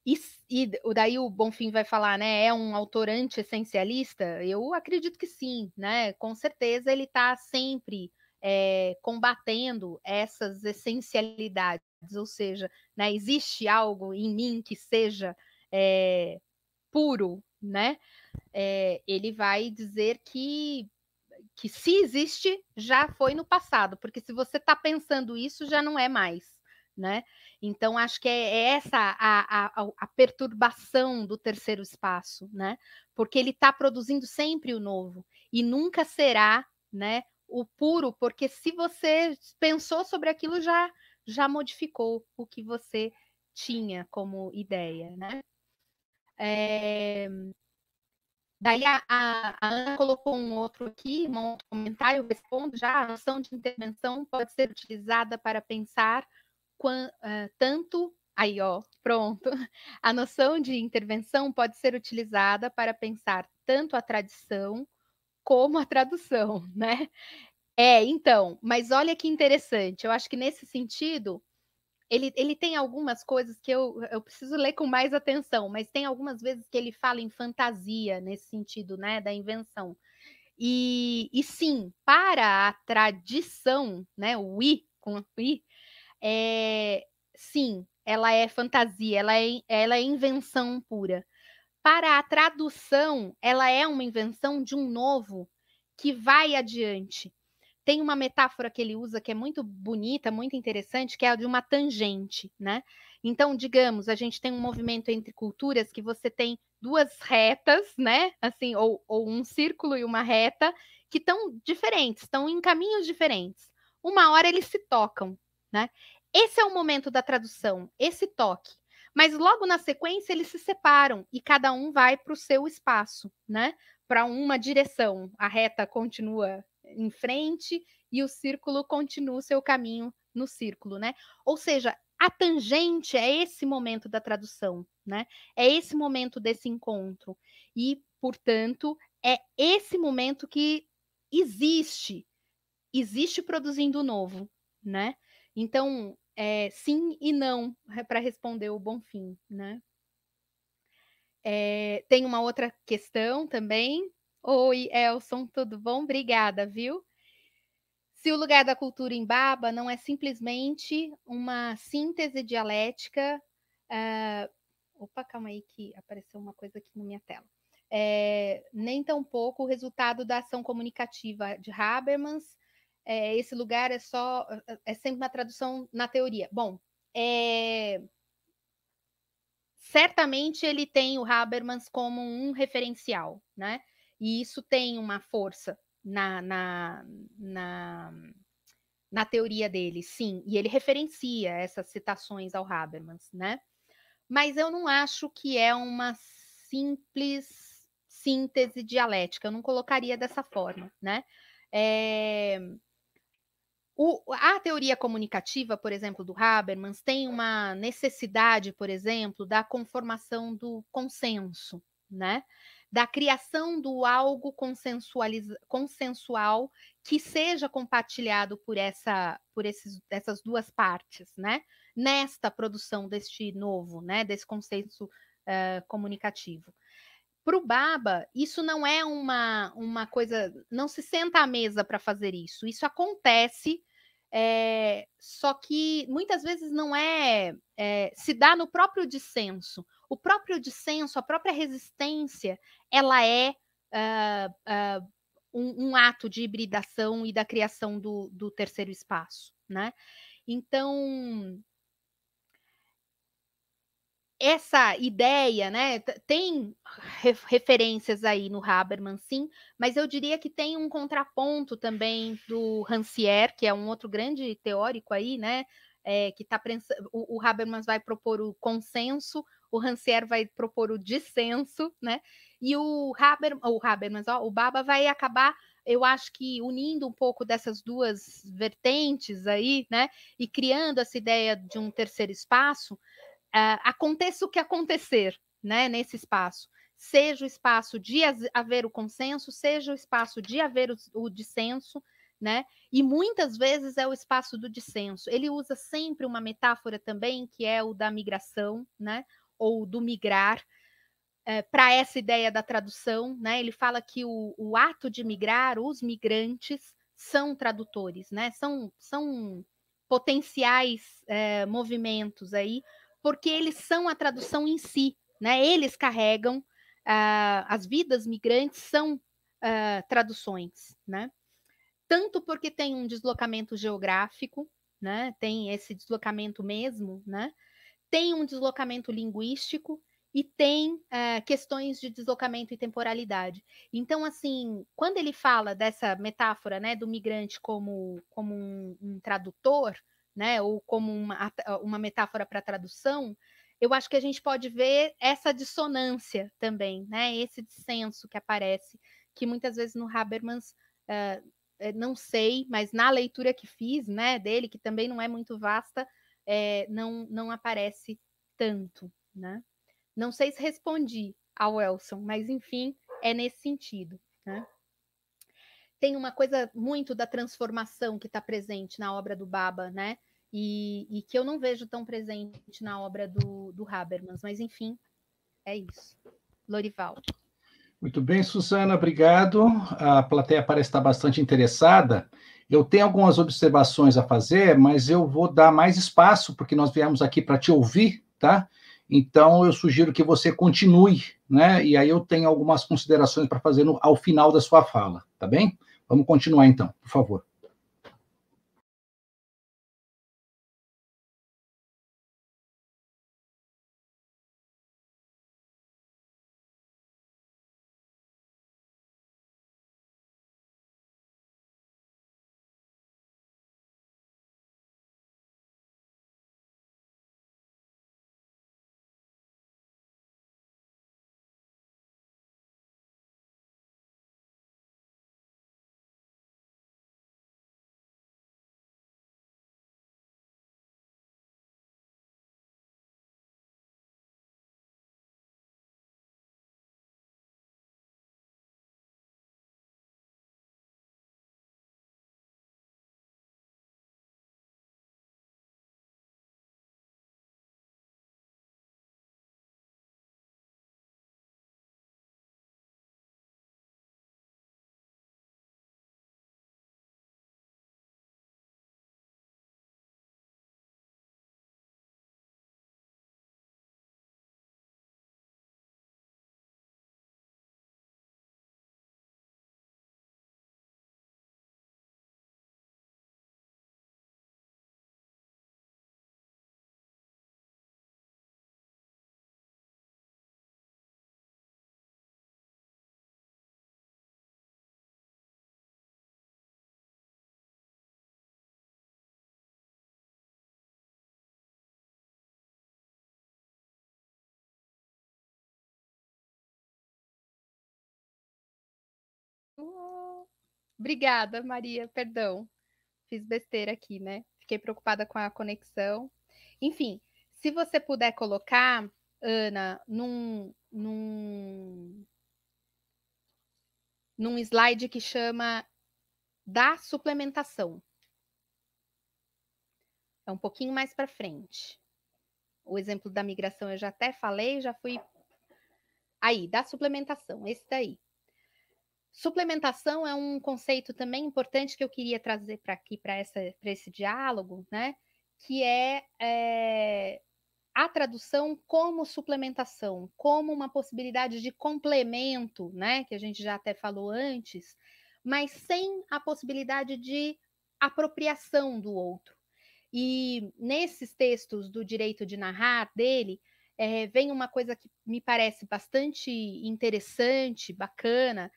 E, e daí o Bonfim vai falar, né? É um autor anti-essencialista? Eu acredito que sim, né? Com certeza ele está sempre é, combatendo essas essencialidades, ou seja, né, existe algo em mim que seja é, puro, né? É, ele vai dizer que que se existe já foi no passado, porque se você está pensando isso já não é mais né? Então acho que é, é essa a, a, a perturbação do terceiro espaço, né? Porque ele está produzindo sempre o novo e nunca será, né? O puro, porque se você pensou sobre aquilo já já modificou o que você tinha como ideia, né? É... Daí a, a, Ana colocou um outro aqui, um outro comentário, eu respondo já, a noção de intervenção pode ser utilizada para pensar tanto Aí, ó, pronto. A noção de intervenção pode ser utilizada para pensar tanto a tradição como a tradução, né? É, então, mas olha que interessante. Eu acho que nesse sentido, ele, ele tem algumas coisas que eu, eu preciso ler com mais atenção, mas tem algumas vezes que ele fala em fantasia, nesse sentido, né, da invenção. E, e sim, para a tradição, né, o i, com o i, é, sim, ela é fantasia, ela é, ela é invenção pura. Para a tradução, ela é uma invenção de um novo que vai adiante. Tem uma metáfora que ele usa que é muito bonita, muito interessante, que é a de uma tangente, né? Então, digamos, a gente tem um movimento entre culturas que você tem duas retas, né? Assim, ou, ou um círculo e uma reta, que estão diferentes, estão em caminhos diferentes. Uma hora eles se tocam, né? Esse é o momento da tradução, esse toque. Mas logo na sequência eles se separam e cada um vai para o seu espaço, né? Para uma direção. A reta continua em frente e o círculo continua o seu caminho no círculo, né? Ou seja, a tangente é esse momento da tradução, né? É esse momento desse encontro. E, portanto, é esse momento que existe, existe produzindo o novo, né? Então, é, sim e não para responder o Bonfim, né? É, tem uma outra questão também. Oi, Elson, tudo bom? Obrigada, viu? Se o lugar da cultura em Baba não é simplesmente uma síntese dialética. Uh... Opa, calma aí que apareceu uma coisa aqui na minha tela. É, nem tampouco o resultado da ação comunicativa de Habermas, é, esse lugar é só. É, é, é sempre uma tradução na teoria. Bom, é, certamente ele tem o Habermas como um referencial, né? E isso tem uma força na, na, na, na teoria dele, sim. E ele referencia essas citações ao Habermas, né? Mas eu não acho que é uma simples síntese dialética, eu não colocaria dessa forma, né? É, o, a teoria comunicativa, por exemplo, do Habermas, tem é. uma necessidade, por exemplo, da conformação do consenso, né? da criação do algo consensual que seja compartilhado por, essa, por esses, essas duas partes, né? nesta produção deste novo, né? desse consenso uh, comunicativo para o Baba, isso não é uma, uma coisa. Não se senta à mesa para fazer isso. Isso acontece, é, só que muitas vezes não é, é. Se dá no próprio dissenso. O próprio dissenso, a própria resistência, ela é. Uh, uh, um, um, ato de hibridação e da criação do, do terceiro espaço, né? Então, essa ideia, né, tem referências aí no Habermas, sim, mas eu diria que tem um contraponto também do Rancière, que é um outro grande teórico aí, né, é, que tá o, o Habermas vai propor o consenso, o Rancière vai propor o dissenso, né, e o, Haber, o Habermas, ó, o Baba vai acabar eu acho que unindo um pouco dessas duas vertentes aí, né, e criando essa ideia de um terceiro espaço, uh, aconteça o que acontecer né, nesse espaço. Seja o espaço de haver o consenso, seja o espaço de haver o, o dissenso, né? E muitas vezes é o espaço do dissenso. Ele usa sempre uma metáfora também, que é o da migração, né? Ou do migrar, é, eh, para essa ideia da tradução, né? Ele fala que o, o, ato de migrar, os migrantes são tradutores, né? São, são potenciais é, movimentos aí porque eles são a tradução em si, né? Eles carregam uh, as vidas migrantes são uh, traduções, né? Tanto porque tem um deslocamento geográfico, né? Tem esse deslocamento mesmo, né? Tem um deslocamento linguístico e tem uh, questões de deslocamento e temporalidade. Então, assim, quando ele fala dessa metáfora, né, do migrante como como um, um tradutor, né, ou como uma, ah, uma metáfora para tradução, eu acho que a gente pode ver essa dissonância também, né, esse dissenso que aparece, que muitas vezes no Habermas, uh, não sei, mas na leitura que fiz né, dele, que também não é muito vasta, é, não, não aparece tanto. Né? Não sei se respondi ao Elson, mas enfim, é nesse sentido. Né? tem uma coisa muito da transformação que está presente na obra do Baba, né? E, e, que eu não vejo tão presente na obra do, do Habermas. Mas, enfim, é isso. Lorival. Muito bem, Suzana, obrigado. A plateia parece estar bastante interessada. Eu tenho algumas observações a fazer, mas eu vou dar mais espaço, porque nós viemos aqui para te ouvir, tá? Então, eu sugiro que você continue, né? E aí eu tenho algumas considerações para fazer no, ao final da sua fala, tá bem? Vamos continuar então, por favor. Obrigada, Maria, perdão. Fiz besteira aqui, né? Fiquei preocupada com a conexão. Enfim, se você puder colocar, Ana, num, num, num slide que chama da suplementação. É um pouquinho mais para frente. O exemplo da migração eu já até falei, já fui. Aí, da suplementação, esse daí. Suplementação é um conceito também importante que eu queria trazer para aqui, para esse diálogo, né? Que é, é a tradução como suplementação, como uma possibilidade de complemento, né? Que a gente já até falou antes, mas sem a possibilidade de apropriação do outro. E nesses textos do direito de narrar dele, é, vem uma coisa que me parece bastante interessante, bacana,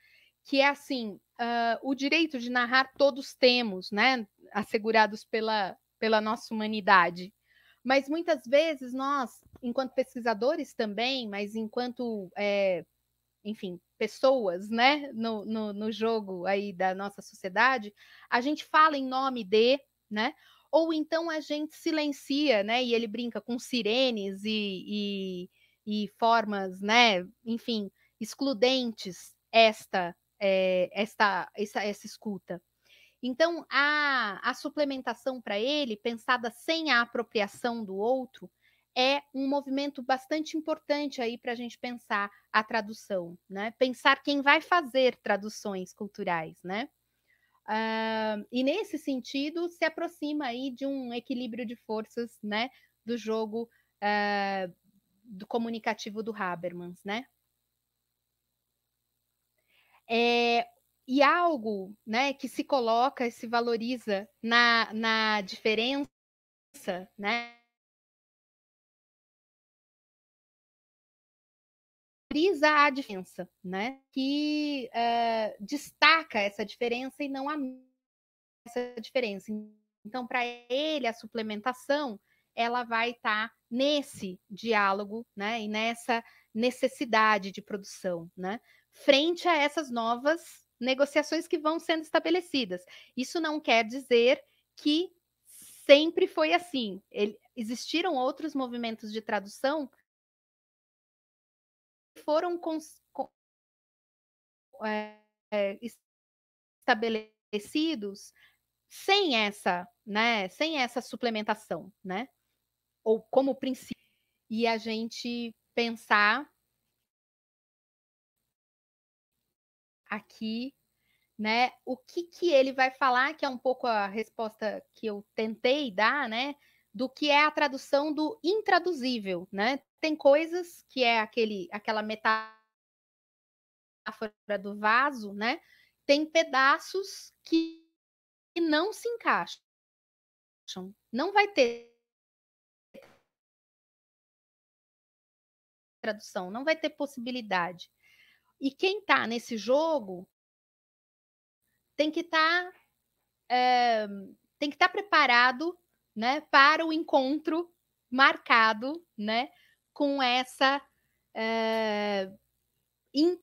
que é assim: uh, o direito de narrar todos temos, né? Assegurados pela, pela nossa humanidade. Mas muitas vezes nós, enquanto pesquisadores também, mas enquanto, é, enfim, pessoas, né, no, no, no jogo aí da nossa sociedade, a gente fala em nome de, né, ou então a gente silencia, né, e ele brinca com sirenes e, e, e formas, né, enfim, excludentes esta é, esta, essa, essa escuta. Então, a, a suplementação para ele, pensada sem a apropriação do outro, é um movimento bastante importante aí para a gente pensar a tradução, né? Pensar quem vai fazer traduções culturais, né? Uh, e nesse sentido se aproxima aí de um equilíbrio de forças, né? Do jogo uh, do comunicativo do Habermas, né? É, e algo né, que se coloca e se valoriza na, na diferença, né? Valoriza a diferença, né? Que uh, destaca essa diferença e não a essa diferença. Então, para ele, a suplementação ela vai estar tá nesse diálogo, né? E nessa necessidade de produção, né? frente a essas novas negociações que vão sendo estabelecidas. Isso não quer dizer que sempre foi assim. Ele, existiram outros movimentos de tradução que foram cons, com, é, é, estabelecidos sem essa, né, sem essa suplementação, né? Ou como princípio. E a gente pensar aqui, né? O que que ele vai falar, que é um pouco a resposta que eu tentei dar, né? Do que é a tradução do intraduzível, né? Tem coisas que é aquele, aquela metáfora do vaso, né? Tem pedaços que não se encaixam. Não vai ter tradução, não vai ter possibilidade. E quem está nesse jogo tem que estar tá, é, tem que estar tá preparado, né, para o encontro marcado, né, com essa é, eh, in,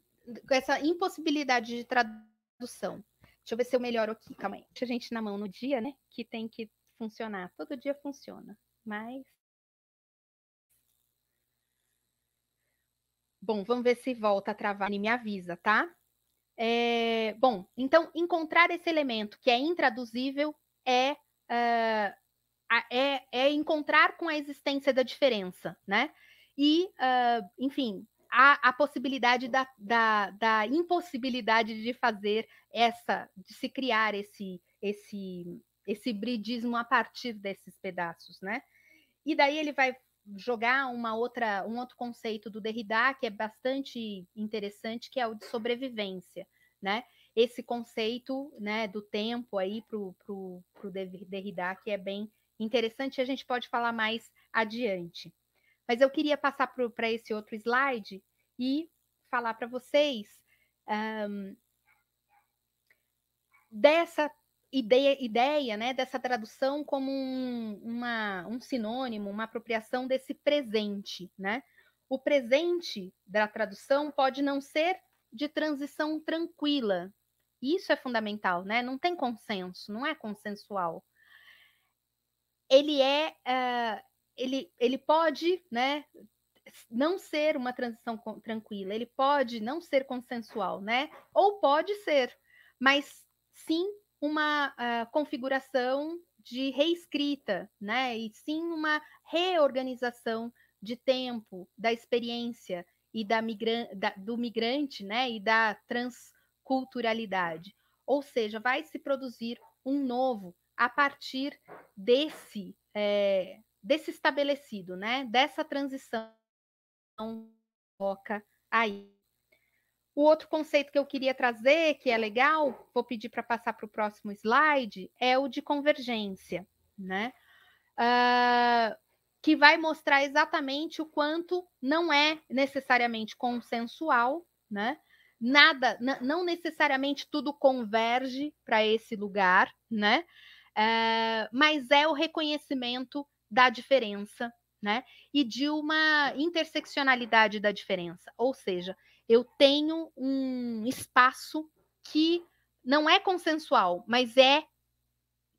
essa impossibilidade de tradução. Deixa eu ver se eu melhoro aqui. Calma aí. Deixa a gente na mão no dia, né? Que tem que funcionar. Todo dia funciona, mas Bom, vamos ver se volta a travar e me avisa, tá? É, bom, então encontrar esse elemento que é intraduzível é, uh, é, é, encontrar com a existência da diferença, né? E, uh, enfim, a, a possibilidade da, da, da, impossibilidade de fazer essa, de se criar esse, esse, esse bridismo a partir desses pedaços, né? E daí ele vai jogar uma outra, um outro conceito do Derrida que é bastante interessante, que é o de sobrevivência, né? Esse conceito, né, do tempo aí para o Derrida que é bem interessante, a gente pode falar mais adiante. Mas eu queria passar para esse outro slide e falar para vocês um, dessa ideia, ideia né, dessa tradução como um, uma, um sinônimo, uma apropriação desse presente. Né? O presente da tradução pode não ser de transição tranquila. Isso é fundamental, né? Não tem consenso, não é consensual. Ele é, uh, ele, ele pode, né? Não ser uma transição tranquila, ele pode não ser consensual, né? Ou pode ser, mas sim uma uh, configuração de reescrita, né? E sim uma reorganização de tempo da experiência e da, migra da, do migrante, né? E da transculturalidade. Ou seja, vai se produzir um novo a partir desse é, desse estabelecido, né? Dessa transição roca aí. O outro conceito que eu queria trazer, que é legal, vou pedir para passar para o próximo slide, é o de convergência, né? Uh, que vai mostrar exatamente o quanto não é necessariamente consensual, né? Nada, não necessariamente tudo converge para esse lugar, né? Uh, mas é o reconhecimento da diferença, né? E de uma interseccionalidade da diferença, ou seja, eu tenho um espaço que não é consensual, mas é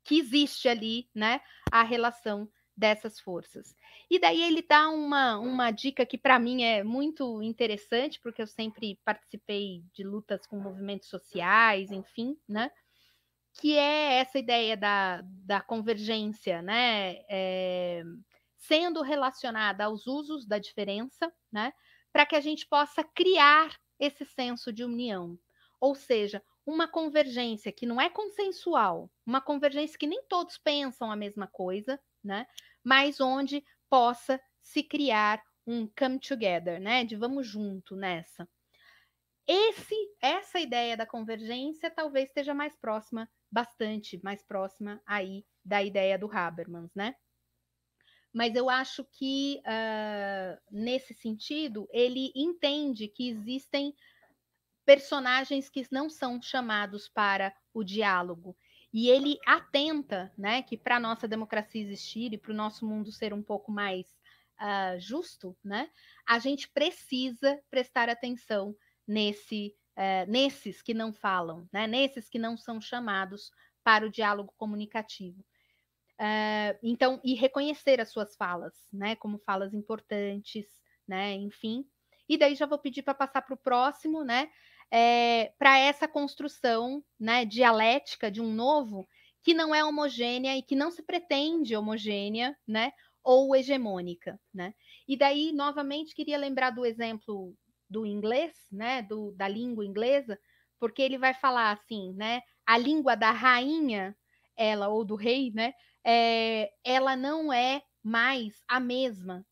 que existe ali, né, a relação dessas forças. E daí ele dá uma, uma dica que para mim é muito interessante, porque eu sempre participei de lutas com movimentos sociais, enfim, né? Que é essa ideia da, da convergência, né? É, sendo relacionada aos usos da diferença, né? para que a gente possa criar esse senso de união. Ou seja, uma convergência que não é consensual, uma convergência que nem todos pensam a mesma coisa, né? Mas onde possa se criar um come together, né? De vamos junto nessa. Esse, essa ideia da convergência talvez esteja mais próxima, bastante mais próxima aí da ideia do Habermas, né? mas eu acho que, uh, nesse sentido, ele entende que existem personagens que não são chamados para o diálogo. E ele atenta né, que para a nossa democracia existir e para o nosso mundo ser um pouco mais uh, justo, né, a gente precisa prestar atenção nesse, uh, nesses que não falam, né, nesses que não são chamados para o diálogo comunicativo. Uh, então, e reconhecer as suas falas, né? Como falas importantes, né? Enfim. E daí já vou pedir para passar para o próximo, né? É, eh, para essa construção né, dialética de um novo que não é homogênea e que não se pretende homogênea, né? Ou hegemônica, né? E daí, novamente, queria lembrar do exemplo do inglês, né? Do, da língua inglesa, porque ele vai falar assim, né? A língua da rainha, ela ou do rei, né? é, ela não é mais a mesma,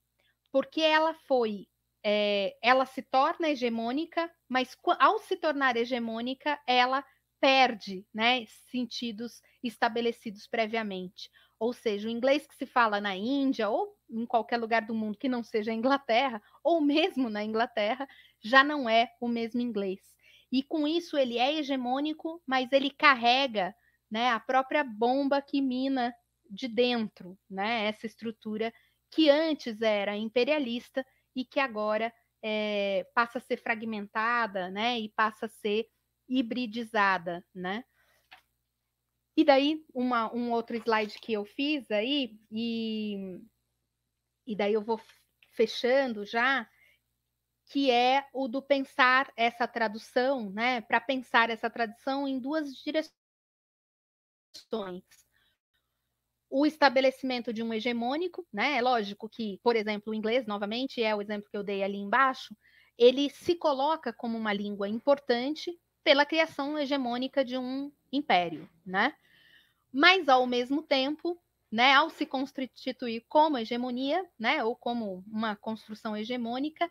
porque ela foi, é, ela se torna hegemônica, mas ao se tornar hegemônica, ela perde né, sentidos estabelecidos previamente. Ou seja, o inglês que se fala na Índia ou em qualquer lugar do mundo que não seja a Inglaterra, ou mesmo na Inglaterra, já não é o mesmo inglês. E com isso ele é hegemônico, mas ele carrega né, a própria bomba que mina de dentro, né? Essa estrutura que antes era imperialista e que agora é, passa a ser fragmentada, né? E passa a ser hibridizada, né? E daí uma, um outro slide que eu fiz aí e e daí eu vou fechando já que é o do pensar essa tradução, né? Para pensar essa tradução em duas direções o estabelecimento de um hegemônico, né? É lógico que, por exemplo, o inglês, novamente, é o exemplo que eu dei ali embaixo, ele se coloca como uma língua importante pela criação hegemônica de um império, né? Mas ao mesmo tempo, né, ao se constituir como hegemonia, né, ou como uma construção hegemônica,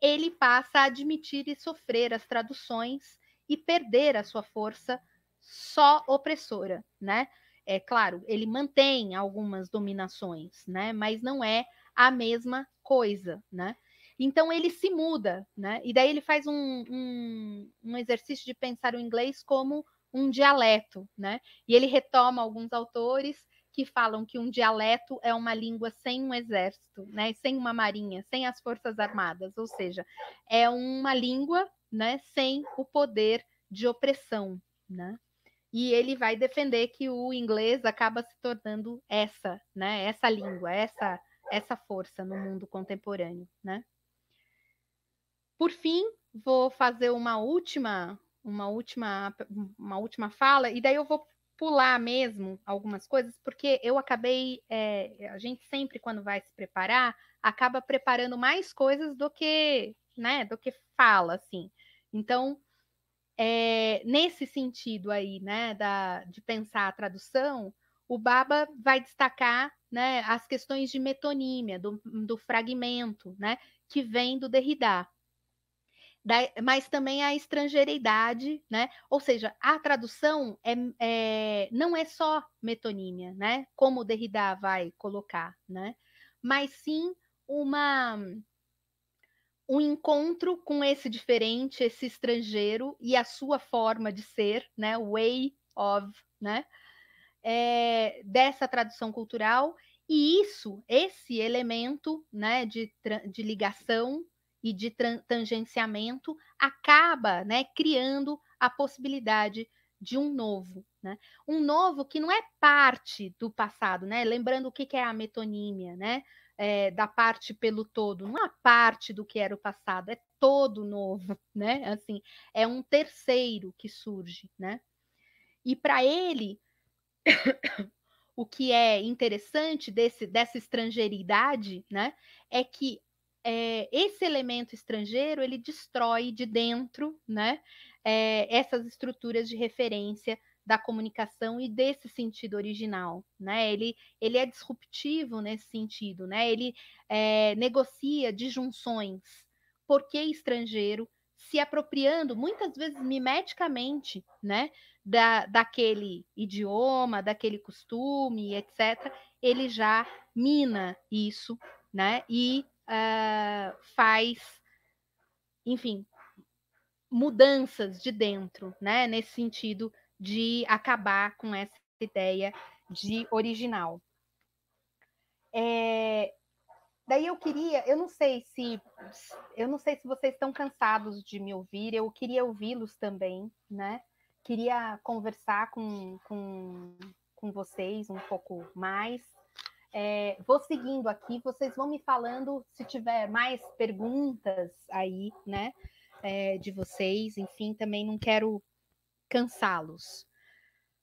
ele passa a admitir e sofrer as traduções e perder a sua força só opressora, né? É claro, ele mantém algumas dominações, né? Mas não é a mesma coisa, né? Então ele se muda, né? E daí ele faz um, um, um exercício de pensar o inglês como um dialeto, né? E ele retoma alguns autores que falam que um dialeto é uma língua sem um exército, né? Sem uma marinha, sem as forças armadas, ou seja, é uma língua, né? Sem o poder de opressão, né? e ele vai defender que o inglês acaba se tornando essa, né? Essa língua, essa essa força no mundo contemporâneo, né? Por fim, vou fazer uma última uma última uma última fala e daí eu vou pular mesmo algumas coisas porque eu acabei é, a gente sempre quando vai se preparar acaba preparando mais coisas do que né do que fala assim então é, nesse sentido aí, né, da, de pensar a tradução, o Baba vai destacar né, as questões de metonímia, do, do fragmento, né, que vem do Derrida. Da, mas também a estrangeiridade, né? Ou seja, a tradução é, é, não é só metonímia, né? Como o Derrida vai colocar, né? Mas sim uma um encontro com esse diferente, esse estrangeiro e a sua forma de ser, né? Way of, né? É, dessa tradução cultural e isso, esse elemento, né, de, de ligação e de tangenciamento acaba, né, criando a possibilidade de um novo, né? Um novo que não é parte do passado, né? Lembrando o que, que é a metonímia, né? é, da parte pelo todo, não há parte do que era o passado, é todo novo, né? Assim, é um terceiro que surge, né? E para ele, o que é interessante desse, dessa estrangeiridade, né, é que é, esse elemento estrangeiro ele destrói de dentro, né, é, essas estruturas de referência da comunicação e desse sentido original, né? Ele, ele é disruptivo nesse sentido, né? Ele é, negocia disjunções, porque estrangeiro, se apropriando muitas vezes mimeticamente, né? Da, daquele idioma, daquele costume, etc. Ele já mina isso, né? E uh, faz, enfim, mudanças de dentro, né? Nesse sentido de acabar com essa ideia de original. É, daí eu queria, eu não sei se eu não sei se vocês estão cansados de me ouvir, eu queria ouvi-los também, né? Queria conversar com, com, com vocês um pouco mais. É, vou seguindo aqui, vocês vão me falando se tiver mais perguntas aí, né? É, de vocês, enfim, também não quero cansá-los.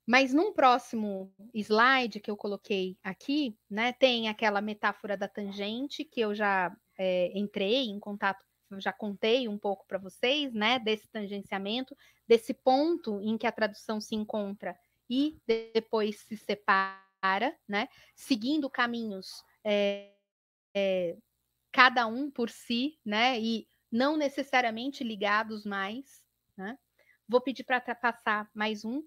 Mas num próximo slide que eu coloquei aqui, né, tem aquela metáfora da tangente que eu já é, entrei em contato, já contei um pouco para vocês, né, desse tangenciamento, desse ponto em que a tradução se encontra e depois se separa, né, seguindo caminhos é, é, cada um por si, né, e não necessariamente ligados mais, né? Vou pedir para passar mais um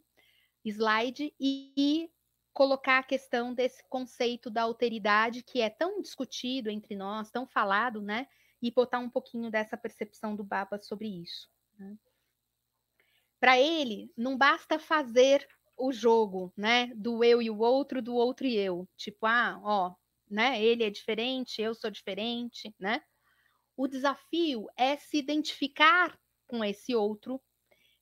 slide e, e colocar a questão desse conceito da alteridade que é tão discutido entre nós, tão falado, né? E botar um pouquinho dessa percepção do Baba sobre isso. Né? Para ele, não basta fazer o jogo, né? Do eu e o outro, do outro e eu. Tipo, ah, ó, né? Ele é diferente, eu sou diferente, né? O desafio é se identificar com esse outro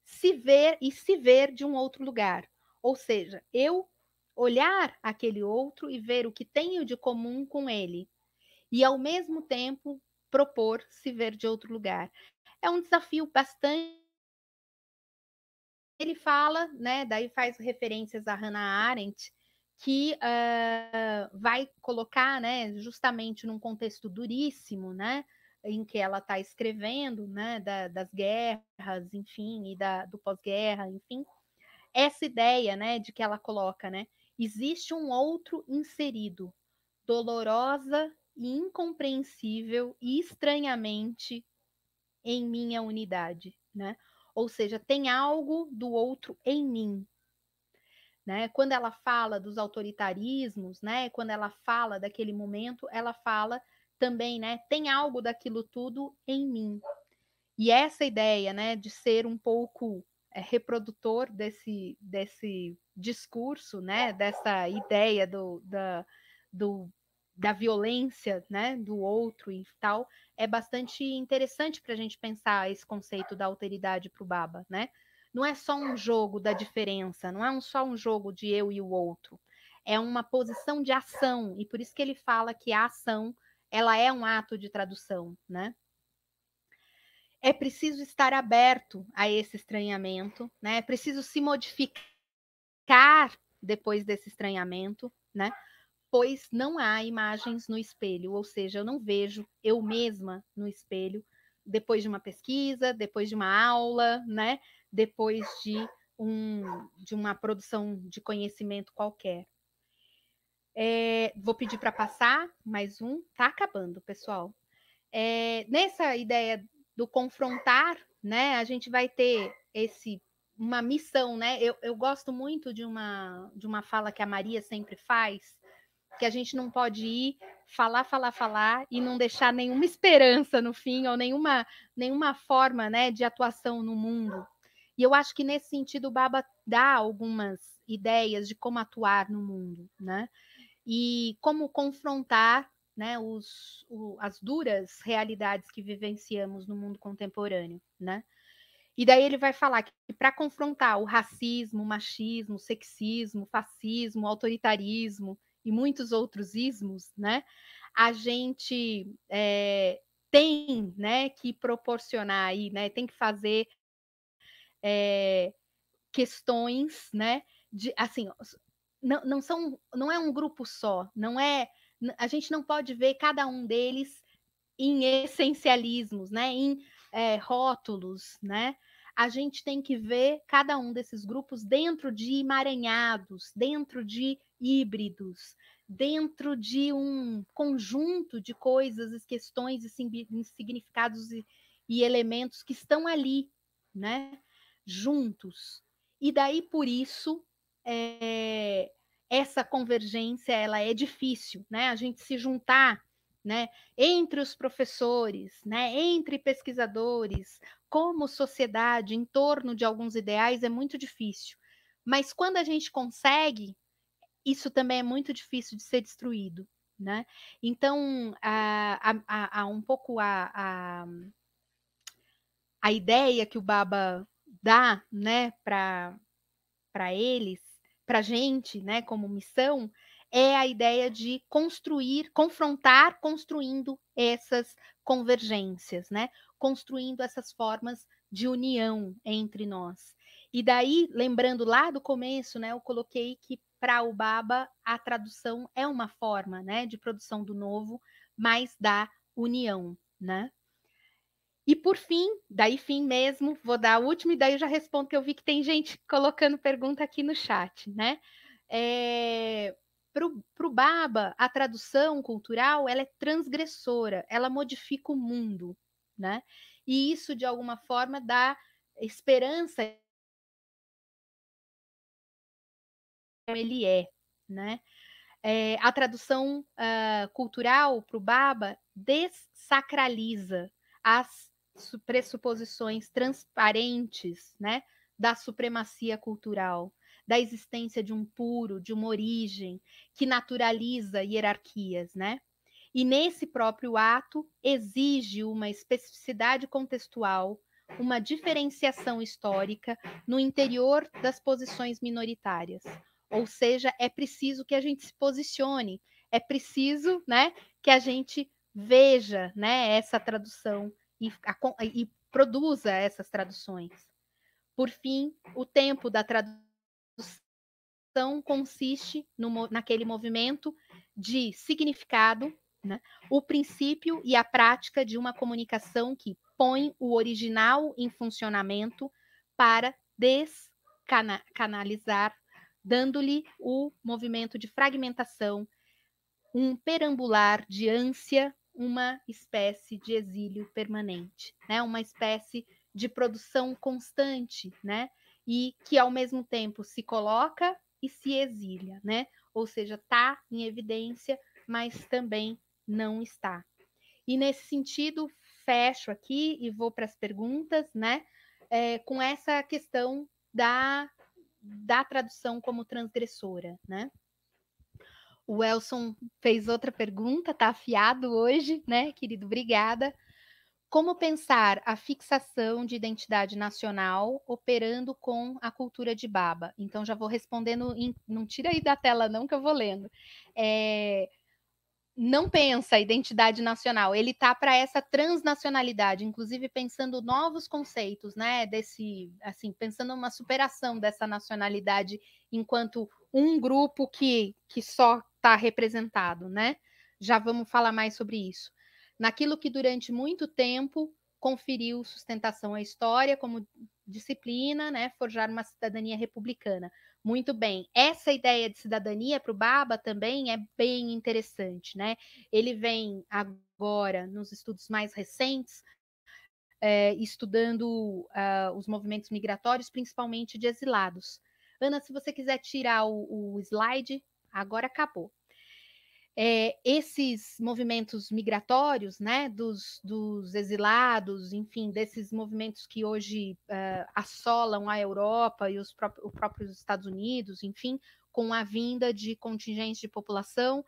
se ver e se ver de um outro lugar. Ou seja, eu olhar aquele outro e ver o que tenho de comum com ele. E ao mesmo tempo propor se ver de outro lugar. É um desafio bastante ele fala, né, daí faz referências a Hannah Arendt, que uh, vai colocar, né, justamente num contexto duríssimo, né, em que ela está escrevendo, né, da, das guerras, enfim, e da, do pós-guerra, enfim, essa ideia, né, de que ela coloca, né, existe um outro inserido, dolorosa e incompreensível e estranhamente em minha unidade, né? Ou seja, tem algo do outro em mim. Né? Quando ela fala dos autoritarismos, né? quando ela fala daquele momento, ela fala também, né? Tem algo daquilo tudo em mim. E essa ideia, né, de ser um pouco é, reprodutor desse, desse discurso, né, dessa ideia do, da, do, da violência, né, do outro e tal, é bastante interessante para a gente pensar esse conceito da alteridade para o Baba, né? Não é só um jogo da diferença, não é um, só um jogo de eu e o outro. É uma posição de ação, e por isso que ele fala que a ação ela é um ato de tradução, né? É preciso estar aberto a esse estranhamento, né? É preciso se modificar depois desse estranhamento, né? Pois não há imagens no espelho, ou seja, eu não vejo eu mesma no espelho depois de uma pesquisa, depois de uma aula, né? Depois de um de uma produção de conhecimento qualquer. É, vou pedir para passar mais um. Tá acabando, pessoal. É, nessa ideia do confrontar, né? A gente vai ter esse uma missão, né? Eu, eu gosto muito de uma de uma fala que a Maria sempre faz, que a gente não pode ir falar, falar, falar e não deixar nenhuma esperança no fim ou nenhuma nenhuma forma, né, de atuação no mundo. E eu acho que nesse sentido o Baba dá algumas ideias de como atuar no mundo, né? e como confrontar né, os, o, as duras realidades que vivenciamos no mundo contemporâneo, né? E daí ele vai falar que para confrontar o racismo, o machismo, o sexismo, o fascismo, o autoritarismo e muitos outros ismos, né, a gente é, tem, né, que proporcionar aí, né, tem que fazer é, questões, né, de, assim, não, não são, não é um grupo só, não é, a gente não pode ver cada um deles em essencialismos, né? Em é, rótulos, né? A gente tem que ver cada um desses grupos dentro de emaranhados, dentro de híbridos, dentro de um conjunto de coisas, questões e significados e, e elementos que estão ali, né? Juntos. E daí por isso é, essa convergência ela é difícil, né? A gente se juntar, né? Entre os professores, né? Entre pesquisadores, como sociedade, em torno de alguns ideais é muito difícil. Mas quando a gente consegue, isso também é muito difícil de ser destruído, né? Então, a, a, a um pouco a, a, a ideia que o Baba dá, né? Para para eles para a gente, né, como missão, é a ideia de construir, confrontar, construindo essas convergências, né? Construindo essas formas de união entre nós. E daí, lembrando lá do começo, né, eu coloquei que para o Baba a tradução é uma forma, né, de produção do novo, mas da união, né? E por fim, daí fim mesmo, vou dar a última e daí eu já respondo, que eu vi que tem gente colocando pergunta aqui no chat, né? É, para o Baba, a tradução cultural ela é transgressora, ela modifica o mundo, né? E isso, de alguma forma, dá esperança ele é, né? É, a tradução uh, cultural para o Baba dessacraliza as pressuposições transparentes né, da supremacia cultural, da existência de um puro, de uma origem que naturaliza hierarquias, né? E nesse próprio ato exige uma especificidade contextual, uma diferenciação histórica no interior das posições minoritárias. Ou seja, é preciso que a gente se posicione, é preciso, né, que a gente veja, né, essa tradução e, a, e produza essas traduções. Por fim, o tempo da tradução consiste no, naquele movimento de significado, né? o princípio e a prática de uma comunicação que põe o original em funcionamento para descanalizar, dando-lhe o movimento de fragmentação, um perambular de ânsia uma espécie de exílio permanente, né? Uma espécie de produção constante, né? E que ao mesmo tempo se coloca e se exilia, né? Ou seja, está em evidência, mas também não está. E nesse sentido, fecho aqui e vou para as perguntas, né? É, com essa questão da, da tradução como transgressora, né? O Elson fez outra pergunta, tá afiado hoje, né, querido? Obrigada. Como pensar a fixação de identidade nacional operando com a cultura de baba? Então, já vou respondendo, em, não tira aí da tela não que eu vou lendo. É, não pensa a identidade nacional, ele tá para essa transnacionalidade, inclusive pensando novos conceitos, né, desse, assim, pensando uma superação dessa nacionalidade enquanto um grupo que, que só está representado, né? Já vamos falar mais sobre isso. Naquilo que durante muito tempo conferiu sustentação à história como disciplina, né? Forjar uma cidadania republicana. Muito bem. Essa ideia de cidadania para o Baba também é bem interessante, né? Ele vem agora, nos estudos mais recentes, é, estudando uh, os movimentos migratórios, principalmente de exilados. Ana, se você quiser tirar o, o slide agora acabou. É, esses movimentos migratórios, né, dos, dos, exilados, enfim, desses movimentos que hoje uh, assolam a Europa e os pró próprios Estados Unidos, enfim, com a vinda de contingentes de população,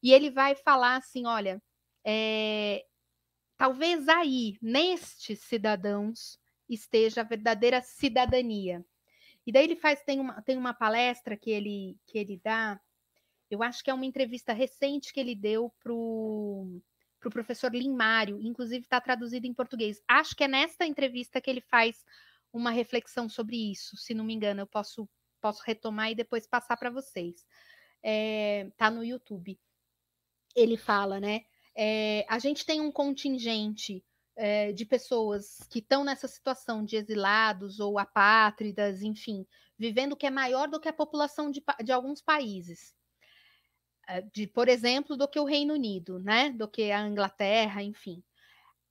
e ele vai falar assim: olha, é, talvez aí, nestes cidadãos, esteja a verdadeira cidadania. E daí ele faz, tem uma, tem uma palestra que ele, que ele dá eu acho que é uma entrevista recente que ele deu para o pro professor Limário, inclusive está traduzido em português. Acho que é nesta entrevista que ele faz uma reflexão sobre isso, se não me engano. Eu posso, posso retomar e depois passar para vocês. É, tá no YouTube. Ele fala, né? É, a gente tem um contingente é, de pessoas que estão nessa situação de exilados ou apátridas, enfim, vivendo que é maior do que a população de, de alguns países. Eh, de, por exemplo, do que o Reino Unido, né? Do que a Inglaterra, enfim.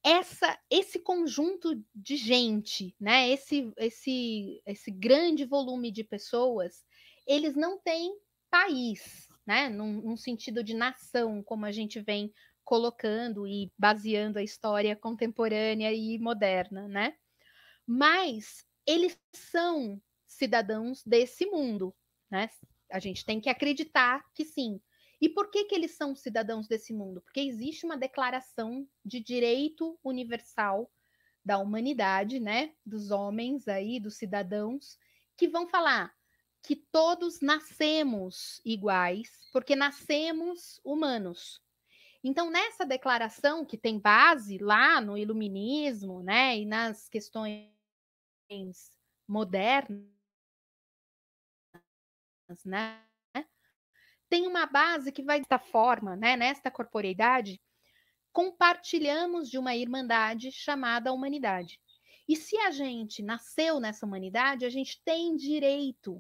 Essa, esse conjunto de gente, né? Esse, esse, esse grande volume de pessoas, eles não têm país, né? Num, num sentido de nação, como a gente vem colocando e baseando a história contemporânea e moderna, né? Mas eles são cidadãos desse mundo, né? A gente tem que acreditar que sim, e por que, que eles são cidadãos desse mundo? Porque existe uma declaração de direito universal da humanidade, né? Dos homens aí, dos cidadãos, que vão falar que todos nascemos iguais, porque nascemos humanos. Então, nessa declaração, que tem base lá no iluminismo, né, e nas questões modernas, né, tem uma base que vai desta forma, né, nesta corporeidade, compartilhamos de uma irmandade chamada humanidade. E se a gente nasceu nessa humanidade, a gente tem direito.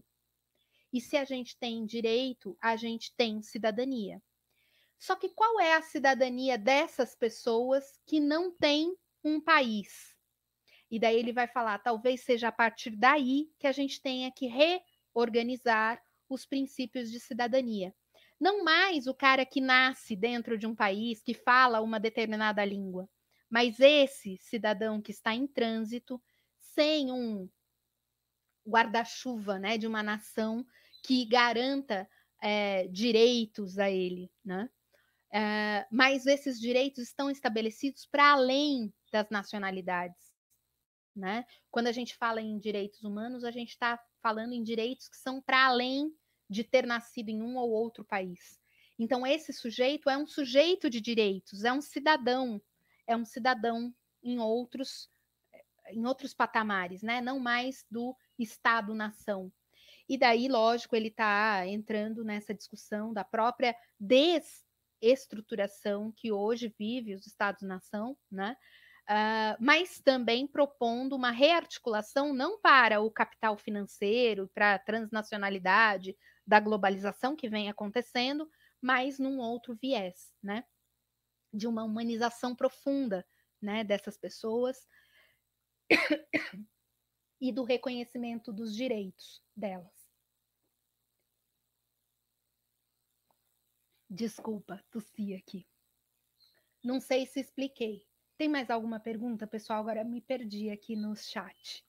E se a gente tem direito, a gente tem cidadania. Só que qual é a cidadania dessas pessoas que não têm um país? E daí ele vai falar, talvez seja a partir daí que a gente tenha que reorganizar os princípios de cidadania. Não mais o cara que nasce dentro de um país, que fala uma determinada língua, mas esse cidadão que está em trânsito, sem um guarda-chuva né, de uma nação que garanta é, direitos a ele. Né? É, mas esses direitos estão estabelecidos para além das nacionalidades. Né? Quando a gente fala em direitos humanos, a gente está falando em direitos que são para além de ter nascido em um ou outro país. Então, esse sujeito é um sujeito de direitos, é um cidadão, é um cidadão em outros eh, em outros patamares, né? Não mais do Estado-nação. E daí, lógico, ele está entrando nessa discussão da própria desestruturação que hoje vive os Estados-nação, né? Uh, mas também propondo uma rearticulação não para o capital financeiro, para a transnacionalidade, da globalização que vem acontecendo, mas num outro viés, né? De uma humanização profunda, né, dessas pessoas e do reconhecimento dos direitos delas. Desculpa, tossi aqui. Não sei se expliquei. Tem mais alguma pergunta, pessoal? Agora me perdi aqui no chat.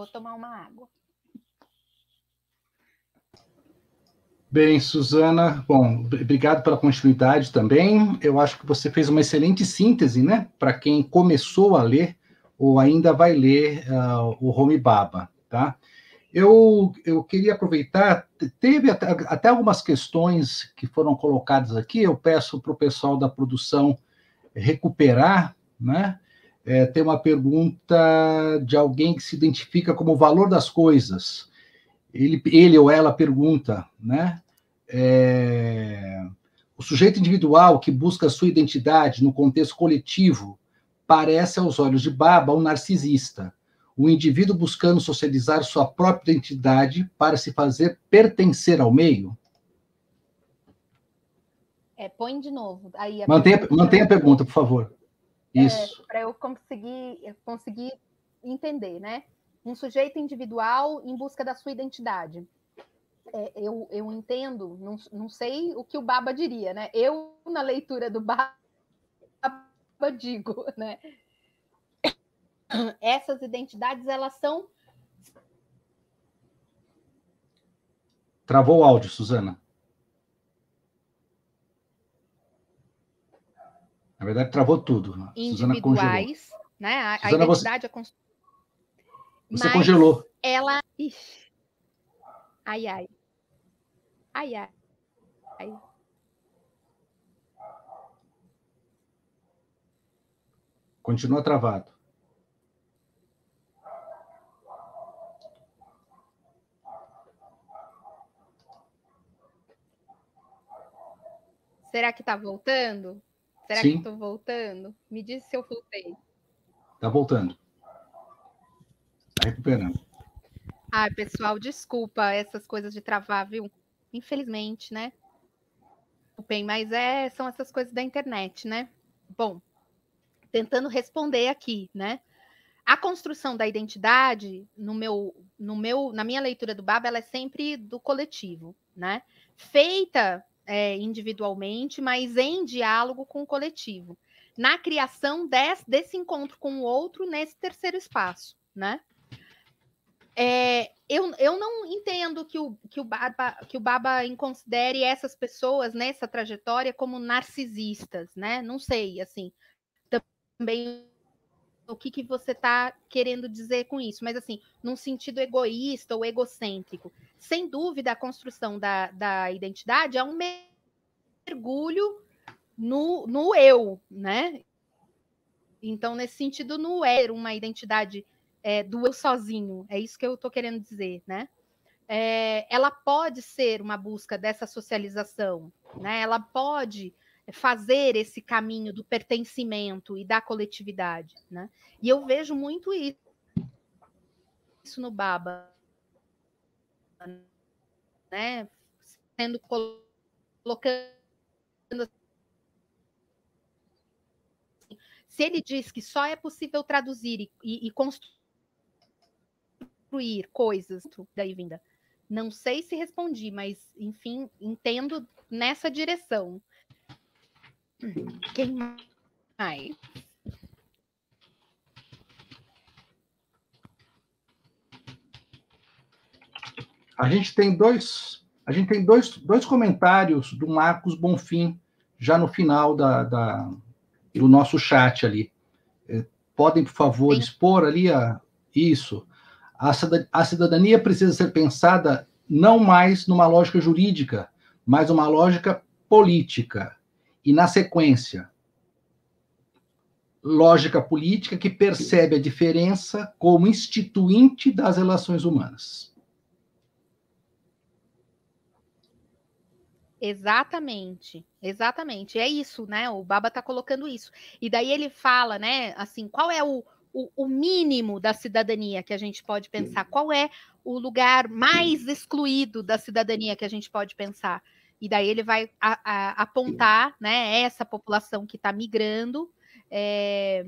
Vou tomar uma água. Bem, Suzana, bom, obrigado pela continuidade também. Eu acho que você fez uma excelente síntese, né? Para quem começou a ler ou ainda vai ler uh, o Home Baba, tá? Eu, eu queria aproveitar, teve até, até algumas questões que foram colocadas aqui, eu peço para o pessoal da produção recuperar, né? É, tem uma pergunta de alguém que se identifica como o valor das coisas. Ele, ele ou ela pergunta, né? É, o sujeito individual que busca sua identidade no contexto coletivo parece, aos olhos de Baba, um narcisista. O indivíduo buscando socializar sua própria identidade para se fazer pertencer ao meio? É, põe de novo. Aí a mantenha, pergunta... mantenha a pergunta, por favor. É, Isso. É, para eu conseguir, conseguir entender, né? Um sujeito individual em busca da sua identidade. É, eu, eu entendo, não, não sei o que o Baba diria, né? Eu, na leitura do Baba, digo, né? Essas identidades, elas são. Travou o áudio, Suzana. Na verdade, travou tudo. Né? Suzana Individuais, congelou. né? A, Suzana, a identidade, você... É a cons... Você Mas congelou. Ela. Ixi. Ai, ai. Ai, ai. ai. Continua travado. Será que está voltando? Será Sim. que estou voltando? Me diz se eu voltei. Está voltando. Está recuperando. Ai, pessoal, desculpa essas coisas de travar, viu? Infelizmente, né? Bem, mas é, são essas coisas da internet, né? Bom, tentando responder aqui, né? A construção da identidade, no meu, no meu, na minha leitura do Baba, ela é sempre do coletivo, né? Feita é, individualmente, mas em diálogo com o coletivo, na criação des, desse encontro com o outro nesse terceiro espaço, né? É, eu, eu não entendo que o, que, o Baba, que o Baba considere essas pessoas nessa trajetória como narcisistas, né? Não sei, assim, também o que, que você está querendo dizer com isso, mas assim, num sentido egoísta ou egocêntrico. Sem dúvida, a construção da, da identidade é um mergulho no, no eu, né? Então, nesse sentido, não é uma identidade é, do eu sozinho, é isso que eu estou querendo dizer, né? É, ela pode ser uma busca dessa socialização, né? Ela pode fazer esse caminho do pertencimento e da coletividade, né? E eu vejo muito isso no Baba, né? Sendo colocando se ele diz que só é possível traduzir e, e, e construir coisas daí vinda. Não sei se respondi, mas enfim, entendo nessa direção. Quem mais? A gente tem dois, a gente tem dois, dois comentários do Marcos Bonfim já no final da, da do nosso chat ali. É, podem, por favor, Sim. expor ali a, isso. A cidadania precisa ser pensada não mais numa lógica jurídica, mas uma lógica política e, na sequência, lógica política que percebe a diferença como instituinte das relações humanas. Exatamente, exatamente. É isso, né? O Baba está colocando isso. E daí ele fala, né? Assim, qual é o, o, o, mínimo da cidadania que a gente pode pensar? Qual é o lugar mais excluído da cidadania que a gente pode pensar? E daí ele vai a, a, apontar né, essa população que está migrando. É,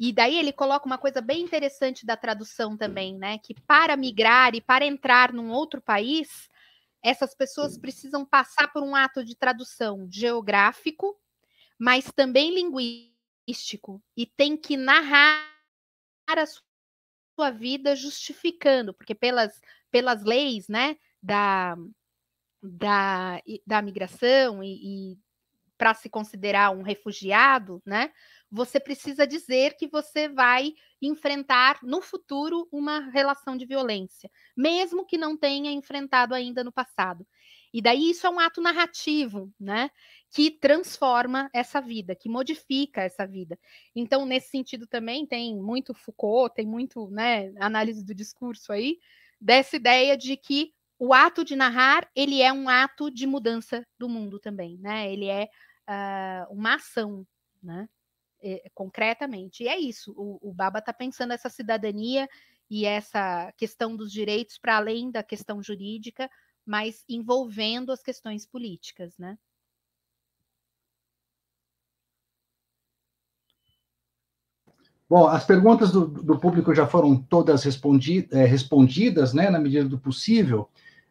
e daí ele coloca uma coisa bem interessante da tradução também, né? Que para migrar e para entrar num outro país, essas pessoas precisam passar por um ato de tradução geográfico, mas também linguístico, e tem que narrar a sua vida justificando, porque pelas, pelas leis, né, da, da, da migração e, e para se considerar um refugiado, né? Você precisa dizer que você vai enfrentar no futuro uma relação de violência, mesmo que não tenha enfrentado ainda no passado. E daí isso é um ato narrativo, né? Que transforma essa vida, que modifica essa vida. Então, nesse sentido também tem muito Foucault, tem muito, né, análise do discurso aí, dessa ideia de que o ato de narrar ele é um ato de mudança do mundo também, né? Ele é uh, uma ação, né? É, concretamente. E é isso. O, o Baba está pensando essa cidadania e essa questão dos direitos para além da questão jurídica, mas envolvendo as questões políticas, né? Bom, as perguntas do, do público já foram todas respondi, é, respondidas, né, na medida do possível.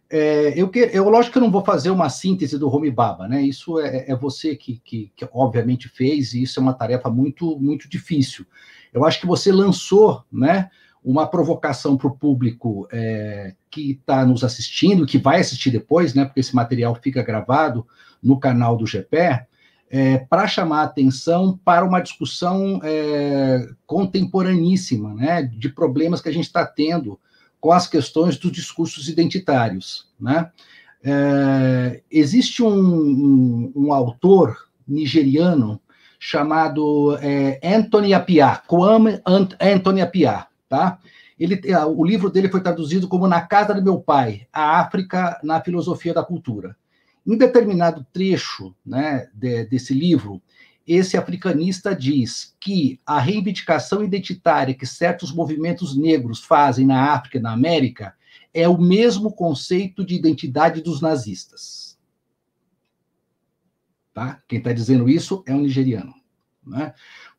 É, eu, que, eu, lógico que eu não vou fazer uma síntese do Homi Baba, né? Isso é, é, é você que, que, que, obviamente fez, e isso é uma tarefa muito, muito difícil. Eu acho que você lançou, né? Uma provocação para o público é, que está nos assistindo, que vai assistir depois, né? Porque esse material fica gravado no canal do GPE, para é, chamar a atenção para uma discussão é, contemporaníssima, né? De problemas que a gente está tendo com as questões dos discursos identitários. Né? É, existe um, um, um, autor nigeriano chamado é, Anthony Appiah, Kwame Anthony Appiah, tá? Ele, é, o livro dele foi traduzido como Na Casa do Meu Pai, a África na Filosofia da Cultura. Em determinado trecho né, de, desse livro, esse africanista diz que a reivindicação identitária que certos movimentos negros fazem na África e na América é o mesmo conceito de identidade dos nazistas. Tá? Quem está dizendo isso é um nigeriano. Né?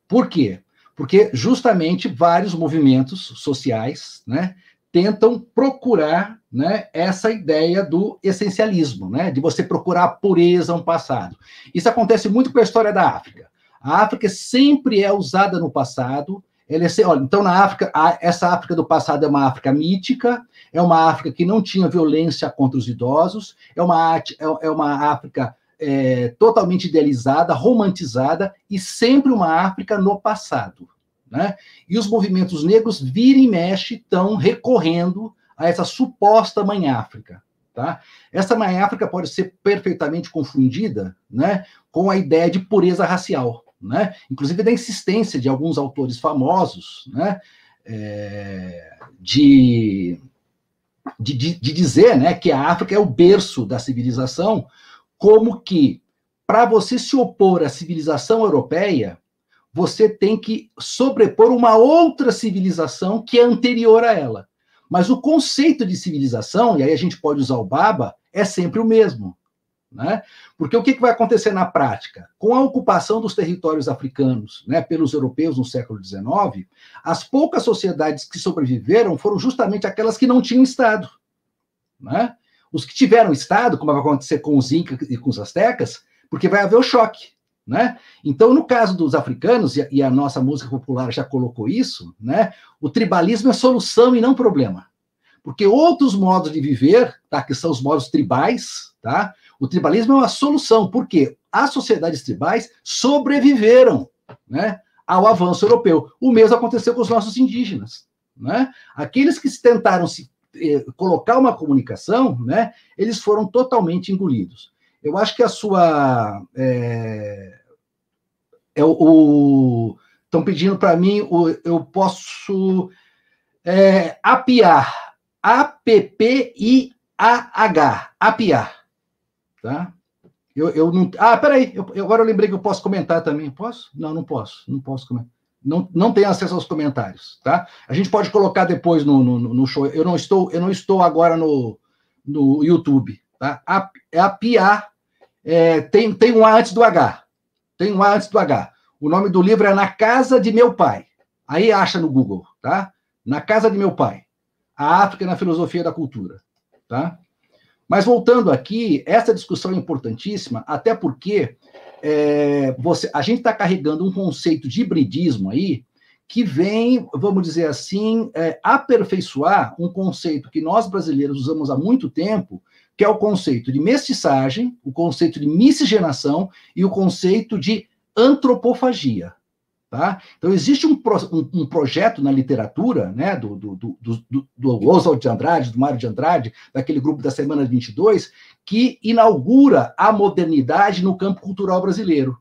Por quê? Porque justamente vários movimentos sociais né, tentam procurar né, essa ideia do essencialismo, né, de você procurar a pureza no passado. Isso acontece muito com a história da África. A África sempre é usada no passado. Ela é, olha, então, na África, essa África do passado é uma África mítica, é uma África que não tinha violência contra os idosos, é uma, é, é uma África é, totalmente idealizada, romantizada, e sempre uma África no passado. Né? E os movimentos negros, vira e mexe, estão recorrendo a essa suposta mãe África. Tá? Essa mãe África pode ser perfeitamente confundida né, com a ideia de pureza racial. Né? Inclusive da insistência de alguns autores famosos né, é, de, de, de dizer né, que a África é o berço da civilização, como que para você se opor à civilização europeia, você tem que sobrepor uma outra civilização que é anterior a ela. Mas o conceito de civilização, e aí a gente pode usar o Baba, é sempre o mesmo. Né? Porque o que, que vai acontecer na prática? Com a ocupação dos territórios africanos né, pelos europeus no século XIX, as poucas sociedades que sobreviveram foram justamente aquelas que não tinham Estado. Né? Os que tiveram Estado, como vai acontecer com os Incas e com os Aztecas, porque vai haver o choque. Né? Então, no caso dos africanos, e a nossa música popular já colocou isso, né? o tribalismo é solução e não problema. Porque outros modos de viver, tá? que são os modos tribais, tá? o tribalismo é uma solução, porque as sociedades tribais sobreviveram né? ao avanço europeu. O mesmo aconteceu com os nossos indígenas. Né? Aqueles que tentaram se eh, colocar uma comunicação, né? eles foram totalmente engolidos. Eu acho que a sua é, é o estão pedindo para mim, o, eu posso é, apiar, A-P-P-I-A-H, apiar, tá? Eu, eu não, ah, peraí, eu, agora eu lembrei que eu posso comentar também, posso? Não, não posso, não posso comentar. Não, não tenho acesso aos comentários, tá? A gente pode colocar depois no, no, no show. Eu não estou, eu não estou agora no, no YouTube, tá? É apiar é, tem, tem um A antes do H, tem um A antes do H. O nome do livro é Na Casa de Meu Pai. Aí acha no Google, tá? Na Casa de Meu Pai. A África na Filosofia da Cultura, tá? Mas voltando aqui, essa discussão é importantíssima, até porque é, você, a gente está carregando um conceito de hibridismo aí que vem, vamos dizer assim, é, aperfeiçoar um conceito que nós brasileiros usamos há muito tempo, que é o conceito de mestiçagem, o conceito de miscigenação e o conceito de antropofagia. Tá? Então, existe um, pro, um, um, projeto na literatura né, do, do, do, do, do Oswald de Andrade, do Mário de Andrade, daquele grupo da Semana 22, que inaugura a modernidade no campo cultural brasileiro.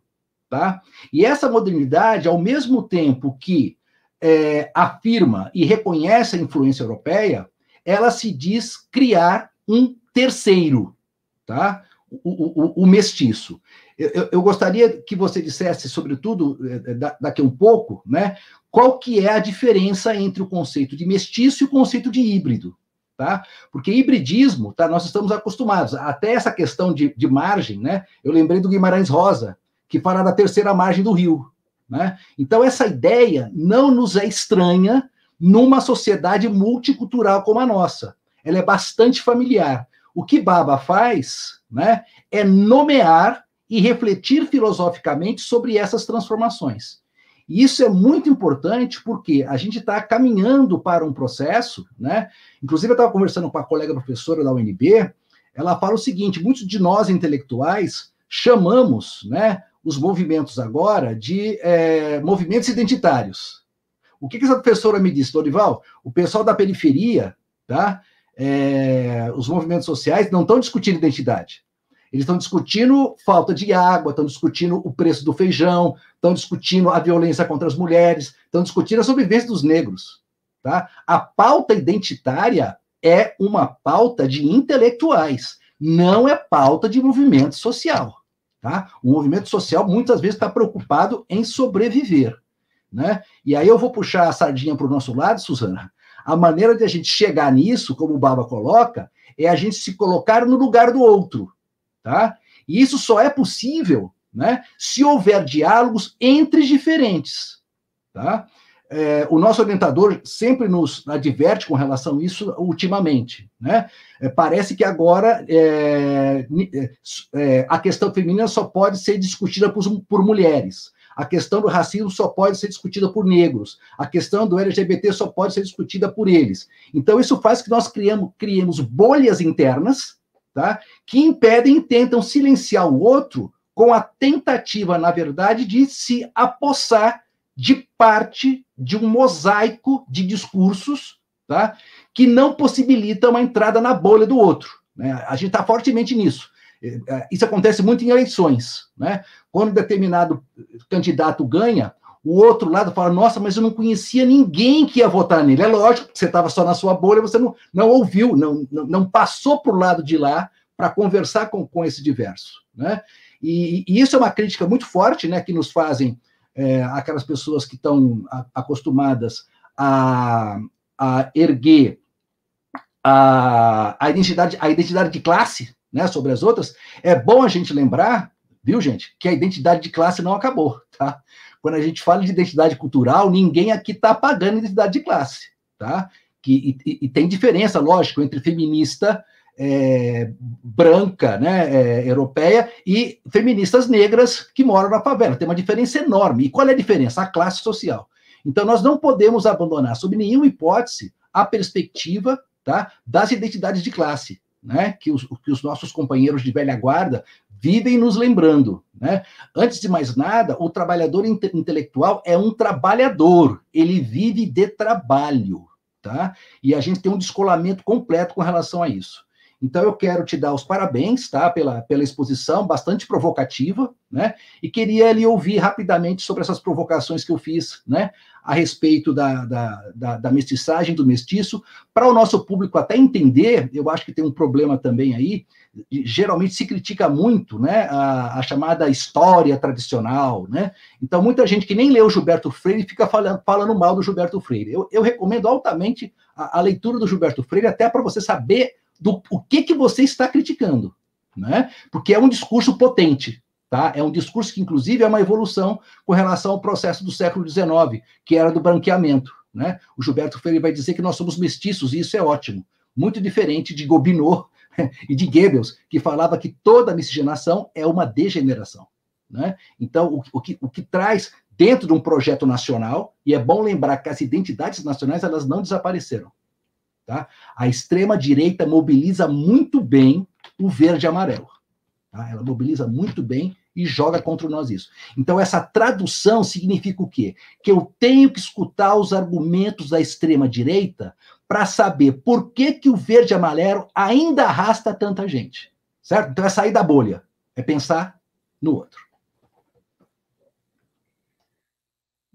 Tá? E essa modernidade, ao mesmo tempo que é, afirma e reconhece a influência europeia, ela se diz criar um terceiro, tá? O, o, o mestiço. Eu, eu, gostaria que você dissesse, sobretudo, eh, eh, daqui a um pouco, né? Qual que é a diferença entre o conceito de mestiço e o conceito de híbrido, tá? Porque hibridismo, tá? Nós estamos acostumados. Até essa questão de, de margem, né? Eu lembrei do Guimarães Rosa, que fala da terceira margem do rio, né? Então, essa ideia não nos é estranha numa sociedade multicultural como a nossa. Ela é bastante familiar. O que Baba faz né, é nomear e refletir filosoficamente sobre essas transformações. E isso é muito importante porque a gente está caminhando para um processo, né? Inclusive, eu estava conversando com a colega professora da UNB, ela fala o seguinte: muitos de nós intelectuais chamamos né, os movimentos agora de é, movimentos identitários. O que, que essa professora me disse, Dorival? O pessoal da periferia, tá? é, os movimentos sociais não estão discutindo identidade. Eles estão discutindo falta de água, estão discutindo o preço do feijão, estão discutindo a violência contra as mulheres, estão discutindo a sobrevivência dos negros. Tá? A pauta identitária é uma pauta de intelectuais, não é pauta de movimento social. Tá? O movimento social muitas vezes está preocupado em sobreviver. Né? E aí eu vou puxar a sardinha para o nosso lado, Suzana, a maneira de a gente chegar nisso, como o Baba coloca, é a gente se colocar no lugar do outro, tá? E isso só é possível, né, se houver diálogos entre diferentes, tá? É, o nosso orientador sempre nos adverte com relação a isso ultimamente, né? É, parece que agora é, é, é a questão feminina só pode ser discutida por, por mulheres. A questão do racismo só pode ser discutida por negros. A questão do LGBT só pode ser discutida por eles. Então, isso faz que nós criamos, criemos bolhas internas, tá? Que impedem e tentam silenciar o outro com a tentativa, na verdade, de se apossar de parte de um mosaico de discursos, tá? Que não possibilita uma entrada na bolha do outro. Né? A gente está fortemente nisso. É, isso acontece muito em eleições, né? Quando determinado candidato ganha, o outro lado fala: Nossa, mas eu não conhecia ninguém que ia votar nele. É lógico que você estava só na sua bolha, você não, não ouviu, não, não, não passou para o lado de lá para conversar com, com esse diverso. Né? E, e, isso é uma crítica muito forte né, que nos fazem é, aquelas pessoas que estão acostumadas a, a erguer a, a, identidade, a identidade de classe, né, sobre as outras, é bom a gente lembrar, viu, gente, que a identidade de classe não acabou, tá? Quando a gente fala de identidade cultural, ninguém aqui está pagando identidade de classe, tá? Que, e, e, tem diferença, lógico, entre feminista é, branca, né, é, europeia, e feministas negras que moram na favela. Tem uma diferença enorme. E qual é a diferença? A classe social. Então, nós não podemos abandonar, sob nenhuma hipótese, a perspectiva tá, das identidades de classe né, que, os, que os nossos companheiros de velha guarda vivem nos lembrando. Né? Antes de mais nada, o trabalhador intelectual é um trabalhador, ele vive de trabalho. Tá? E a gente tem um descolamento completo com relação a isso. Então eu quero te dar os parabéns, tá, pela, pela exposição bastante provocativa, né? E queria lhe ouvir rapidamente sobre essas provocações que eu fiz, né, a respeito da, da, da, da mestiçagem do mestiço, para o nosso público até entender. Eu acho que tem um problema também aí. Geralmente se critica muito, né, a, a chamada história tradicional, né? Então muita gente que nem leu Gilberto Freire fica falando, falando mal do Gilberto Freire. Eu, eu recomendo altamente a, a leitura do Gilberto Freire até para você saber do o que, que você está criticando, né? Porque é um discurso potente, tá? É um discurso que, inclusive, é uma evolução com relação ao processo do século XIX, que era do branqueamento, né? O Gilberto Freire vai dizer que nós somos mestiços, e isso é ótimo. Muito diferente de Gobineau e de Goebbels, que falava que toda miscigenação é uma degeneração, né? Então, o, o, que, o que traz dentro de um projeto nacional, e é bom lembrar que as identidades nacionais, elas não desapareceram. Tá? A extrema-direita mobiliza muito bem o verde e amarelo. Tá? Ela mobiliza muito bem e joga contra nós isso. Então, essa tradução significa o quê? Que eu tenho que escutar os argumentos da extrema-direita para saber por que, que o verde amarelo ainda arrasta tanta gente. Certo? Então, é sair da bolha, é pensar no outro.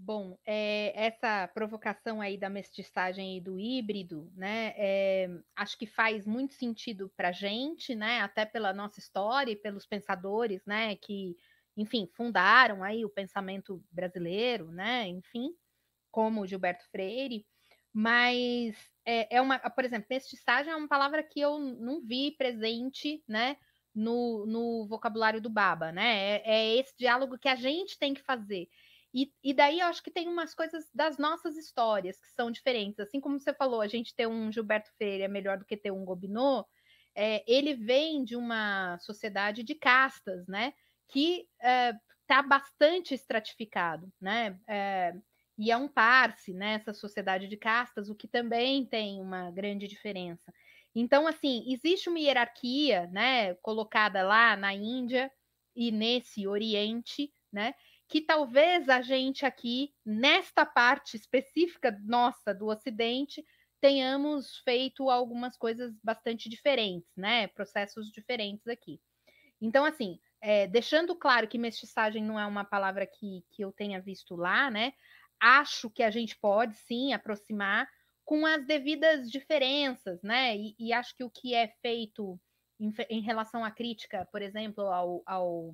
Bom, é, essa provocação aí da mestiçagem e do híbrido, né? É, acho que faz muito sentido para a gente, né? Até pela nossa história e pelos pensadores, né? Que, enfim, fundaram aí o pensamento brasileiro, né? Enfim, como Gilberto Freire. Mas é, é uma, por exemplo, mestiçagem é uma palavra que eu não vi presente, né? No, no vocabulário do Baba, né? é, é esse diálogo que a gente tem que fazer. E, e daí eu acho que tem umas coisas das nossas histórias que são diferentes. Assim como você falou, a gente ter um Gilberto Freire é melhor do que ter um Gobineau, é, ele vem de uma sociedade de castas, né? Que está eh, é, bastante estratificado, né? É, e é um parse nessa né, sociedade de castas, o que também tem uma grande diferença. Então, assim, existe uma hierarquia, né, colocada lá na Índia e nesse Oriente, né, que talvez a gente aqui, nesta parte específica nossa do Ocidente, tenhamos feito algumas coisas bastante diferentes, né? Processos diferentes aqui. Então, assim, é, deixando claro que mestiçagem não é uma palavra que, que eu tenha visto lá, né? Acho que a gente pode sim aproximar com as devidas diferenças, né? E, e acho que o que é feito em, em relação à crítica, por exemplo, ao, ao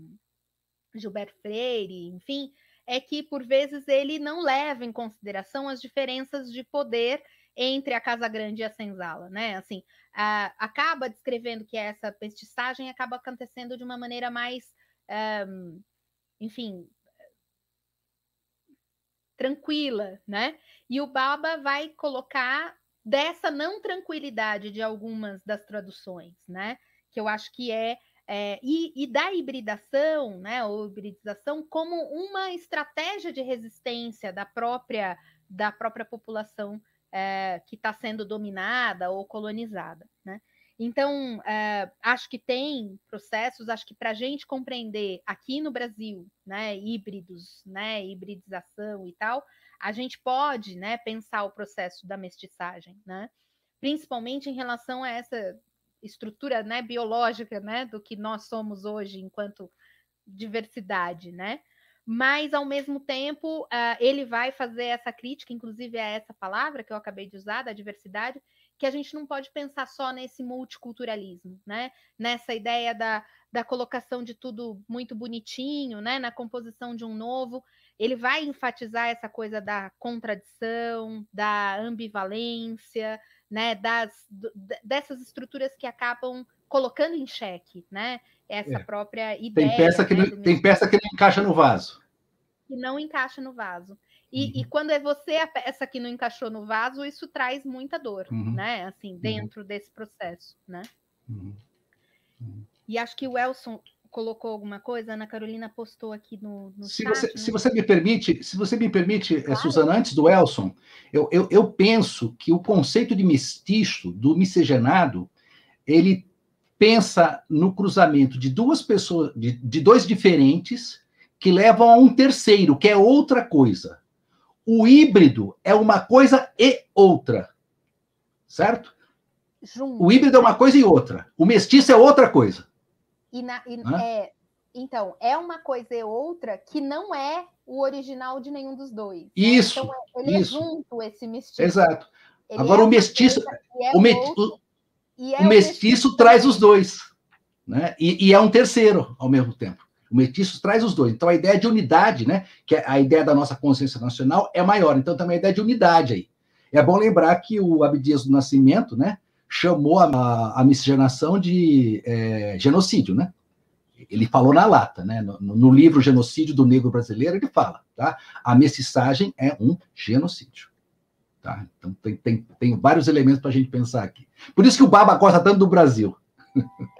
Gilberto Freire, enfim, é que por vezes ele não leva em consideração as diferenças de poder entre a Casa Grande e a Senzala, né? Assim, a, acaba descrevendo que essa pestiçagem acaba acontecendo de uma maneira mais, um, enfim, tranquila, né? E o Baba vai colocar dessa não tranquilidade de algumas das traduções, né? Que eu acho que é é, e, e, da hibridação, né, ou hibridização, como uma estratégia de resistência da própria, da própria população é, que está sendo dominada ou colonizada. Né? Então, é, acho que tem processos, acho que para a gente compreender aqui no Brasil, né, híbridos, né, hibridização e tal, a gente pode né, pensar o processo da mestiçagem, né? principalmente em relação a essa estrutura né, biológica né, do que nós somos hoje enquanto diversidade, né? Mas, ao mesmo tempo, uh, ele vai fazer essa crítica, inclusive a é essa palavra que eu acabei de usar, da diversidade, que a gente não pode pensar só nesse multiculturalismo, né? Nessa ideia da, da colocação de tudo muito bonitinho, né? Na composição de um novo. Ele vai enfatizar essa coisa da contradição, da ambivalência, né, das, dessas estruturas que acabam colocando em xeque, né, essa é. própria ideia. Tem né, peça, que, né, não, tem peça que não encaixa no vaso. Que não encaixa no vaso. E, uhum. e, quando é você a peça que não encaixou no vaso, isso traz muita dor, uhum. né? Assim, uhum. dentro uhum. desse processo, né? Uhum. Uhum. E acho que o Elson colocou alguma coisa, a Ana Carolina postou aqui no, no se chat, Você, né? Se você me permite, se você me permite, eh, claro. Suzana, antes do Elson, eu, eu, eu, penso que o conceito de mestiço, do miscigenado, ele pensa no cruzamento de duas pessoas, de, de dois diferentes, que levam a um terceiro, que é outra coisa. O híbrido é uma coisa e outra, certo? O híbrido é uma coisa e outra. O mestiço é outra coisa. E, na, e é, então, é uma coisa e outra que não é o original de nenhum dos dois. Né? Isso. Né? Então, é, ele é isso. é junto, esse mestiço. Exato. Ele Agora, é o mestiço. É o, outro, o, o, mestiço traz os dois. Né? E, e, é um terceiro ao mesmo tempo. O mestiço traz os dois. Então, a ideia de unidade, né? que é a ideia da nossa consciência nacional, é maior. Então, também a ideia de unidade aí. É bom lembrar que o Abdias do Nascimento, né? chamou a, a miscigenação de é, genocídio, né? Ele falou na lata, né? No, no, livro Genocídio do Negro Brasileiro, ele fala, tá? A mestiçagem é um genocídio. Tá? Então tem, tem, tem vários elementos para a gente pensar aqui. Por isso que o Baba gosta tanto do Brasil.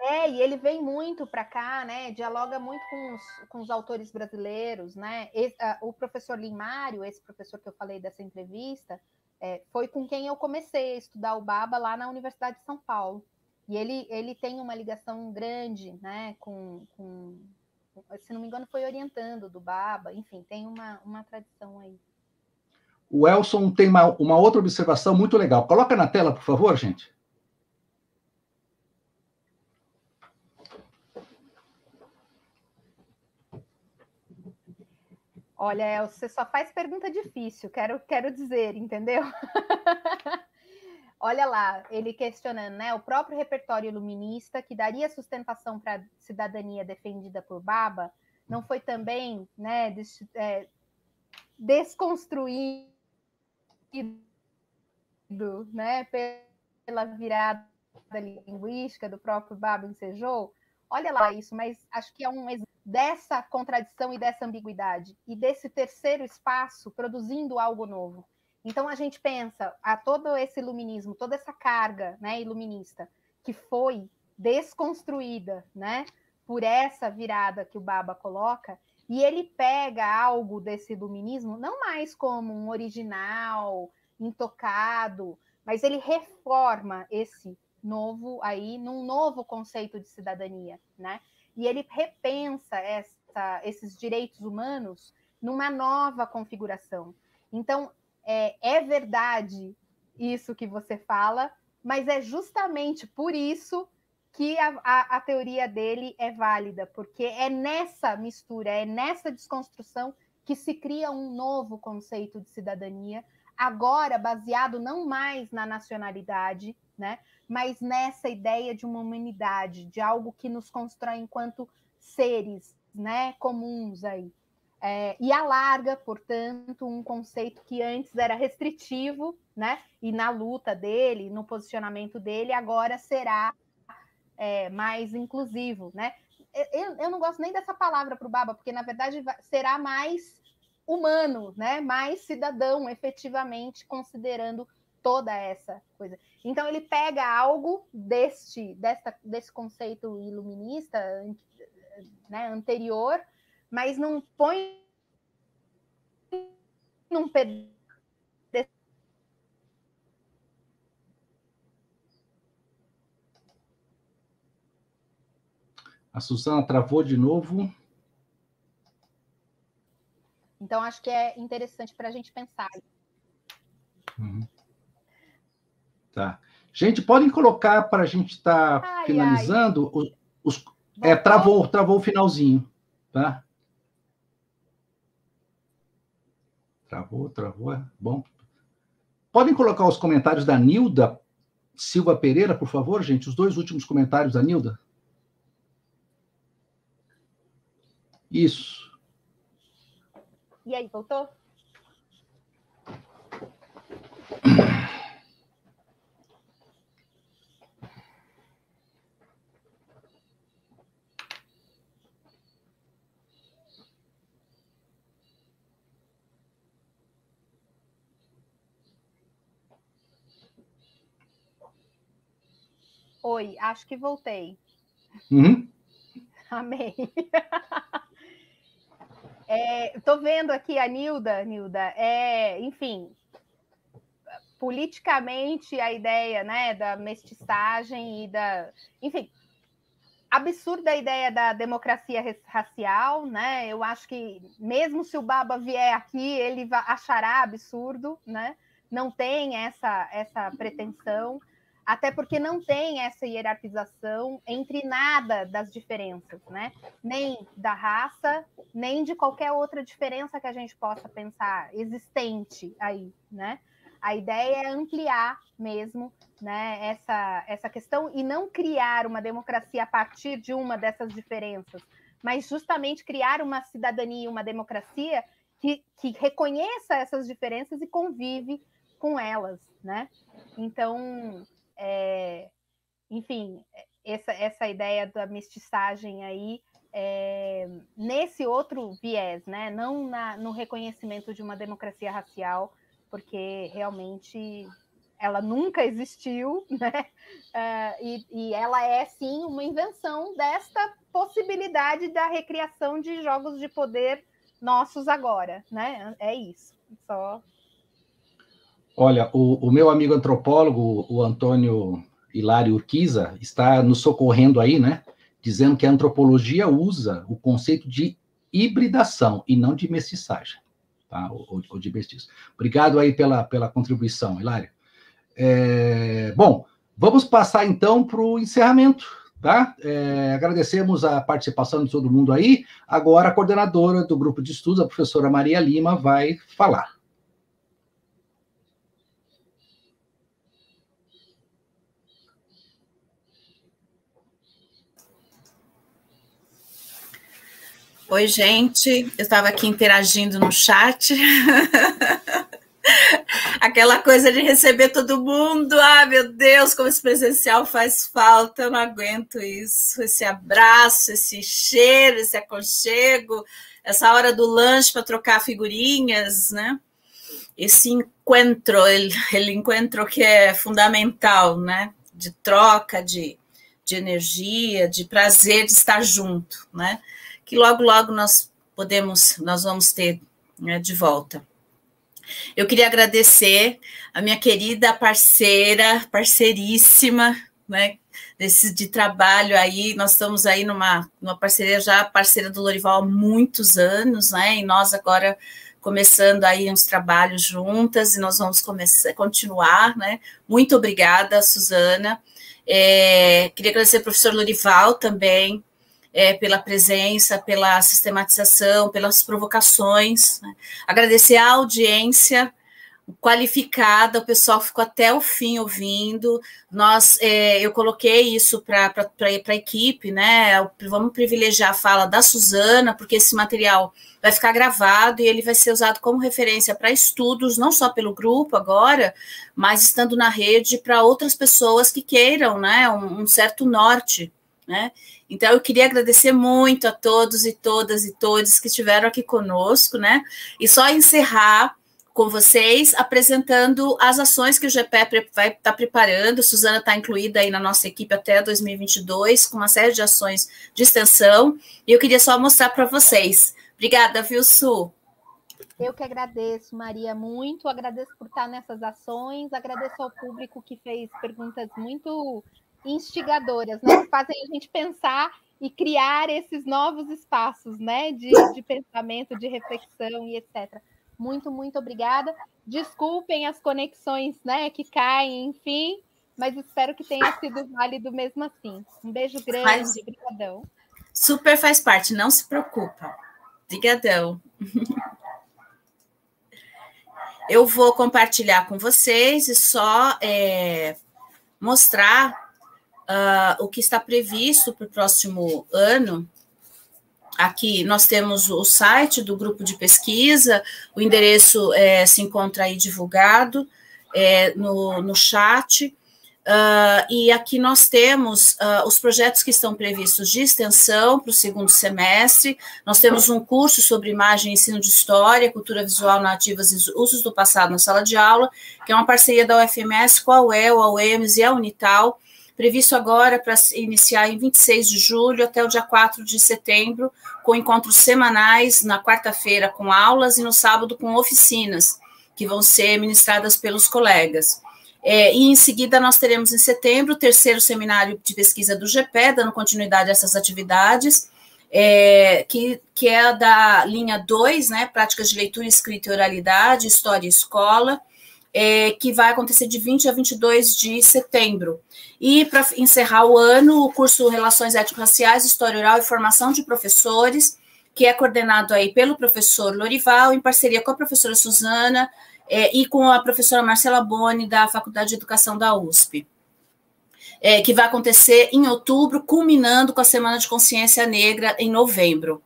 É, e ele vem muito para cá, né? Dialoga muito com os, com os autores brasileiros, né? Esse, uh, ah, o professor Limário, esse professor que eu falei dessa entrevista, é, foi com quem eu comecei a estudar o Baba lá na Universidade de São Paulo. E ele, ele tem uma ligação grande, né, com, com se não me engano, foi orientando do Baba, enfim, tem uma, uma tradição aí. O Elson tem uma, uma outra observação muito legal. Coloca na tela, por favor, gente. Olha, Elcio, você só faz pergunta difícil, quero, quero dizer, entendeu? Olha lá, ele questionando, né? O próprio repertório iluminista, que daria sustentação para a cidadania defendida por Baba, não foi também né, des, é, desconstruído né, pela virada linguística do próprio Baba em Sejou? Olha lá isso, mas acho que é um exemplo dessa contradição e dessa ambiguidade e desse terceiro espaço produzindo algo novo. Então a gente pensa a todo esse iluminismo, toda essa carga, né, iluminista que foi desconstruída, né, por essa virada que o Baba coloca, e ele pega algo desse iluminismo não mais como um original intocado, mas ele reforma esse novo aí num novo conceito de cidadania, né? e ele repensa essa, esses direitos humanos numa nova configuração. Então, é, é verdade isso que você fala, mas é justamente por isso que a, a, a, teoria dele é válida, porque é nessa mistura, é nessa desconstrução que se cria um novo conceito de cidadania, agora baseado não mais na nacionalidade, né, mas nessa ideia de uma humanidade, de algo que nos constrói enquanto seres né, comuns aí. É, e alarga, portanto, um conceito que antes era restritivo, né? E na luta dele, no posicionamento dele, agora será é, mais inclusivo, né? Eu, eu não gosto nem dessa palavra para o Baba, porque na verdade será mais humano, né? Mais cidadão, efetivamente, considerando toda essa coisa. Então ele pega algo deste, desta, desse conceito iluminista né, anterior, mas não põe num A Suzana travou de novo. Então, acho que é interessante para a gente pensar. Uhum. Tá. Gente, podem colocar para a gente estar tá finalizando. Ai. Os, os é, travou, travou o finalzinho, tá? Travou, travou. É bom. Podem colocar os comentários da Nilda Silva Pereira, por favor, gente, os dois últimos comentários da Nilda. Isso. E aí, voltou? Oi, acho que voltei. Uhum. Amei. Estou é, vendo aqui a Nilda, Nilda. É, enfim, politicamente a ideia né, da mestiçagem e da. Enfim, absurda a ideia da democracia racial, né? Eu acho que mesmo se o Baba vier aqui, ele achará absurdo, né? Não tem essa, essa pretensão até porque não tem essa hierarquização entre nada das diferenças, né? Nem da raça, nem de qualquer outra diferença que a gente possa pensar existente aí, né? A ideia é ampliar mesmo, né, essa essa questão e não criar uma democracia a partir de uma dessas diferenças, mas justamente criar uma cidadania, uma democracia que, que reconheça essas diferenças e convive com elas, né? Então, é, enfim, essa, essa ideia da mestiçagem aí é, nesse outro viés, né? Não na, no reconhecimento de uma democracia racial, porque realmente ela nunca existiu, né? É, e, e, ela é sim uma invenção desta possibilidade da recriação de jogos de poder nossos agora, né? É isso. Só Olha, o, o meu amigo antropólogo, o Antônio Hilário Urquiza, está nos socorrendo aí, né? Dizendo que a antropologia usa o conceito de hibridação e não de mestiçagem, tá? Ou, ou de mestiço. Obrigado aí pela, pela contribuição, Hilário. É, bom, vamos passar então para o encerramento, tá? É, agradecemos a participação de todo mundo aí. Agora a coordenadora do grupo de estudos, a professora Maria Lima, vai falar. Oi, gente. Eu estava aqui interagindo no chat. Aquela coisa de receber todo mundo. Ah, meu Deus, como esse presencial faz falta. Eu não aguento isso. Esse abraço, esse cheiro, esse aconchego, essa hora do lanche para trocar figurinhas, né? Esse encontro, ele, ele encontro que é fundamental, né? De troca, de, de energia, de prazer de estar junto, né? que logo, logo nós podemos, nós vamos ter né, de volta. Eu queria agradecer a minha querida parceira, parceiríssima, né, desse, de trabalho aí, nós estamos aí numa, numa parceria já, parceira do Lorival há muitos anos, né, e nós agora começando aí uns trabalhos juntas e nós vamos começar, continuar, né, muito obrigada, Suzana, é, queria agradecer ao professor Lorival também, é, pela presença, pela sistematização, pelas provocações. Né? Agradecer a audiência qualificada, o pessoal ficou até o fim ouvindo. Nós, é, eu coloquei isso para a equipe, né? Vamos privilegiar a fala da Suzana, porque esse material vai ficar gravado e ele vai ser usado como referência para estudos, não só pelo grupo agora, mas estando na rede para outras pessoas que queiram, né? um, um certo norte né? Então, eu queria agradecer muito a todos e todas e todos que estiveram aqui conosco, né? E só encerrar com vocês apresentando as ações que o GP é vai estar tá preparando. Suzana está incluída aí na nossa equipe até 2022, com uma série de ações de extensão. E eu queria só mostrar para vocês. Obrigada, viu, Su? Eu que agradeço, Maria, muito. Agradeço por estar nessas ações. Agradeço ao público que fez perguntas muito instigadoras, né? Que fazem a gente pensar e criar esses novos espaços, né? De, de pensamento, de reflexão e etc. Muito, muito obrigada. Desculpem as conexões, né? Que caem, enfim, mas espero que tenha sido válido mesmo assim. Um beijo grande, faz... Super faz parte, não se preocupa. Obrigadão. Eu vou compartilhar com vocês e só é, mostrar uh, o que está previsto para o próximo ano, aqui nós temos o site do grupo de pesquisa, o endereço é, se encontra aí divulgado é, no, no chat. Uh, e aqui nós temos uh, os projetos que estão previstos de extensão para o segundo semestre. Nós temos um curso sobre imagem e ensino de história, cultura visual, nativas e usos do passado na sala de aula, que é uma parceria da UFMS com a UEL, a UEMS e a Unital, previsto agora para iniciar em 26 de julho até o dia 4 de setembro, com encontros semanais, na quarta-feira com aulas e no sábado com oficinas, que vão ser ministradas pelos colegas. É, e em seguida, nós teremos em setembro o terceiro seminário de pesquisa do GPE, dando continuidade a essas atividades, é, que, que é da linha 2, né, práticas de leitura, escrita e oralidade, história e escola, é, que vai acontecer de 20 a 22 de setembro. E, para encerrar o ano, o curso Relações Étnico-Raciais, História Oral e Formação de Professores, que é coordenado aí pelo professor Lorival, em parceria com a professora Suzana é, e com a professora Marcela Boni, da Faculdade de Educação da USP. É, que vai acontecer em outubro, culminando com a Semana de Consciência Negra em novembro.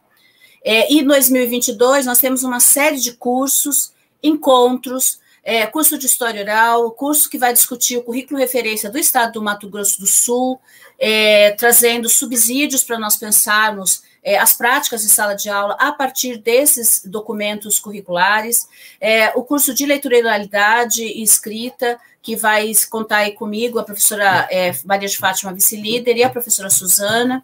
É, e em 2022, nós temos uma série de cursos, encontros, é, curso de História Oral, curso que vai discutir o currículo referência do Estado do Mato Grosso do Sul, é, trazendo subsídios para nós pensarmos é, as práticas de sala de aula a partir desses documentos curriculares, é, o curso de leitura e escrita, que vai contar aí comigo a professora é, Maria de Fátima, vice-líder, e a professora Suzana,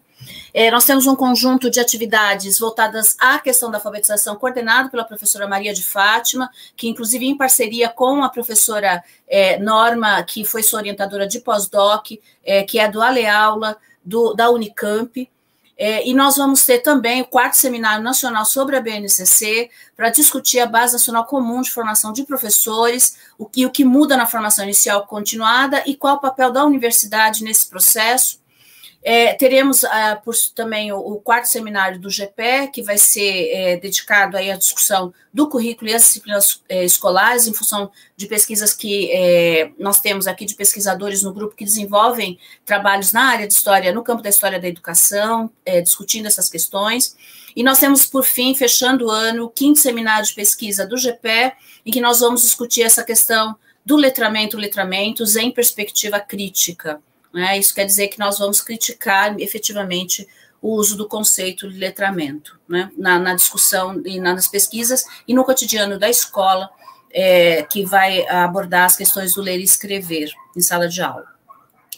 é, nós temos um conjunto de atividades voltadas à questão da alfabetização, coordenado pela professora Maria de Fátima, que inclusive em parceria com a professora é, Norma, que foi sua orientadora de pós-doc, é, que é do Aleaula, do, da Unicamp. É, e nós vamos ter também o quarto seminário nacional sobre a BNCC para discutir a Base Nacional Comum de Formação de Professores, o que, o que muda na formação inicial continuada e qual o papel da universidade nesse processo. É, teremos ah, por, também o, o, quarto seminário do GPE, que vai ser é, dedicado aí à discussão do currículo e as disciplinas é, escolares, em função de pesquisas que é, nós temos aqui de pesquisadores no grupo que desenvolvem trabalhos na área de história, no campo da história da educação, é, discutindo essas questões. E nós temos, por fim, fechando o ano, o quinto seminário de pesquisa do GPE, em que nós vamos discutir essa questão do letramento, letramentos em perspectiva crítica. Né? Isso quer dizer que nós vamos criticar efetivamente o uso do conceito de letramento né? na, na, discussão e nas pesquisas e no cotidiano da escola, é, que vai abordar as questões do ler e escrever em sala de aula.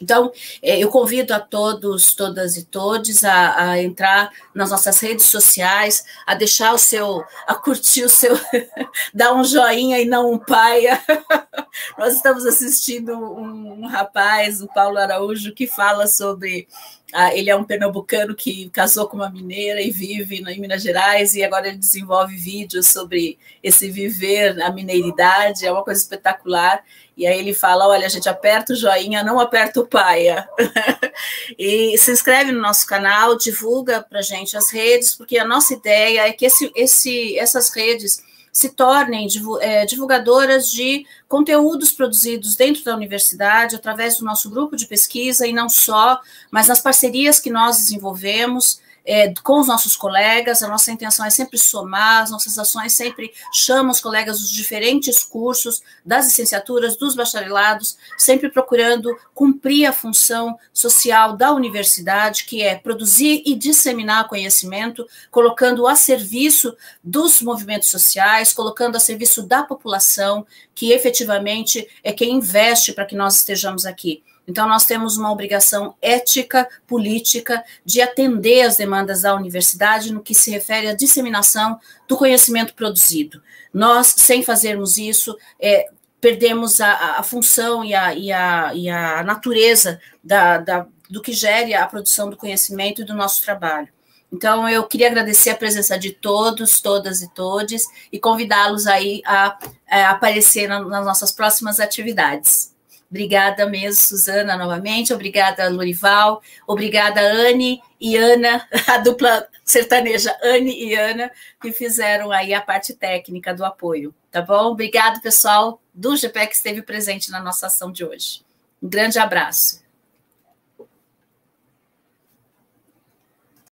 Então, é, eu convido a todos, todas e todos a, a, entrar nas nossas redes sociais, a deixar o seu, a curtir o seu, dar um joinha e não um paia. Nós estamos assistindo um, um rapaz, o Paulo Araújo, que fala sobre ah, ele é um pernambucano que casou com uma mineira e vive em Minas Gerais e agora ele desenvolve vídeos sobre esse viver a mineiridade, é uma coisa espetacular. E aí ele fala: olha, gente, aperta o joinha, não aperta o paia. e se inscreve no nosso canal, divulga para gente as redes, porque a nossa ideia é que esse, esse, essas redes se tornem é, divulgadoras de conteúdos produzidos dentro da universidade, através do nosso grupo de pesquisa, e não só, mas nas parcerias que nós desenvolvemos é, com os nossos colegas, a nossa intenção é sempre somar, as nossas ações sempre chamam os colegas dos diferentes cursos, das licenciaturas, dos bacharelados, sempre procurando cumprir a função social da universidade, que é produzir e disseminar conhecimento, colocando a serviço dos movimentos sociais, colocando a serviço da população, que efetivamente é quem investe para que nós estejamos aqui. Então, nós temos uma obrigação ética, política, de atender às demandas da universidade no que se refere à disseminação do conhecimento produzido. Nós, sem fazermos isso, é, perdemos a, a função e a, e a, e a natureza da, da, do que gere a produção do conhecimento e do nosso trabalho. Então, eu queria agradecer a presença de todos, todas e todes, e convidá-los aí a, a é, aparecer na, nas nossas próximas atividades. Obrigada mesmo, Suzana, novamente. Obrigada, Lurival. Obrigada, Anne e Ana, a dupla sertaneja Anne e Ana, que fizeram aí a parte técnica do apoio, tá bom? Obrigado, pessoal do GPEC que esteve presente na nossa ação de hoje. Um grande abraço.